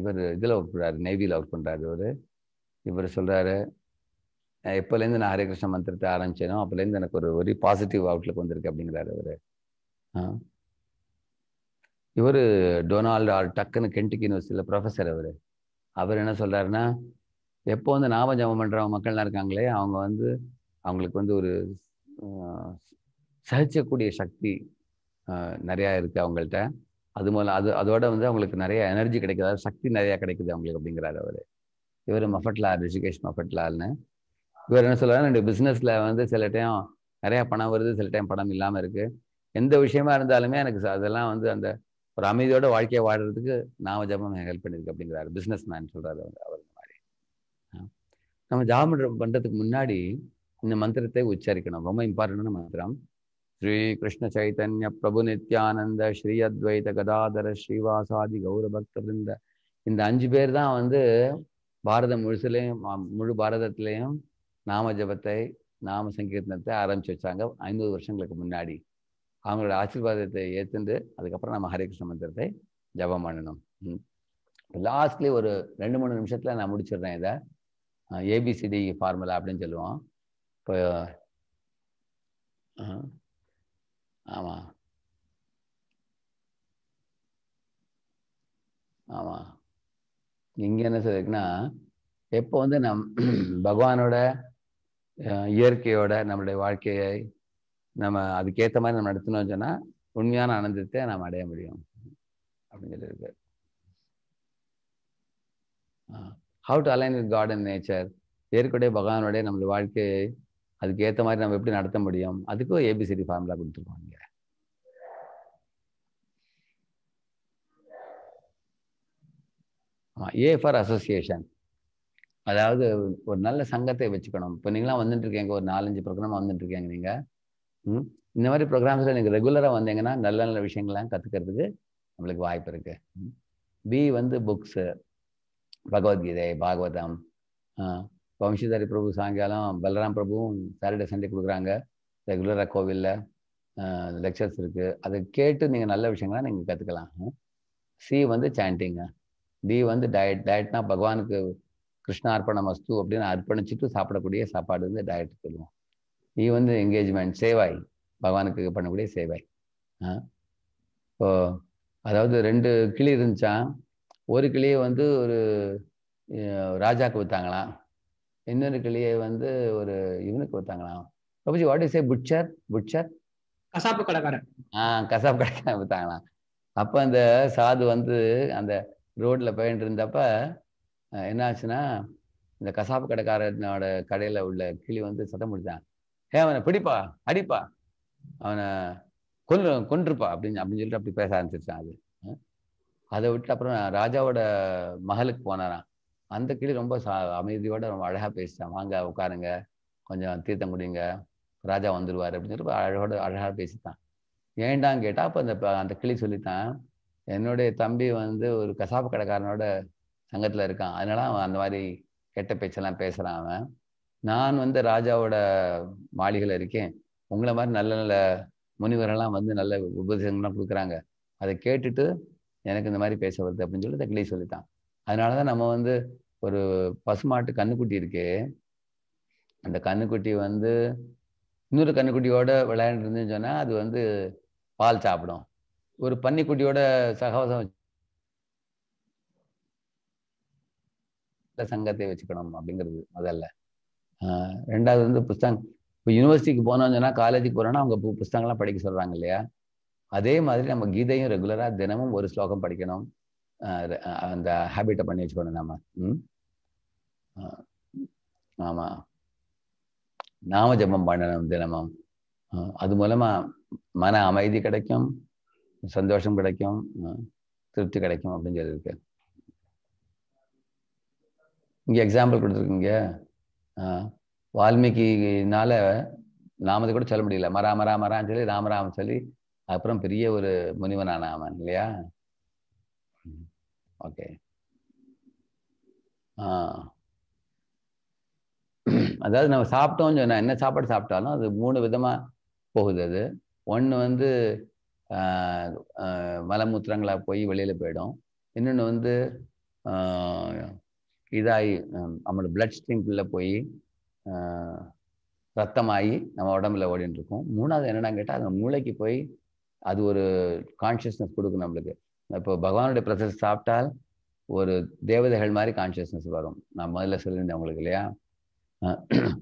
இவர் இதில் ஒர்க் பண்ணுறாரு நேவியில் ஒர்க் பண்ணுறாரு இவர் இவர் சொல்கிறாரு எப்போலேருந்து நான் ஹரே கிருஷ்ண மந்திரத்தை ஆரம்பிச்சேனோ அப்போலேருந்து எனக்கு ஒரு ஒரு பாசிட்டிவ் அவுட்லுக் வந்திருக்கு அப்படிங்கிறாரு அவர் இவர் டொனால்டு ஆல் டக்குன்னு கென்டிக் யூனிவர்சிட்டியில் ப்ரொஃபஸர் அவர் அவர் என்ன சொல்கிறாருன்னா எப்போ வந்து நாம ஜபம் பண்ணுறவங்க மக்கள்லாம் இருக்காங்களே அவங்க வந்து அவங்களுக்கு வந்து ஒரு சகிச்சக்கூடிய சக்தி நிறையா இருக்குது அவங்கள்ட்ட அது மூலம் அது அதோட வந்து அவங்களுக்கு நிறைய எனர்ஜி கிடைக்குது அதாவது சக்தி நிறையா கிடைக்குது அவங்களுக்கு அப்படிங்கிறாரு அவர் இவர் மஃபட்லால் ரிஷிகேஷ் மஃபட்லால்னு இவர் என்ன சொல்கிறார் ரெண்டு பிஸ்னஸில் வந்து சில டைம் நிறையா பணம் வருது சில டைம் பணம் இல்லாமல் இருக்குது எந்த விஷயமா இருந்தாலுமே எனக்கு அதெல்லாம் வந்து அந்த ஒரு அமைதியோட வாழ்க்கையை வாடுறதுக்கு நாம ஜபம் ஹெல்ப் பண்ணியிருக்கு அப்படிங்கிறாரு பிஸ்னஸ் மேன் சொல்கிறாரு அவர் அவர் மாதிரி நம்ம ஜாபம் பண்ணுறதுக்கு முன்னாடி இந்த மந்திரத்தை உச்சரிக்கணும் ரொம்ப இம்பார்ட்டன்டான மந்திரம் ஸ்ரீ கிருஷ்ண சைத்தன்ய பிரபு நித்யானந்த ஸ்ரீ அத்வைத கதாதர ஸ்ரீவாசாதி கௌரபக்த பிருந்த இந்த அஞ்சு பேர் தான் வந்து பாரதம் முழுசுலையும் முழு பாரதத்திலையும் நாம ஜபத்தை நாம சங்கீர்த்தனத்தை ஆரம்பிச்சு வச்சாங்க ஐம்பது வருஷங்களுக்கு முன்னாடி அவங்களோட ஆசீர்வாதத்தை ஏற்றுண்டு அதுக்கப்புறம் நம்ம ஹரிகிருஷ்ண மந்திரத்தை ஜபம் பண்ணணும் லாஸ்ட்லேயே ஒரு ரெண்டு மூணு நிமிஷத்தில் நான் முடிச்சிடுறேன் இதை ஏபிசிடி ஃபார்முலா அப்படின்னு சொல்லுவோம் இப்போ ஆமாம் ஆமாம் இங்கே என்ன சொல்லிருக்குன்னா எப்போ வந்து நம் பகவானோட இயற்கையோட நம்மளுடைய வாழ்க்கையை நம்ம அதுக்கேற்ற மாதிரி நம்ம நடத்தினோம் சொன்னால் உண்மையான ஆனந்தத்தை நாம் அடைய முடியும் அப்படின்னு சொல்லியிருக்கு how to align with God and nature இயற்கையுடைய பகவானுடைய நம்மளுடைய வாழ்க்கையை அதுக்கேற்ற மாதிரி நம்ம எப்படி நடத்த முடியும் அதுக்கும் ஏபிசிடி ஃபார்முலா கொடுத்துருப்பாங்க ஆமாம் ஏ ஃபார் அசோசியேஷன் அதாவது ஒரு நல்ல சங்கத்தை வச்சுக்கணும் இப்போ நீங்களாம் வந்துட்டுருக்கீங்க ஒரு நாலஞ்சு ப்ரோக்ராம் வந்துட்டுருக்கீங்க நீங்கள் நீங்கள் இந்த மாதிரி ப்ரோக்ராம்ஸில் நீங்கள் ரெகுலராக வந்தீங்கன்னா நல்ல நல்ல விஷயங்கள்லாம் கற்றுக்கிறதுக்கு நம்மளுக்கு வாய்ப்பு இருக்குது பி வந்து புக்ஸு பகவத்கீதை பாகவதம் வம்சிதாரி பிரபு சாயங்காலம் பலராம் பிரபுவும் சாட்டர்டே சண்டே கொடுக்குறாங்க ரெகுலராக கோவிலில் லெக்சர்ஸ் இருக்குது அதை கேட்டு நீங்கள் நல்ல விஷயங்கள்லாம் நீங்கள் கற்றுக்கலாம் சி வந்து சாண்டிங்க டி வந்து டயட் டயட்னா பகவானுக்கு கிருஷ்ண அர்ப்பண மஸ்து அப்படின்னு அர்ப்பணிச்சுட்டு சாப்பிடக்கூடிய சாப்பாடு வந்து டயட் சொல்லுவோம் இ வந்து என்கேஜ்மெண்ட் சேவாய் பகவானுக்கு பண்ணக்கூடிய சேவாய் இப்போ அதாவது ரெண்டு கிளி இருந்துச்சா ஒரு கிளியை வந்து ஒரு ராஜாக்கு விற்றாங்களாம் இன்னொரு கிளியை வந்து ஒரு இவனுக்கு கொடுத்தாங்களாம் Babuji what is a butcher butcher கசாப்பு கடைக்காரன் ஆஹ் கசாப்பு கடைக்காரன் கொடுத்தாங்களாம் அப்போ அந்த சாது வந்து அந்த ரோட்டில் போயிட்டு இருந்தப்ப என்ன ஆச்சுன்னா இந்த கசாப்பு கடைக்காரனோட கடையில் உள்ள கிளி வந்து சத்தம் முடித்தான் ஏ அவனை பிடிப்பா அடிப்பா அவனை கொன்று கொன்றுப்பா அப்படின்னு அப்படின்னு சொல்லிட்டு அப்படி பேச ஆரம்பிச்சிருச்சான் அது அதை விட்டு அப்புறம் ராஜாவோட மகளுக்கு போனாரான் அந்த கிளி ரொம்ப அமைதியோட ரொம்ப அழகாக பேசிட்டான் வாங்க உட்காருங்க கொஞ்சம் தீர்த்தம் குடிங்க ராஜா வந்துடுவார் அப்படின்னு சொல்லி அழகோட அழகாக பேசித்தான் ஏண்டாம் கேட்டால் அப்போ அந்த அந்த கிளி சொல்லித்தான் என்னுடைய தம்பி வந்து ஒரு கசாப்பு கடைக்காரனோட சங்கத்தில் இருக்கான் அதனால அவன் அந்த மாதிரி கெட்ட பேச்செல்லாம் பேசுகிறான் அவன் நான் வந்து ராஜாவோட மாளிகையில் இருக்கேன் உங்களை மாதிரி நல்ல நல்ல முனிவரெல்லாம் வந்து நல்ல உபதேசங்கள்லாம் கொடுக்குறாங்க அதை கேட்டுட்டு எனக்கு இந்த மாதிரி பேச வருது அப்படின்னு சொல்லி அந்த கிளி சொல்லித்தான் அதனால தான் நம்ம வந்து ஒரு பசுமாட்டு கன்றுக்குட்டி இருக்கு அந்த கன்றுக்குட்டி வந்து இன்னொரு கன்றுக்குட்டியோட விளையாண்டுருந்துன்னு சொன்னால் அது வந்து பால் சாப்பிடும் ஒரு பன்னிக்குட்டியோட சகவாசம் சங்கத்தை வச்சுக்கணும் அப்படிங்கிறது முதல்ல ரெண்டாவது வந்து புஸ்தகம் இப்போ யூனிவர்சிட்டிக்கு போனோம்னு சொன்னால் காலேஜுக்கு போனோன்னா அவங்க புஸ்தகங்கள்லாம் படிக்க சொல்கிறாங்க இல்லையா அதே மாதிரி நம்ம கீதையும் ரெகுலராக தினமும் ஒரு ஸ்லோகம் படிக்கணும் அந்த ஹேபிட்டை பண்ணி வச்சுக்கணும் நாம ம் ஆமா நாம ஜபம் பண்ணணும் தினமும் அது மூலமா மன அமைதி கிடைக்கும் சந்தோஷம் கிடைக்கும் திருப்தி கிடைக்கும் அப்படின்னு சொல்லியிருக்கு இங்கே எக்ஸாம்பிள் கொடுத்துருக்கீங்க வால்மீகினால நாமத்தை கூட சொல்ல முடியல மரா மரா மரான்னு சொல்லி ராமராம் சொல்லி அப்புறம் பெரிய ஒரு முனிவனான அவன் இல்லையா ஓகே அதாவது நம்ம சாப்பிட்டோம்னு சொன்னால் என்ன சாப்பாடு சாப்பிட்டாலும் அது மூணு விதமாக போகுது அது ஒன்று வந்து மலமூத்திரங்களாக போய் வெளியில் போயிடும் இன்னொன்று வந்து இதாகி நம்மளோட பிளட் ஸ்ட்ரீம்குள்ளே போய் ரத்தமாகி நம்ம உடம்புல ஓடின்னு இருக்கும் மூணாவது என்னென்னா கேட்டால் அது மூளைக்கு போய் அது ஒரு கான்ஷியஸ்னஸ் கொடுக்கும் நம்மளுக்கு இப்போ பகவானுடைய பிரசத்தை சாப்பிட்டால் ஒரு தேவதைகள் மாதிரி கான்சியஸ்னஸ் வரும் நான் முதல்ல சொல்லியிருந்தேன் அவங்களுக்கு இல்லையா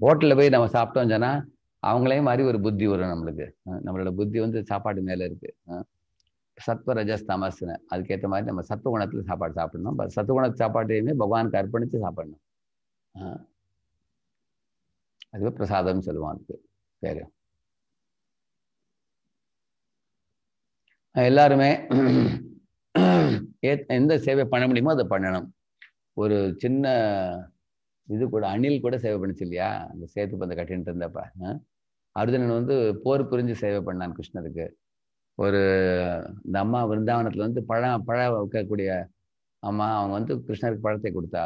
ஹோட்டலில் போய் நம்ம சாப்பிட்டோம் சொன்னால் அவங்களையும் மாதிரி ஒரு புத்தி வரும் நம்மளுக்கு நம்மளோட புத்தி வந்து சாப்பாடு மேலே இருக்குது சத்வ ரஜஸ் தமஸ்னு அதுக்கேற்ற மாதிரி நம்ம சத்துவ குணத்தில் சாப்பாடு சாப்பிடணும் சத்துவ குணத்து சாப்பாட்டையுமே பகவானுக்கு அர்ப்பணித்து சாப்பிடணும் அதுவே பிரசாதம்னு சொல்லுவான் அதுக்கு பேர் எல்லாருமே எந்த சேவை பண்ண முடியுமோ அதை பண்ணணும் ஒரு சின்ன இது கூட அணில் கூட சேவை பண்ணிச்சு இல்லையா அந்த சேத்து பந்த கட்டின்ட்டு இருந்தப்ப அர்ஜுனன் வந்து போர் புரிஞ்சு சேவை பண்ணான் கிருஷ்ணருக்கு ஒரு இந்த அம்மா விருந்தாவனத்தில் வந்து பழம் பழ வைக்கக்கூடிய அம்மா அவங்க வந்து கிருஷ்ணருக்கு பழத்தை கொடுத்தா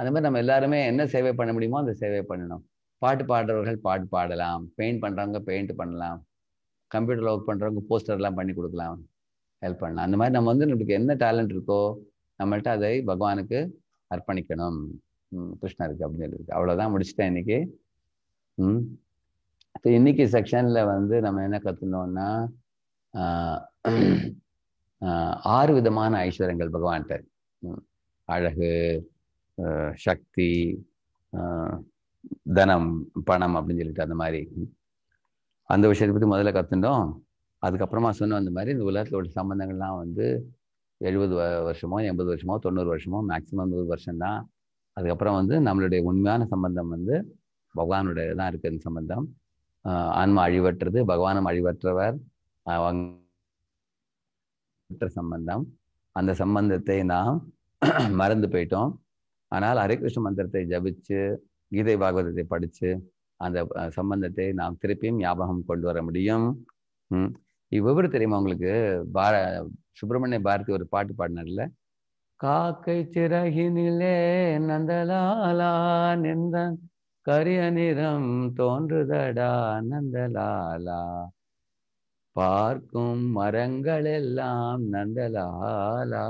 அந்த மாதிரி நம்ம எல்லாருமே என்ன சேவை பண்ண முடியுமோ அந்த சேவை பண்ணணும் பாட்டு பாடுறவர்கள் பாட்டு பாடலாம் பெயிண்ட் பண்ணுறவங்க பெயிண்ட் பண்ணலாம் கம்ப்யூட்டர் ஒர்க் பண்ணுறவங்க போஸ்டர்லாம் பண்ணி கொடுக்கலாம் ஹெல்ப் பண்ணலாம் அந்த மாதிரி நம்ம வந்து நம்மளுக்கு என்ன டேலண்ட் இருக்கோ நம்மள்ட்ட அதை பகவானுக்கு அர்ப்பணிக்கணும் கிருஷ்ணருக்கு அப்படின்னு சொல்லியிருக்கு அவ்வளோதான் முடிச்சுட்டேன் இன்னைக்கு ம் இப்போ இன்னைக்கு செக்ஷனில் வந்து நம்ம என்ன கற்றுனோம்னா ஆறு விதமான ஐஸ்வர்யங்கள் பகவான்கிட்ட அழகு சக்தி தனம் பணம் அப்படின்னு சொல்லிட்டு அந்த மாதிரி அந்த விஷயத்தை பற்றி முதல்ல கற்றுட்டோம் அதுக்கப்புறமா சொன்ன அந்த மாதிரி இந்த உலகத்தில் உள்ள சம்பந்தங்கள்லாம் வந்து எழுபது வருஷமோ எண்பது வருஷமோ தொண்ணூறு வருஷமோ மேக்சிமம் நூறு வருஷம்தான் அதுக்கப்புறம் வந்து நம்மளுடைய உண்மையான சம்பந்தம் வந்து பகவானுடைய தான் இருக்கிற சம்பந்தம் ஆன்மா அழிவற்றது பகவானும் அழிவற்றவர் சம்பந்தம் அந்த சம்பந்தத்தை நாம் மறந்து போயிட்டோம் ஆனால் ஹரே கிருஷ்ண மந்திரத்தை ஜபிச்சு கீதை பாகவதத்தை படித்து அந்த சம்பந்தத்தை நாம் திருப்பியும் ஞாபகம் கொண்டு வர முடியும் விவரம் தெரியுமா உங்களுக்கு பார சுப்பிரமணிய பாரதி ஒரு பாட்டு பாடினார்ல காக்கை சிறகினிலே நந்தலாலா நின்றான் கரிய நிறம் தோன்றுதடா நந்தலாலா பார்க்கும் மரங்கள் எல்லாம் நந்தலாலா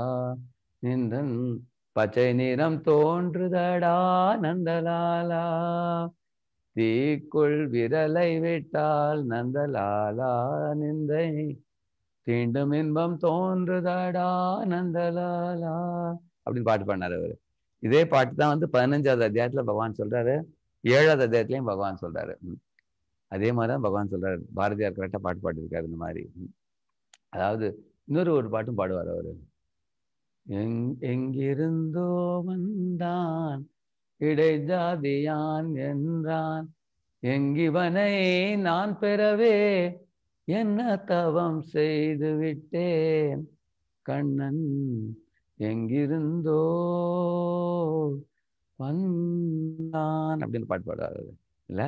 நின்றன் பச்சை நிறம் தோன்றுதடா நந்தலாலா தீக்குள் விரலை விட்டால் நந்தலாலா நிந்தை தீண்டும் இன்பம் தோன்றுதடா நந்தலாலா அப்படின்னு பாட்டு பாடினார் அவர் இதே பாட்டு தான் வந்து பதினஞ்சாவது அத்தியாயத்துல பகவான் சொல்றாரு ஏழாவது அத்தியாயத்துலயும் பகவான் சொல்றாரு அதே மாதிரிதான் பகவான் சொல்றாரு பாரதியார் கரெக்டா பாட்டு பாடிருக்காரு இந்த மாதிரி அதாவது இன்னொரு ஒரு பாட்டும் பாடுவார் அவரு எங்கிருந்தோ வந்தான் இடைஜாதியான் என்றான் எங்கிவனை நான் பெறவே என்ன தவம் செய்து விட்டேன் கண்ணன் எங்கிருந்தோ வந்தான் அப்படின்னு பாட்டு பாடுறாரு இல்லை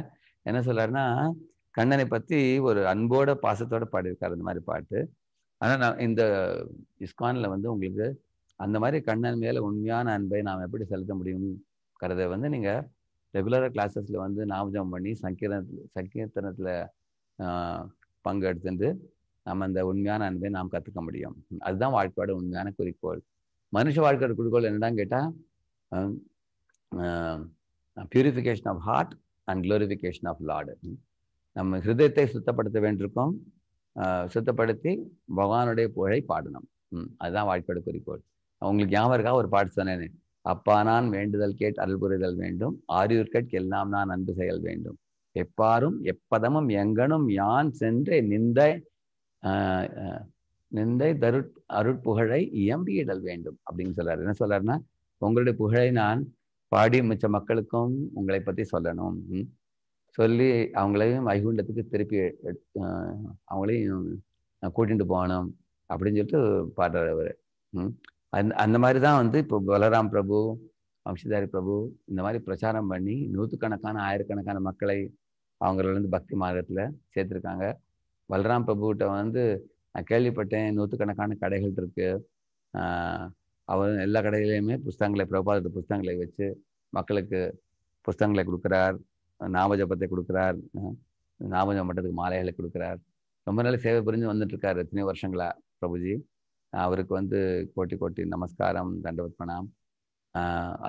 என்ன சொல்றாருன்னா கண்ணனை பத்தி ஒரு அன்போட பாசத்தோட பாடியிருக்காரு அந்த மாதிரி பாட்டு ஆனா நான் இந்த இஸ்கான்ல வந்து உங்களுக்கு அந்த மாதிரி கண்ணன் மேல உண்மையான அன்பை நாம் எப்படி செலுத்த முடியும் கருத வந்து நீங்கள் ரெகுலராக கிளாஸஸில் வந்து நாமஜம் பண்ணி சங்கீர்த்தனத்தில் பங்கு எடுத்துட்டு நம்ம அந்த உண்மையான அன்பை நாம் கற்றுக்க முடியும் அதுதான் வாழ்க்கையோட உண்மையான குறிக்கோள் மனுஷ வாழ்க்கையோட குறிக்கோள் என்னடான்னு கேட்டால் purification of heart and glorification of lord நம்ம ஹிருதயத்தை சுத்தப்படுத்த வேண்டியிருக்கோம் சுத்தப்படுத்தி பகவானுடைய புகழை பாடணும் அதுதான் வாழ்க்கையோட குறிக்கோள் உங்களுக்கு ஞாபகம் இருக்கா ஒரு பாட்டு சொன்னேன் அப்பா நான் வேண்டுதல் கேட் புரிதல் வேண்டும் ஆரியூர் கேட்க எல்லாம் நான் அன்பு செயல் வேண்டும் எப்பாரும் எப்பதமும் எங்கனும் யான் சென்று நிந்த நிந்தை தரு அருட்புகழை இயம்பியிடல் வேண்டும் அப்படின்னு சொல்றாரு என்ன சொல்றாருன்னா உங்களுடைய புகழை நான் பாடி மிச்ச மக்களுக்கும் உங்களை பத்தி சொல்லணும் சொல்லி அவங்களையும் வைகுண்டத்துக்கு திருப்பி அவங்களையும் கூட்டிட்டு போகணும் அப்படின்னு சொல்லிட்டு பாடுறாரு அவர் அந் அந்த மாதிரி தான் வந்து இப்போ பலராம் பிரபு வம்சதாரி பிரபு இந்த மாதிரி பிரச்சாரம் பண்ணி நூற்றுக்கணக்கான ஆயிரக்கணக்கான மக்களை அவங்கள வந்து பக்தி மார்க்கத்தில் சேர்த்துருக்காங்க பலராம் பிரபுகிட்ட வந்து நான் கேள்விப்பட்டேன் நூற்றுக்கணக்கான கடைகள் இருக்குது அவர் எல்லா கடைகளையுமே புஸ்தகங்களை பிரபாதத்து புஸ்தகங்களை வச்சு மக்களுக்கு புஸ்தகங்களை கொடுக்குறார் நாமஜபத்தை கொடுக்குறார் நாமஜம் மட்டத்துக்கு மாலைகளை கொடுக்குறார் ரொம்ப நல்ல சேவை புரிஞ்சு வந்துட்டுருக்காரு எத்தனையோ வருஷங்களா பிரபுஜி அவருக்கு வந்து கோட்டி கோட்டி நமஸ்காரம் தண்டவத் பணம்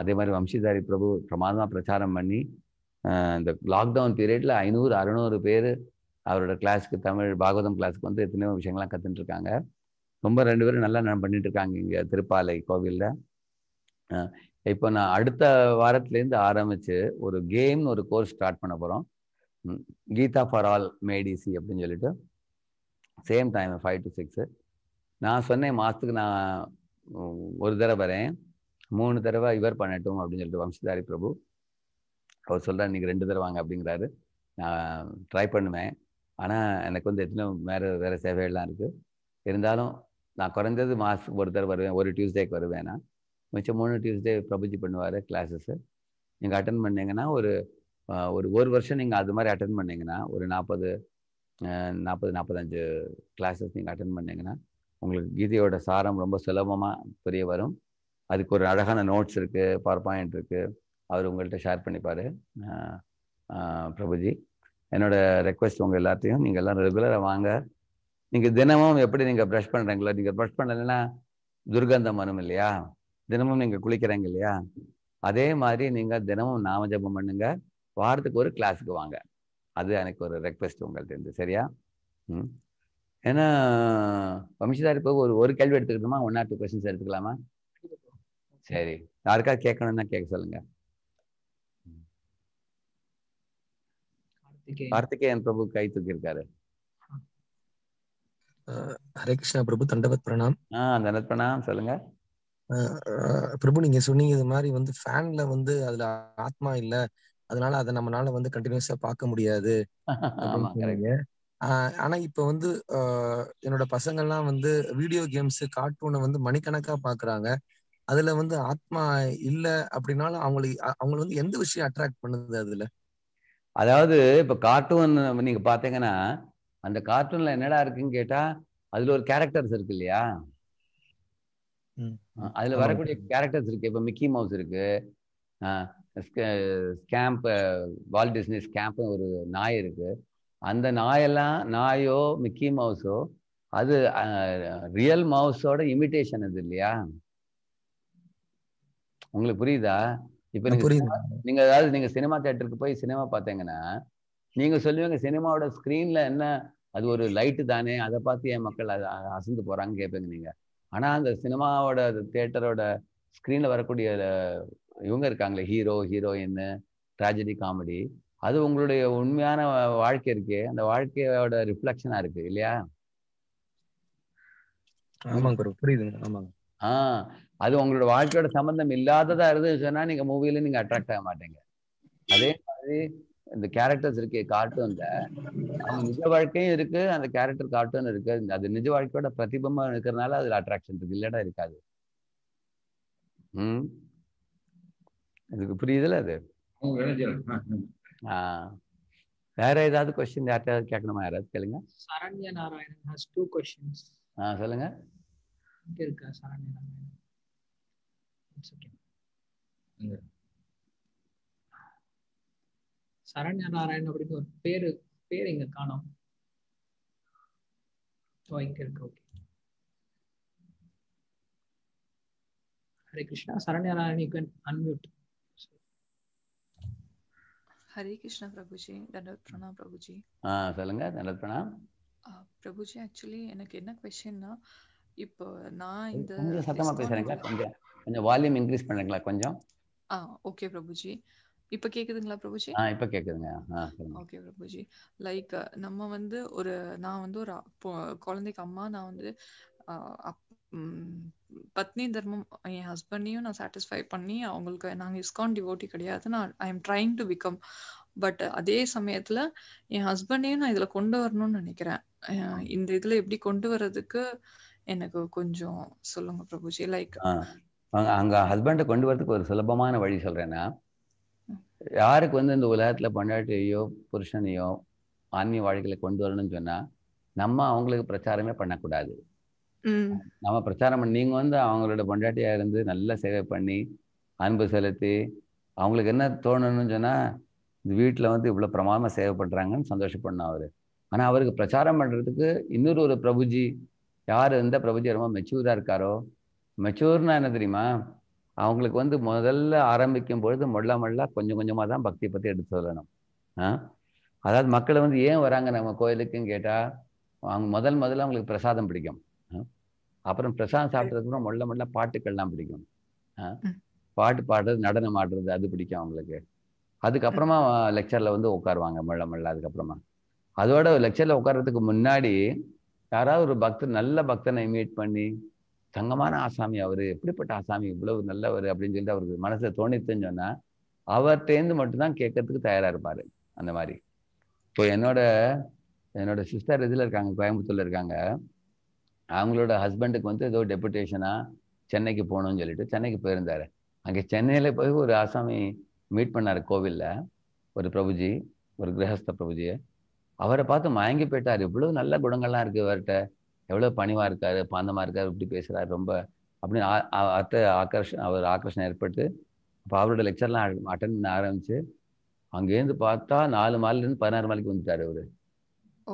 அதே மாதிரி வம்சிதாரி பிரபு பிரமாதமாக பிரச்சாரம் பண்ணி இந்த லாக்டவுன் பீரியடில் ஐநூறு அறுநூறு பேர் அவரோட கிளாஸுக்கு தமிழ் பாகவதம் கிளாஸுக்கு வந்து எத்தனையோ விஷயங்கள்லாம் கற்றுட்டுருக்காங்க ரொம்ப ரெண்டு பேரும் நல்லா நான் பண்ணிட்டு இருக்காங்க இங்கே திருப்பாலை கோவிலில் இப்போ நான் அடுத்த வாரத்துலேருந்து ஆரம்பித்து ஒரு கேம்னு ஒரு கோர்ஸ் ஸ்டார்ட் பண்ண போகிறோம் கீதா ஃபார் ஆல் மேடிசி அப்படின்னு சொல்லிட்டு same time five to six நான் சொன்னேன் மாதத்துக்கு நான் ஒரு தடவை வரேன் மூணு தடவை இவர் பண்ணட்டும் அப்படின்னு சொல்லிட்டு வம்சதாரி பிரபு அவர் சொல்கிறார் இன்றைக்கி ரெண்டு தடவை வாங்க அப்படிங்கிறாரு நான் ட்ரை பண்ணுவேன் ஆனால் எனக்கு வந்து எத்தனை வேறு வேறு சேவைகள்லாம் இருக்குது இருந்தாலும் நான் குறைஞ்சது மாதத்துக்கு ஒரு தடவை வருவேன் ஒரு டியூஸ்டேக்கு வருவேன் நான் மிச்சம் மூணு டியூஸ்டே பிரபுஜி பண்ணுவார் கிளாஸஸ்ஸு நீங்கள் அட்டன் பண்ணிங்கன்னா ஒரு ஒரு ஒரு வருஷம் நீங்கள் அது மாதிரி அட்டன் பண்ணிங்கன்னா ஒரு நாற்பது நாற்பது நாற்பத்தஞ்சு கிளாஸஸ் நீங்கள் அட்டன் பண்ணிங்கன்னா உங்களுக்கு கீதையோட சாரம் ரொம்ப சுலபமாக புரிய வரும் அதுக்கு ஒரு அழகான நோட்ஸ் இருக்குது பவர் பாயிண்ட் இருக்குது அவர் உங்கள்கிட்ட ஷேர் பண்ணிப்பார் பிரபுஜி என்னோட ரெக்வஸ்ட் உங்கள் எல்லாத்தையும் நீங்கள் எல்லாம் ரெகுலராக வாங்க நீங்கள் தினமும் எப்படி நீங்கள் ப்ரஷ் பண்ணுறீங்களோ நீங்கள் ப்ரஷ் பண்ணலைன்னா துர்கந்தம் வரும் இல்லையா தினமும் நீங்கள் குளிக்கிறீங்க இல்லையா அதே மாதிரி நீங்கள் தினமும் நாமஜபம் பண்ணுங்க வாரத்துக்கு ஒரு கிளாஸுக்கு வாங்க அது எனக்கு ஒரு ரெக்வஸ்ட் உங்கள்ட்ட இருந்து சரியா ம் ஏன்னா வம்சிதார் இப்போ ஒரு ஒரு கேள்வி எடுத்துக்கிட்டோமா ஒன் ஆர் டூ கொஸ்டின்ஸ் எடுத்துக்கலாமா சரி யாருக்காவது கேட்கணும்னா கேட்க சொல்லுங்க கார்த்திகேயன் பிரபு கை தூக்கி இருக்காரு ஹரே கிருஷ்ணா பிரபு தண்டவத் பிரணாம் ஆஹ் தண்டவத் பிரணாம் சொல்லுங்க பிரபு நீங்க சொன்னீங்க இது மாதிரி வந்து ஃபேன்ல வந்து அதுல ஆத்மா இல்ல அதனால அதை நம்மளால வந்து கண்டினியூஸா பார்க்க முடியாது ஆனா இப்ப வந்து என்னோட பசங்கள்லாம் வந்து வீடியோ கேம்ஸ் கார்ட்டூனை வந்து மணிக்கணக்கா பாக்குறாங்க அதுல வந்து ஆத்மா இல்ல அப்படின்னாலும் அவங்களுக்கு அவங்களை வந்து எந்த விஷயம் அட்ராக்ட் பண்ணுது அதுல அதாவது இப்ப கார்ட்டூன் நீங்க பாத்தீங்கன்னா அந்த கார்ட்டூன்ல என்னடா இருக்குன்னு கேட்டா அதுல ஒரு கேரக்டர்ஸ் இருக்கு இல்லையா அதுல வரக்கூடிய கேரக்டர்ஸ் இருக்கு இப்ப மிக்கி மவுஸ் இருக்கு ஸ்கேம்ப் வால் டிஸ்னி ஸ்கேம்ப் ஒரு நாய் இருக்கு அந்த நாயெல்லாம் நாயோ மிக்கி மவுஸோ அது ரியல் மவுஸோட இமிட்டேஷன் அது இல்லையா உங்களுக்கு புரியுதா இப்ப நீங்க நீங்க அதாவது நீங்க சினிமா தேட்டருக்கு போய் சினிமா பார்த்தீங்கன்னா நீங்க சொல்லுவீங்க சினிமாவோட ஸ்கிரீன்ல என்ன அது ஒரு லைட்டு தானே அதை பார்த்து என் மக்கள் அது அசந்து போறாங்க கேட்பீங்க நீங்க ஆனா அந்த சினிமாவோட தேட்டரோட ஸ்கிரீன்ல வரக்கூடிய இவங்க இருக்காங்களே ஹீரோ ஹீரோயின் ட்ராஜடி காமெடி அது உங்களுடைய உண்மையான வாழ்க்கை இருக்கு அந்த வாழ்க்கையோட ரிஃப்ளெக்ஷனா இருக்கு இல்லையா ஆமாங்க ஆஹ் அது உங்களோட வாழ்க்கையோட சம்பந்தம் இல்லாததா இருந்துச்சு சொன்னா நீங்க மூவில நீங்க அட்ராக்ட் ஆக மாட்டீங்க அதே மாதிரி இந்த கேரக்டர்ஸ் இருக்கு கார்ட்டூன்ல நிஜ வாழ்க்கையும் இருக்கு அந்த கேரக்டர் கார்ட்டூன் இருக்கு அது நிஜ வாழ்க்கையோட பிரதிபமா இருக்கிறதுனால அதுல அட்ராக்ஷன் இருக்கு இல்லடா இருக்காது உம் இதுக்கு புரியுதுல அது வேற ஏதாவது கொஸ்டின் யார்கிட்டயாவது கேட்கணுமா யாராவது கேளுங்க Saranya Narayanan has two questions ஆ சொல்லுங்க இங்க இருக்கா சரண்யா நாராயணன் சரண்யா ஓகே நாராயணன் அப்படின்னு ஒரு பேரு பேர் இங்க காணோம் ஓ இங்க இருக்கு okay Hare Krishna Saranya Narayanan you can unmute Hare Krishna Prabhuji தண்டவத் பிரணாம் பிரபுஜி ஆ சொல்லுங்க தண்டவத் பிரணாம் பிரபுஜி ஆக்சுவலி எனக்கு என்ன கொஸ்டின்னா இப்போ நான் இந்த கொஞ்சம் சத்தமா பேசுறீங்களா கொஞ்சம் கொஞ்சம் வால்யூம் இன்க்ரீஸ் பண்ணுறீங்களா கொஞ்சம் ஆ ஓகே பிரபுஜி இப்ப கேக்குதுங்களா பிரபுஜி ஆ இப்போ கேக்குதுங்க ஓகே பிரபுஜி லைக் நம்ம வந்து ஒரு நான் வந்து ஒரு குழந்தைக்கு அம்மா நான் வந்து பத்னி தர்மம் என் ஹஸ்பண்டையும் நான் சாட்டிஸ்ஃபை பண்ணி அவங்களுக்கு நாங்கள் இஸ்கான் டிவோட்டி கிடையாது நான் I am trying to become but அதே சமயத்தில் என் ஹஸ்பண்டையும் நான் இதில் கொண்டு வரணும்னு நினைக்கிறேன் இந்த இதில் எப்படி கொண்டு வர்றதுக்கு எனக்கு கொஞ்சம் சொல்லுங்க பிரபுஜி லைக் அங்கே ஹஸ்பண்டை கொண்டு வரதுக்கு ஒரு சுலபமான வழி சொல்றேன்னா யாருக்கு வந்து இந்த உலகத்துல பொண்டாட்டியோ புருஷனையோ ஆன்மீக வாழ்க்கையில் கொண்டு வரணும்னு சொன்னா நம்ம அவங்களுக்கு பிரச்சாரமே பண்ணக்கூடாது நம்ம பிரச்சாரம் பண்ணி நீங்க வந்து அவங்களோட பொண்டாட்டியா இருந்து நல்லா சேவை பண்ணி அன்பு செலுத்தி அவங்களுக்கு என்ன தோணணும்னு சொன்னா வீட்டுல வந்து இவ்வளவு பிரமாதமா சேவை பண்ணுறாங்கன்னு சந்தோஷப்படணும் அவரு ஆனா அவருக்கு பிரச்சாரம் பண்றதுக்கு இன்னொரு ஒரு பிரபுஜி யார் இருந்த பிரபுஜி ரொம்ப மெச்சூரா இருக்காரோ மெச்சூர்னா என்ன தெரியுமா அவங்களுக்கு வந்து முதல்ல ஆரம்பிக்கும் பொழுது மொள்ள மொள்ள கொஞ்சம் கொஞ்சமாக தான் பக்தி பற்றி எடுத்து சொல்லணும் அதாவது மக்களை வந்து ஏன் வராங்க நம்ம கோயிலுக்குன்னு கேட்டால் அவங்க முதல் முதல்ல அவங்களுக்கு பிரசாதம் பிடிக்கும் அப்புறம் பிரசாதம் சாப்பிட்றதுக்கு முள்ள முள்ள பாட்டுக்கள்லாம் பிடிக்கும் பாட்டு பாடுறது நடனம் ஆடுறது அது பிடிக்கும் அவங்களுக்கு அதுக்கப்புறமா லெக்சரில் வந்து உட்காருவாங்க முள்ள முள்ள அதுக்கப்புறமா அதோட லெக்சரில் உட்கார்றதுக்கு முன்னாடி யாராவது ஒரு பக்தர் நல்ல பக்தனை மீட் பண்ணி தங்கமான ஆசாமி அவர் எப்படிப்பட்ட ஆசாமி இவ்வளவு நல்லவர் அப்படின்னு சொல்லிட்டு அவருக்கு மனசை தோணித்துன்னு சொன்னால் அவர்கிட்டேருந்து மட்டும்தான் கேட்கறதுக்கு தயாராக இருப்பார் அந்த மாதிரி இப்போ என்னோட என்னோட சிஸ்டர் இதில் இருக்காங்க கோயம்புத்தூரில் இருக்காங்க அவங்களோட ஹஸ்பண்டுக்கு வந்து ஏதோ டெபுடேஷனாக சென்னைக்கு போகணும்னு சொல்லிட்டு சென்னைக்கு போயிருந்தார் அங்கே சென்னையில் போய் ஒரு ஆசாமி மீட் பண்ணார் கோவிலில் ஒரு பிரபுஜி ஒரு கிரகஸ்த பிரபுஜியை அவரை பார்த்து மயங்கி போயிட்டார் இவ்வளோ நல்ல குணங்கள்லாம் இருக்குது அவர்கிட்ட எவ்வளோ பணிவாக இருக்கார் பாந்தமாக இருக்கார் இப்படி பேசுகிறார் ரொம்ப அப்படின்னு அத்தை ஆக்கர்ஷன் அவர் ஆக்கர்ஷணம் ஏற்பட்டு அப்போ அவரோட லெக்சர்லாம் அட்டன் பண்ண ஆரம்பிச்சு அங்கேருந்து பார்த்தா நாலு மாலிலேருந்து பதினாறு மாலைக்கு வந்துட்டார் அவர்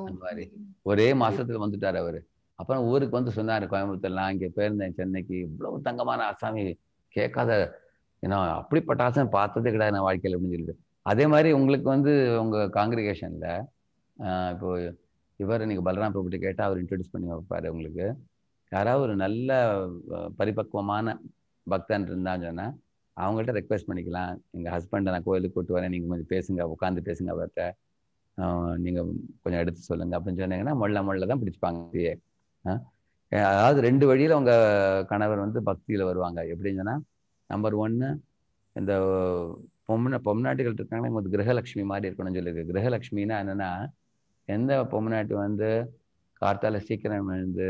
அந்த மாதிரி ஒரே மாசத்துல வந்துட்டார் அவர் அப்புறம் ஊருக்கு வந்து சொன்னார் கோயம்புத்தூர்லாம் இங்கே போயிருந்தேன் சென்னைக்கு இவ்வளோ தங்கமான ஆசாமி கேட்காத ஏன்னா அப்படிப்பட்ட ஆசாமி பார்த்ததே கிடையாது நான் வாழ்க்கையில் அப்படின்னு சொல்லிட்டு அதே மாதிரி உங்களுக்கு வந்து உங்கள் காங்கிரிகேஷனில் இப்போ இவர் நீங்கள் பலராம் பிரபுட்டு கேட்டால் அவர் இன்ட்ரடியூஸ் பண்ணி வைப்பார் உங்களுக்கு யாராவது ஒரு நல்ல பரிபக்குவமான பக்தன் இருந்தான்னு சொன்னால் அவங்கள்ட்ட ரெக்வெஸ்ட் பண்ணிக்கலாம் எங்கள் ஹஸ்பண்டை நான் கோயிலுக்கு கூப்பிட்டு வரேன் நீங்கள் கொஞ்சம் பேசுங்க உட்காந்து பேசுங்க அவர்கிட்ட நீங்கள் கொஞ்சம் எடுத்து சொல்லுங்கள் அப்படின்னு சொன்னீங்கன்னா மொழ முள்ள தான் பிடிச்சிப்பாங்க அதாவது ரெண்டு வழியில் அவங்க கணவர் வந்து பக்தியில் வருவாங்க எப்படின்னு சொன்னால் நம்பர் ஒன்று இந்த பொம்ன பொம்நாட்டுகள் இருக்காங்கன்னா இவங்க கிரகலட்சுமி மாதிரி இருக்கணும்னு சொல்லியிருக்கு கிரகலட்சுமின்னா என்னென்னா எந்த பொம்நாட்டு வந்து கார்த்தால சீக்கிரம் வந்து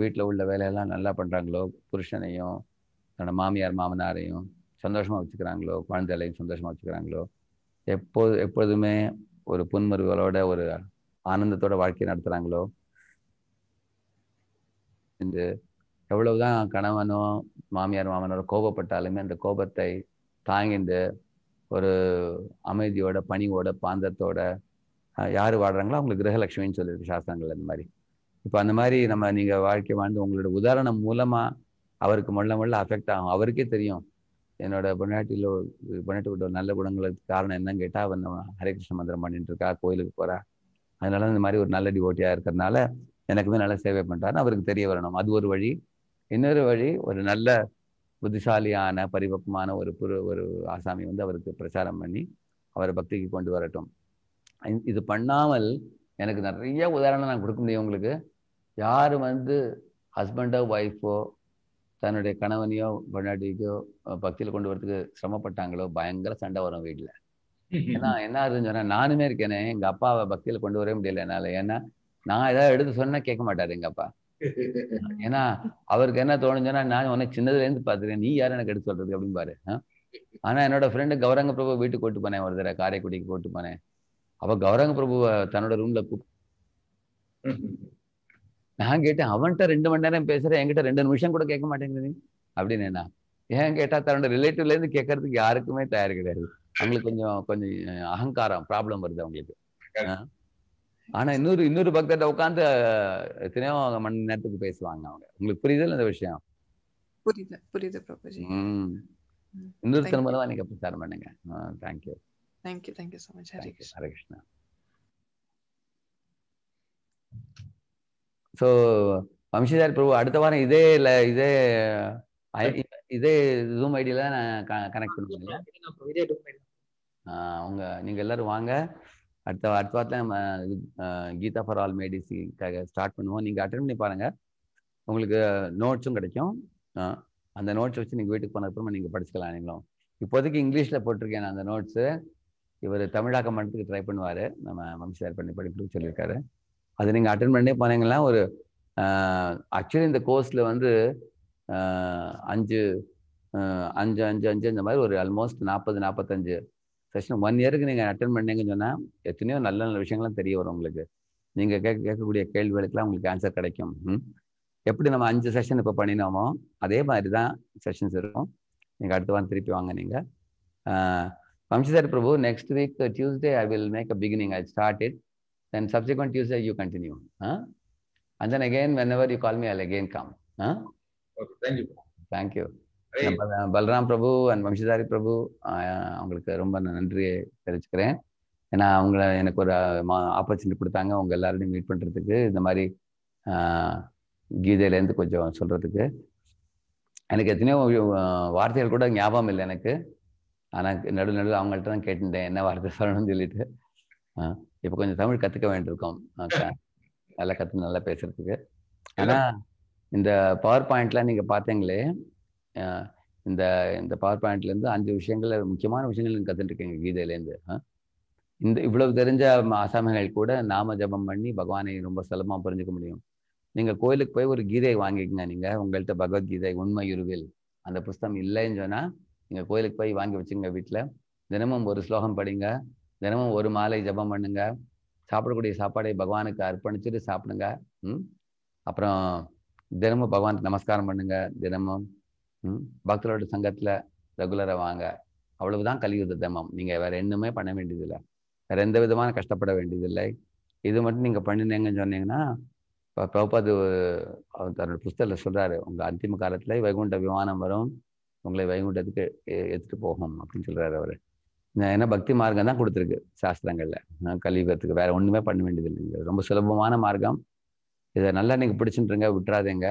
வீட்டில் உள்ள வேலையெல்லாம் நல்லா பண்ணுறாங்களோ புருஷனையும் தன்னோட மாமியார் மாமனாரையும் சந்தோஷமாக வச்சுக்கிறாங்களோ குழந்தைகளையும் சந்தோஷமாக வச்சுக்கிறாங்களோ எப்போது எப்பொழுதுமே ஒரு புன்முறுவலோட ஒரு ஆனந்தத்தோட வாழ்க்கை நடத்துகிறாங்களோ என்று எவ்வளவுதான் கணவனோ மாமியார் மாமனோட கோபப்பட்டாலுமே அந்த கோபத்தை தாங்கிந்து ஒரு அமைதியோட பணிவோட பாந்தத்தோட யார் வாடுறாங்களோ அவங்களுக்கு கிரகலட்சுமின்னு சொல்லியிருக்கு சாஸ்திரங்கள் அந்த மாதிரி இப்போ அந்த மாதிரி நம்ம நீங்கள் வாழ்க்கை வாழ்ந்து உங்களோட உதாரணம் மூலமாக அவருக்கு முள்ள முள்ள அஃபெக்ட் ஆகும் அவருக்கே தெரியும் என்னோட பொன்னாட்டியில் பொன்னாட்டி விட்டு நல்ல குணங்களுக்கு காரணம் என்னன்னு கேட்டால் அவன் ஹரே கிருஷ்ண மந்திரம் பண்ணிட்டு இருக்கா கோயிலுக்கு போகிறா அதனால இந்த மாதிரி ஒரு நல்ல டிவோட்டியாக இருக்கிறதுனால எனக்குமே நல்ல சேவை பண்ணுறாருன்னு அவருக்கு தெரிய வரணும் அது ஒரு வழி இன்னொரு வழி ஒரு நல்ல புத்திசாலியான பரிபக்கமான ஒரு புரு ஒரு ஆசாமி வந்து அவருக்கு பிரச்சாரம் பண்ணி அவரை பக்திக்கு கொண்டு வரட்டும் இது பண்ணாமல் எனக்கு நிறைய உதாரணம் நான் கொடுக்க முடியும் உங்களுக்கு யார் வந்து ஹஸ்பண்டோ ஒய்ஃபோ தன்னுடைய கணவனையோ பொண்டாட்டிக்கோ பக்தியில் கொண்டு வரதுக்கு சிரமப்பட்டாங்களோ பயங்கர சண்டை வரும் வீட்டில் ஏன்னா என்ன ஆகுதுன்னு சொன்னால் நானுமே இருக்கேனே எங்கள் அப்பாவை பக்தியில் கொண்டு வரவே முடியல என்னால் ஏன்னா நான் ஏதாவது எடுத்து சொன்னா கேட்க மாட்டாரு எங்க அப்பா ஏன்னா அவருக்கு என்ன தோணுச்சுன்னா நான் உன்னை சின்னதுல இருந்து பாத்துக்கேன் நீ யாரும் எனக்கு எடுத்து சொல்றது அப்படின்னு பாரு ஆனா என்னோட ஃப்ரெண்டு கௌரங்க பிரபு வீட்டுக்கு கூட்டு போனேன் ஒரு தடவை காரைக்குடிக்கு போட்டு போனேன் அவ கௌரங்க பிரபுவை தன்னோட ரூம்ல நான் கேட்டேன் அவன்கிட்ட ரெண்டு மணி நேரம் பேசுறேன் என்கிட்ட ரெண்டு நிமிஷம் கூட கேட்க மாட்டேங்குது அப்படின்னு என்ன ஏன் கேட்டா தன்னோட ரிலேட்டிவ்ல இருந்து கேட்கறதுக்கு யாருக்குமே தயார் கிடையாது அவங்களுக்கு கொஞ்சம் கொஞ்சம் அகங்காரம் ப்ராப்ளம் வருது அவங்களுக்கு ஆனா இன்னொரு இன்னொரு பக்தர்கிட்ட உட்காந்து எத்தனையோ மணி நேரத்துக்கு பேசுவாங்க அவங்க உங்களுக்கு புரியுதுல்ல இந்த விஷயம் புரியுது புரியுது பிரபுஜி இன்னொருத்தர் மூலமா நீங்க பிரச்சாரம் பண்ணுங்க thank you thank you thank you so much Hare Krishna Hari so Vamshidhar Prabhu அடுத்த வாரம் இதே இல்லை இதே இதே ஜூம் ஐடியில நான் கனெக்ட் பண்ணுவேன் உங்க நீங்க எல்லாரும் வாங்க அடுத்த அடுத்த வாரத்தில் நம்ம கீதா ஃபார் ஆல் மேடிஸுக்காக ஸ்டார்ட் பண்ணுவோம் நீங்கள் அட்டன் பண்ணி பாருங்கள் உங்களுக்கு நோட்ஸும் கிடைக்கும் அந்த நோட்ஸ் வச்சு நீங்கள் வீட்டுக்கு போன அப்புறமா நீங்கள் படிச்சுக்கலாம் நீங்களும் இப்போதைக்கு இங்கிலீஷில் போட்டிருக்கேன் அந்த நோட்ஸு இவர் தமிழாக்கம் பண்ணுறதுக்கு ட்ரை பண்ணுவார் நம்ம வம்சி ஷேர் பண்ணி படிக்கிறதுக்கு சொல்லியிருக்காரு அது நீங்கள் அட்டன் பண்ணி போனீங்கன்னா ஒரு ஆக்சுவலி இந்த கோர்ஸில் வந்து அஞ்சு அஞ்சு அஞ்சு அஞ்சு அந்த மாதிரி ஒரு ஆல்மோஸ்ட் நாற்பது நாற்பத்தஞ்சு செஷன் ஒன் இயருக்கு நீங்கள் அட்டன் பண்ணீங்கன்னு சொன்னால் எத்தனையோ நல்ல நல்ல விஷயங்கள்லாம் தெரிய வரும் உங்களுக்கு நீங்கள் கேட்க கேட்கக்கூடிய கேள்விகளுக்கெல்லாம் உங்களுக்கு ஆன்சர் கிடைக்கும் எப்படி நம்ம அஞ்சு செஷன் இப்போ பண்ணினோமோ அதே மாதிரி தான் செஷன்ஸ் இருக்கும் நீங்கள் அடுத்த வாரம் திருப்பி வாங்க நீங்கள் Vamshidhar Prabhu next week Tuesday I will make a beginning I start it then subsequent Tuesday you continue and then again whenever you call me I again come thank you thank you Balram Prabhu and Vamshidhari Prabhu அவங்களுக்கு ரொம்ப நன்றியை தெரிவிச்சுக்கிறேன் ஏன்னா அவங்கள எனக்கு ஒரு ஆப்பர்ச்சுனிட்டி கொடுத்தாங்க அவங்க எல்லாரையும் மீட் பண்ணுறதுக்கு இந்த மாதிரி கீதையிலேருந்து கொஞ்சம் சொல்கிறதுக்கு எனக்கு எத்தனையோ வார்த்தைகள் கூட ஞாபகம் இல்லை எனக்கு ஆனால் நடு நடுவில் அவங்கள்ட்ட தான் கேட்டுட்டேன் என்ன வார்த்தை சொல்லணும்னு சொல்லிட்டு இப்போ கொஞ்சம் தமிழ் கற்றுக்க வேண்டியிருக்கோம் நல்லா கற்று நல்லா பேசுறதுக்கு ஏன்னா இந்த பவர் பாயிண்ட்லாம் நீங்கள் பார்த்தீங்களே இந்த இந்த பவர் பாயிண்ட்லேருந்து அஞ்சு விஷயங்கள் முக்கியமான விஷயங்கள் நீங்கள் கற்றுட்டுருக்கீங்க கீதையிலேருந்து இந்த இவ்வளவு தெரிஞ்ச அசாமிகள் கூட நாம ஜபம் பண்ணி பகவானை ரொம்ப சுலபமாக புரிஞ்சுக்க முடியும் நீங்கள் கோயிலுக்கு போய் ஒரு கீதையை வாங்கிக்கங்க நீங்கள் உங்கள்கிட்ட பகவத்கீதை உண்மை இருவில் அந்த புஸ்தகம் இல்லைன்னு சொன்னால் நீங்கள் கோயிலுக்கு போய் வாங்கி வச்சுங்க வீட்டில் தினமும் ஒரு ஸ்லோகம் படிங்க தினமும் ஒரு மாலை ஜபம் பண்ணுங்க சாப்பிடக்கூடிய சாப்பாடை பகவானுக்கு அர்ப்பணிச்சுட்டு சாப்பிடுங்க ம் அப்புறம் தினமும் பகவானுக்கு நமஸ்காரம் பண்ணுங்க தினமும் பக்தரோட சங்கத்தில் ரெகுலராக வாங்க அவ்வளவுதான் கலியுத தமம் நீங்கள் வேறு என்னமே பண்ண வேண்டியதில்லை வேறு எந்த விதமான கஷ்டப்பட வேண்டியதில்லை இது மட்டும் நீங்கள் பண்ணினீங்கன்னு சொன்னீங்கன்னா இப்போ அவர் தன்னோட புஸ்தகத்தில் சொல்கிறாரு உங்கள் அந்திம காலத்தில் வைகுண்ட விமானம் வரும் உங்களை வைகுண்டத்துக்கு எடுத்துகிட்டு போகும் அப்படின்னு சொல்கிறாரு அவர் ஏன்னா பக்தி மார்க்கம் தான் கொடுத்துருக்கு சாஸ்திரங்களில் கலியுகத்துக்கு வேறு ஒன்றுமே பண்ண வேண்டியதில்லைங்க ரொம்ப சுலபமான மார்க்கம் இதை நல்லா நீங்கள் பிடிச்சுட்டுருங்க விட்டுறாதீங்க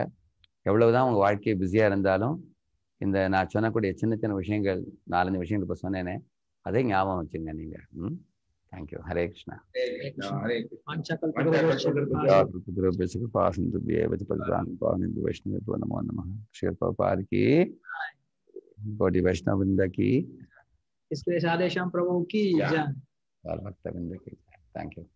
எவ்வளவுதான் உங்கள் வாழ்க்கையை பிஸியாக இருந்தாலும் இந்த நான் சொன்னக்கூடிய சின்ன சின்ன விஷயங்கள் நாலஞ்சு விஷயங்கள் இப்போ சொன்னேனே அதே ஞாபகம் வச்சுங்க நீங்க ம் தேங்க்யூ ஹரே கிருஷ்ணா वैष्णव नमो नम श्री पार की कोटि वैष्णव वृंद की इसके आदेश प्रभु की जय भक्त वृंद की थैंक यू